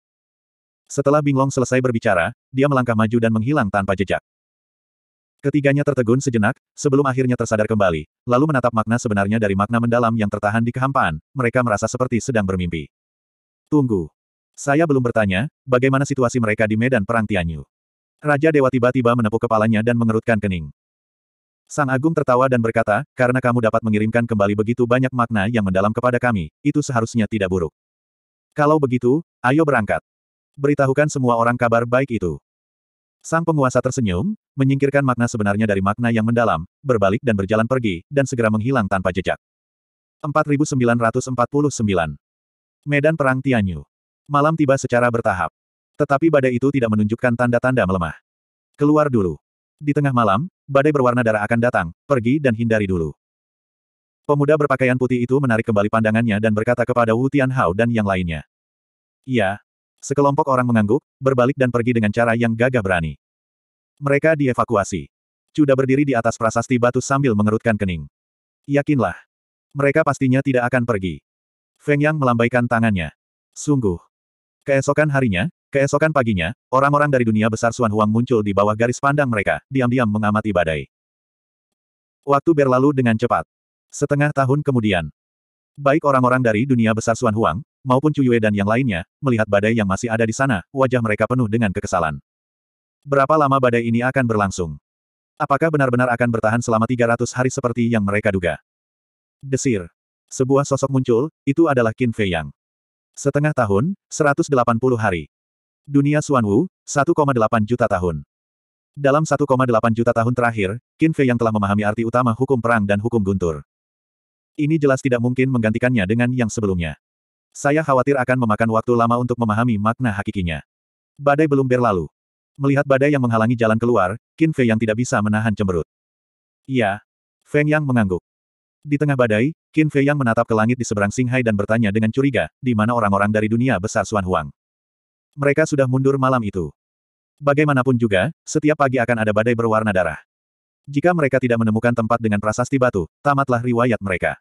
Setelah Binglong selesai berbicara, dia melangkah maju dan menghilang tanpa jejak. Ketiganya tertegun sejenak, sebelum akhirnya tersadar kembali, lalu menatap makna sebenarnya dari makna mendalam yang tertahan di kehampaan, mereka merasa seperti sedang bermimpi. Tunggu. Saya belum bertanya, bagaimana situasi mereka di medan perang Tianyu. Raja Dewa tiba-tiba menepuk kepalanya dan mengerutkan kening. Sang Agung tertawa dan berkata, karena kamu dapat mengirimkan kembali begitu banyak makna yang mendalam kepada kami, itu seharusnya tidak buruk. Kalau begitu, ayo berangkat beritahukan semua orang kabar baik itu. Sang penguasa tersenyum, menyingkirkan makna sebenarnya dari makna yang mendalam, berbalik dan berjalan pergi, dan segera menghilang tanpa jejak. 4949. Medan Perang Tianyu. Malam tiba secara bertahap. Tetapi badai itu tidak menunjukkan tanda-tanda melemah. Keluar dulu. Di tengah malam, badai berwarna darah akan datang, pergi dan hindari dulu. Pemuda berpakaian putih itu menarik kembali pandangannya dan berkata kepada Wu Tianhao dan yang lainnya. Iya, Sekelompok orang mengangguk, berbalik dan pergi dengan cara yang gagah berani. Mereka dievakuasi. Cuda berdiri di atas prasasti batu sambil mengerutkan kening. Yakinlah. Mereka pastinya tidak akan pergi. Feng Yang melambaikan tangannya. Sungguh. Keesokan harinya, keesokan paginya, orang-orang dari dunia besar Suan Huang muncul di bawah garis pandang mereka, diam-diam mengamati badai. Waktu berlalu dengan cepat. Setengah tahun kemudian. Baik orang-orang dari dunia besar Suan Huang, maupun Cuyue dan yang lainnya, melihat badai yang masih ada di sana, wajah mereka penuh dengan kekesalan. Berapa lama badai ini akan berlangsung? Apakah benar-benar akan bertahan selama 300 hari seperti yang mereka duga? Desir. Sebuah sosok muncul, itu adalah Qin Fei Yang. Setengah tahun, 180 hari. Dunia Wu 1,8 juta tahun. Dalam 1,8 juta tahun terakhir, Qin Fei Yang telah memahami arti utama hukum perang dan hukum guntur. Ini jelas tidak mungkin menggantikannya dengan yang sebelumnya. Saya khawatir akan memakan waktu lama untuk memahami makna hakikinya. Badai belum berlalu. Melihat badai yang menghalangi jalan keluar, Qin Fei yang tidak bisa menahan cemberut. Ya, Feng Yang mengangguk. Di tengah badai, Qin Fei Yang menatap ke langit di seberang Singhai dan bertanya dengan curiga, di mana orang-orang dari dunia besar Suan Huang. Mereka sudah mundur malam itu. Bagaimanapun juga, setiap pagi akan ada badai berwarna darah. Jika mereka tidak menemukan tempat dengan prasasti batu, tamatlah riwayat mereka.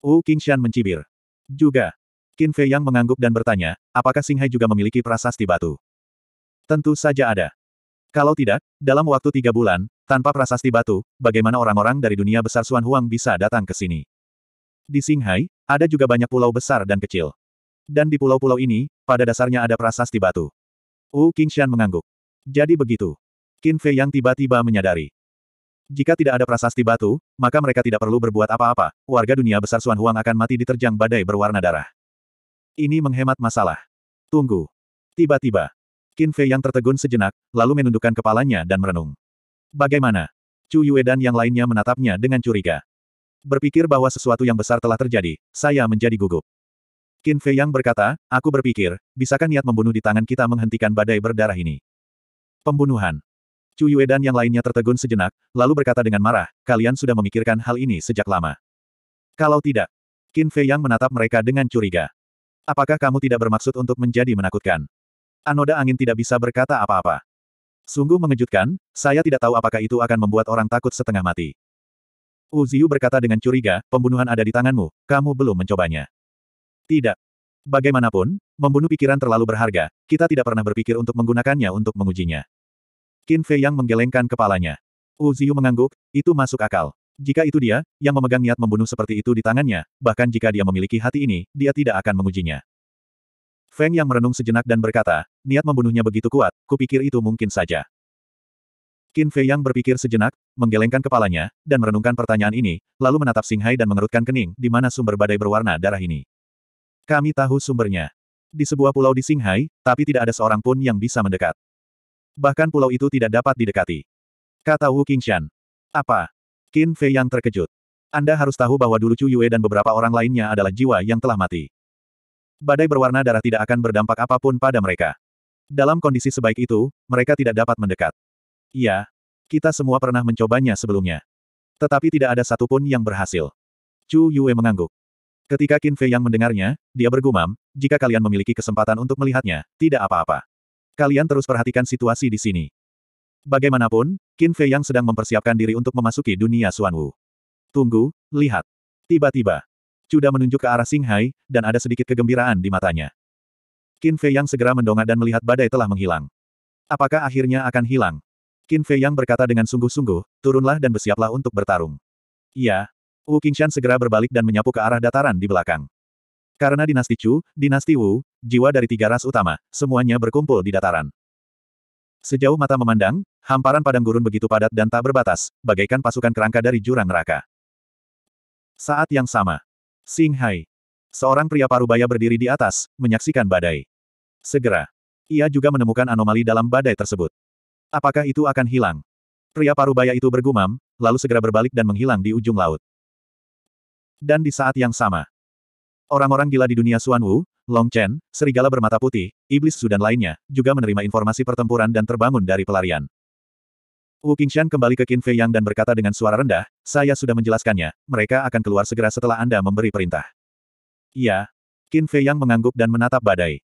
Wu Qingshan mencibir. Juga, Qin Fei Yang mengangguk dan bertanya, apakah Singhai juga memiliki prasasti batu? Tentu saja ada. Kalau tidak, dalam waktu tiga bulan, tanpa prasasti batu, bagaimana orang-orang dari dunia besar Suan Huang bisa datang ke sini? Di Singhai, ada juga banyak pulau besar dan kecil. Dan di pulau-pulau ini, pada dasarnya ada prasasti batu. Wu Qingshan mengangguk. Jadi begitu. Qin Fei Yang tiba-tiba menyadari. Jika tidak ada prasasti batu, maka mereka tidak perlu berbuat apa-apa, warga dunia besar Suan Huang akan mati diterjang badai berwarna darah. Ini menghemat masalah. Tunggu. Tiba-tiba. Qin Fei yang tertegun sejenak, lalu menundukkan kepalanya dan merenung. Bagaimana? Chu Yue dan yang lainnya menatapnya dengan curiga. Berpikir bahwa sesuatu yang besar telah terjadi, saya menjadi gugup. Qin Fei yang berkata, aku berpikir, bisakah niat membunuh di tangan kita menghentikan badai berdarah ini? Pembunuhan. Chu Yue dan yang lainnya tertegun sejenak, lalu berkata dengan marah, kalian sudah memikirkan hal ini sejak lama. Kalau tidak, Qin Fei yang menatap mereka dengan curiga. Apakah kamu tidak bermaksud untuk menjadi menakutkan? Anoda angin tidak bisa berkata apa-apa. Sungguh mengejutkan, saya tidak tahu apakah itu akan membuat orang takut setengah mati. Uziu berkata dengan curiga, pembunuhan ada di tanganmu, kamu belum mencobanya. Tidak. Bagaimanapun, membunuh pikiran terlalu berharga, kita tidak pernah berpikir untuk menggunakannya untuk mengujinya. Qin Fei yang menggelengkan kepalanya. Uziu mengangguk, itu masuk akal. Jika itu dia, yang memegang niat membunuh seperti itu di tangannya, bahkan jika dia memiliki hati ini, dia tidak akan mengujinya. Feng yang merenung sejenak dan berkata, niat membunuhnya begitu kuat, kupikir itu mungkin saja. Qin Fei yang berpikir sejenak, menggelengkan kepalanya, dan merenungkan pertanyaan ini, lalu menatap Singhai dan mengerutkan kening di mana sumber badai berwarna darah ini. Kami tahu sumbernya. Di sebuah pulau di Singhai, tapi tidak ada seorang pun yang bisa mendekat. Bahkan pulau itu tidak dapat didekati. Kata Wu Qingshan. Apa? Qin Fei yang terkejut. Anda harus tahu bahwa dulu Chu Yue dan beberapa orang lainnya adalah jiwa yang telah mati. Badai berwarna darah tidak akan berdampak apapun pada mereka. Dalam kondisi sebaik itu, mereka tidak dapat mendekat. Iya, kita semua pernah mencobanya sebelumnya. Tetapi tidak ada satupun yang berhasil. Chu Yue mengangguk. Ketika Qin Fei yang mendengarnya, dia bergumam, jika kalian memiliki kesempatan untuk melihatnya, tidak apa-apa. Kalian terus perhatikan situasi di sini. Bagaimanapun, Qin Fei yang sedang mempersiapkan diri untuk memasuki dunia Xuan Wu. Tunggu, lihat. Tiba-tiba, Cuda menunjuk ke arah Singhai, dan ada sedikit kegembiraan di matanya. Qin Fei yang segera mendongak dan melihat badai telah menghilang. Apakah akhirnya akan hilang? Qin Fei yang berkata dengan sungguh-sungguh, turunlah dan bersiaplah untuk bertarung. Iya. Wu Qingshan segera berbalik dan menyapu ke arah dataran di belakang. Karena dinasti Chu, dinasti Wu, jiwa dari tiga ras utama, semuanya berkumpul di dataran. Sejauh mata memandang, hamparan padang gurun begitu padat dan tak berbatas, bagaikan pasukan kerangka dari jurang neraka. Saat yang sama, Sing Hai, seorang pria parubaya berdiri di atas, menyaksikan badai. Segera, ia juga menemukan anomali dalam badai tersebut. Apakah itu akan hilang? Pria parubaya itu bergumam, lalu segera berbalik dan menghilang di ujung laut. Dan di saat yang sama, Orang-orang gila di dunia Xuan Wu, Long Chen, serigala bermata putih, iblis Su dan lainnya, juga menerima informasi pertempuran dan terbangun dari pelarian. Wu Qingshan kembali ke Qin Fei Yang dan berkata dengan suara rendah, saya sudah menjelaskannya, mereka akan keluar segera setelah Anda memberi perintah. Iya. Qin Fei Yang mengangguk dan menatap badai.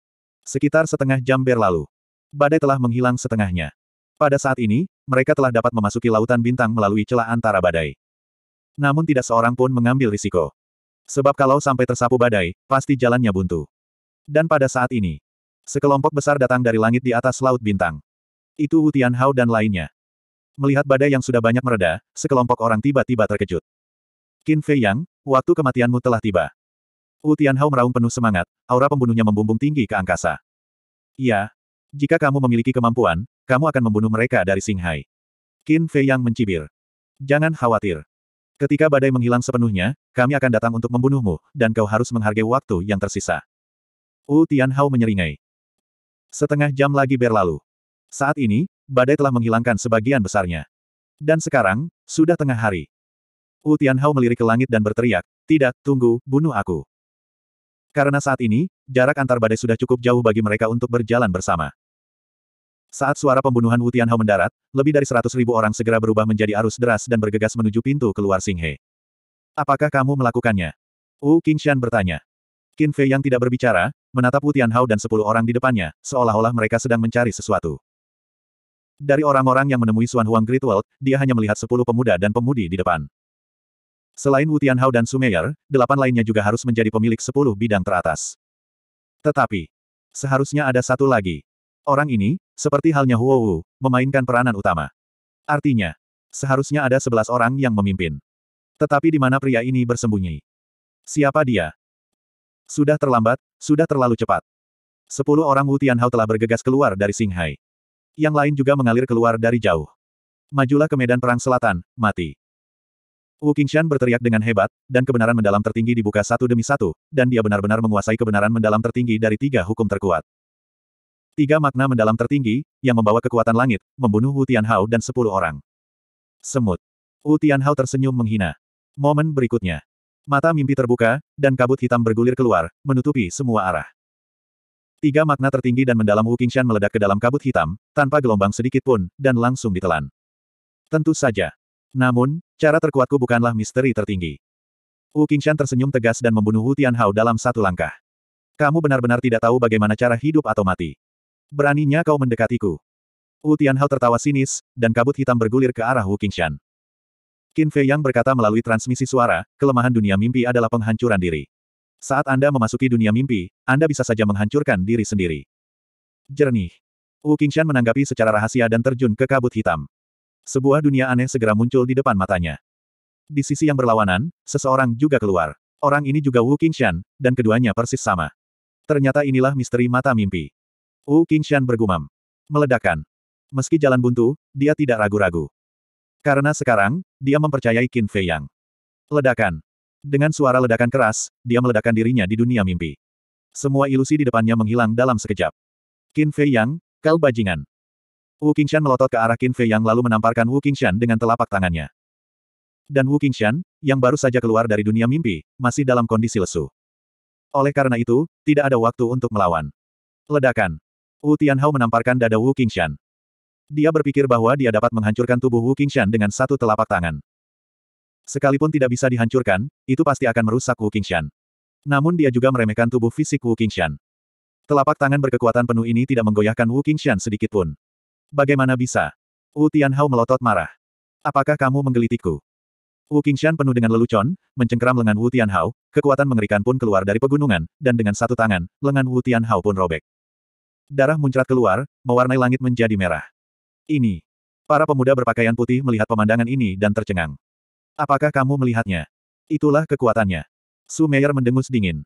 Sekitar setengah jam berlalu. Badai telah menghilang setengahnya. Pada saat ini, mereka telah dapat memasuki lautan bintang melalui celah antara badai. Namun tidak seorang pun mengambil risiko. Sebab kalau sampai tersapu badai, pasti jalannya buntu. Dan pada saat ini, sekelompok besar datang dari langit di atas laut bintang. Itu Wu Tianhao dan lainnya. Melihat badai yang sudah banyak mereda, sekelompok orang tiba-tiba terkejut. Qin Fei Yang, waktu kematianmu telah tiba. Wu Tianhao meraung penuh semangat, aura pembunuhnya membumbung tinggi ke angkasa. Iya. Jika kamu memiliki kemampuan, kamu akan membunuh mereka dari Singhai. Qin Fei Yang mencibir. Jangan khawatir. Ketika badai menghilang sepenuhnya, kami akan datang untuk membunuhmu, dan kau harus menghargai waktu yang tersisa. Wu Tianhao menyeringai. Setengah jam lagi berlalu. Saat ini, badai telah menghilangkan sebagian besarnya. Dan sekarang, sudah tengah hari. Wu Tianhao melirik ke langit dan berteriak, tidak, tunggu, bunuh aku. Karena saat ini, jarak antar badai sudah cukup jauh bagi mereka untuk berjalan bersama. Saat suara pembunuhan Wu Tianhao mendarat, lebih dari seratus ribu orang segera berubah menjadi arus deras dan bergegas menuju pintu keluar Singhe. Apakah kamu melakukannya? Wu Qingshan bertanya. Qin Fei yang tidak berbicara, menatap Wu Tianhao dan sepuluh orang di depannya, seolah-olah mereka sedang mencari sesuatu. Dari orang-orang yang menemui Suan Huang Great World, dia hanya melihat sepuluh pemuda dan pemudi di depan. Selain Wu Tianhao dan Sumeyer, delapan lainnya juga harus menjadi pemilik sepuluh bidang teratas. Tetapi, seharusnya ada satu lagi. Orang ini, seperti halnya Huo Wu, memainkan peranan utama. Artinya, seharusnya ada sebelas orang yang memimpin. Tetapi di mana pria ini bersembunyi? Siapa dia? Sudah terlambat, sudah terlalu cepat. Sepuluh orang Wu Tianhao telah bergegas keluar dari Singhai. Yang lain juga mengalir keluar dari jauh. Majulah ke medan perang selatan, mati. Wu Qingshan berteriak dengan hebat, dan kebenaran mendalam tertinggi dibuka satu demi satu, dan dia benar-benar menguasai kebenaran mendalam tertinggi dari tiga hukum terkuat. Tiga makna mendalam tertinggi, yang membawa kekuatan langit, membunuh Wu Tianhao dan sepuluh orang. Semut. Wu Tianhao tersenyum menghina. Momen berikutnya. Mata mimpi terbuka, dan kabut hitam bergulir keluar, menutupi semua arah. Tiga makna tertinggi dan mendalam Wu Qingshan meledak ke dalam kabut hitam, tanpa gelombang sedikit pun, dan langsung ditelan. Tentu saja. Namun, cara terkuatku bukanlah misteri tertinggi. Wu Qingshan tersenyum tegas dan membunuh Wu Tianhao dalam satu langkah. Kamu benar-benar tidak tahu bagaimana cara hidup atau mati. Beraninya kau mendekatiku. Wu Tianhao tertawa sinis, dan kabut hitam bergulir ke arah Wu Qingshan. Qin Fei Yang berkata melalui transmisi suara, kelemahan dunia mimpi adalah penghancuran diri. Saat Anda memasuki dunia mimpi, Anda bisa saja menghancurkan diri sendiri. Jernih. Wu Qingshan menanggapi secara rahasia dan terjun ke kabut hitam. Sebuah dunia aneh segera muncul di depan matanya. Di sisi yang berlawanan, seseorang juga keluar. Orang ini juga Wu Qingshan, dan keduanya persis sama. Ternyata inilah misteri mata mimpi. Wu Qingshan bergumam. Meledakan. Meski jalan buntu, dia tidak ragu-ragu. Karena sekarang, dia mempercayai Qin Fei Yang. Ledakan. Dengan suara ledakan keras, dia meledakkan dirinya di dunia mimpi. Semua ilusi di depannya menghilang dalam sekejap. Qin Fei Yang, kau bajingan. Wu Qingshan melotot ke arah Qin Fei Yang lalu menamparkan Wu Qingshan dengan telapak tangannya. Dan Wu Qingshan, yang baru saja keluar dari dunia mimpi, masih dalam kondisi lesu. Oleh karena itu, tidak ada waktu untuk melawan. Ledakan. Wu Tianhao menamparkan dada Wu Qingshan. Dia berpikir bahwa dia dapat menghancurkan tubuh Wu Qingshan dengan satu telapak tangan. Sekalipun tidak bisa dihancurkan, itu pasti akan merusak Wu Qingshan. Namun dia juga meremehkan tubuh fisik Wu Qingshan. Telapak tangan berkekuatan penuh ini tidak menggoyahkan Wu Qingshan sedikitpun. Bagaimana bisa? Wu Tianhao melotot marah. Apakah kamu menggelitikku? Wu Qingshan penuh dengan lelucon, mencengkeram lengan Wu Tianhao, kekuatan mengerikan pun keluar dari pegunungan, dan dengan satu tangan, lengan Wu Tianhao pun robek. Darah muncrat keluar, mewarnai langit menjadi merah. Ini. Para pemuda berpakaian putih melihat pemandangan ini dan tercengang. Apakah kamu melihatnya? Itulah kekuatannya. Sumeyer mendengus dingin.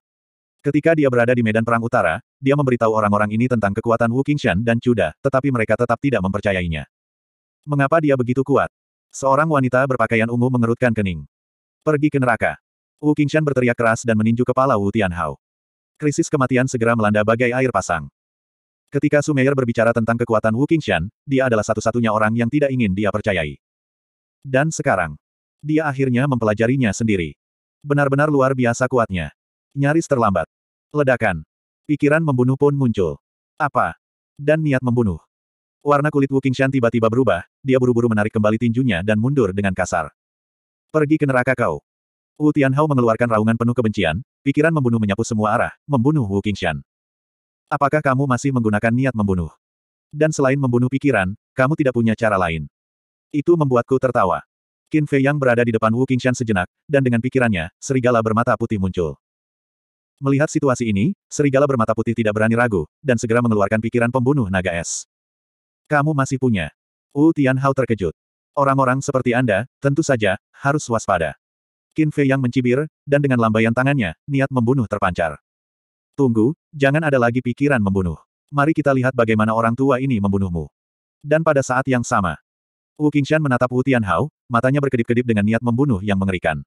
Ketika dia berada di medan perang utara, dia memberitahu orang-orang ini tentang kekuatan Wu Qingshan dan Chuda, tetapi mereka tetap tidak mempercayainya. Mengapa dia begitu kuat? Seorang wanita berpakaian ungu mengerutkan kening. Pergi ke neraka. Wu Qingshan berteriak keras dan meninju kepala Wu Tianhao. Krisis kematian segera melanda bagai air pasang. Ketika Sumeyer berbicara tentang kekuatan Wu Qingshan, dia adalah satu-satunya orang yang tidak ingin dia percayai. Dan sekarang, dia akhirnya mempelajarinya sendiri. Benar-benar luar biasa kuatnya. Nyaris terlambat. Ledakan. Pikiran membunuh pun muncul. Apa? Dan niat membunuh. Warna kulit Wu Qingshan tiba-tiba berubah, dia buru-buru menarik kembali tinjunya dan mundur dengan kasar. Pergi ke neraka kau. Wu Tianhao mengeluarkan raungan penuh kebencian, pikiran membunuh menyapu semua arah, membunuh Wu Qingshan. Apakah kamu masih menggunakan niat membunuh? Dan selain membunuh pikiran, kamu tidak punya cara lain. Itu membuatku tertawa. Qin Fei yang berada di depan Wu Qingshan sejenak, dan dengan pikirannya, serigala bermata putih muncul. Melihat situasi ini, serigala bermata putih tidak berani ragu, dan segera mengeluarkan pikiran pembunuh naga es. Kamu masih punya. Wu Tianhao terkejut. Orang-orang seperti Anda, tentu saja, harus waspada. Qin Fei yang mencibir, dan dengan lambaian tangannya, niat membunuh terpancar. Tunggu, jangan ada lagi pikiran membunuh. Mari kita lihat bagaimana orang tua ini membunuhmu. Dan pada saat yang sama, Wu Qingshan menatap Wu Tianhao, matanya berkedip-kedip dengan niat membunuh yang mengerikan.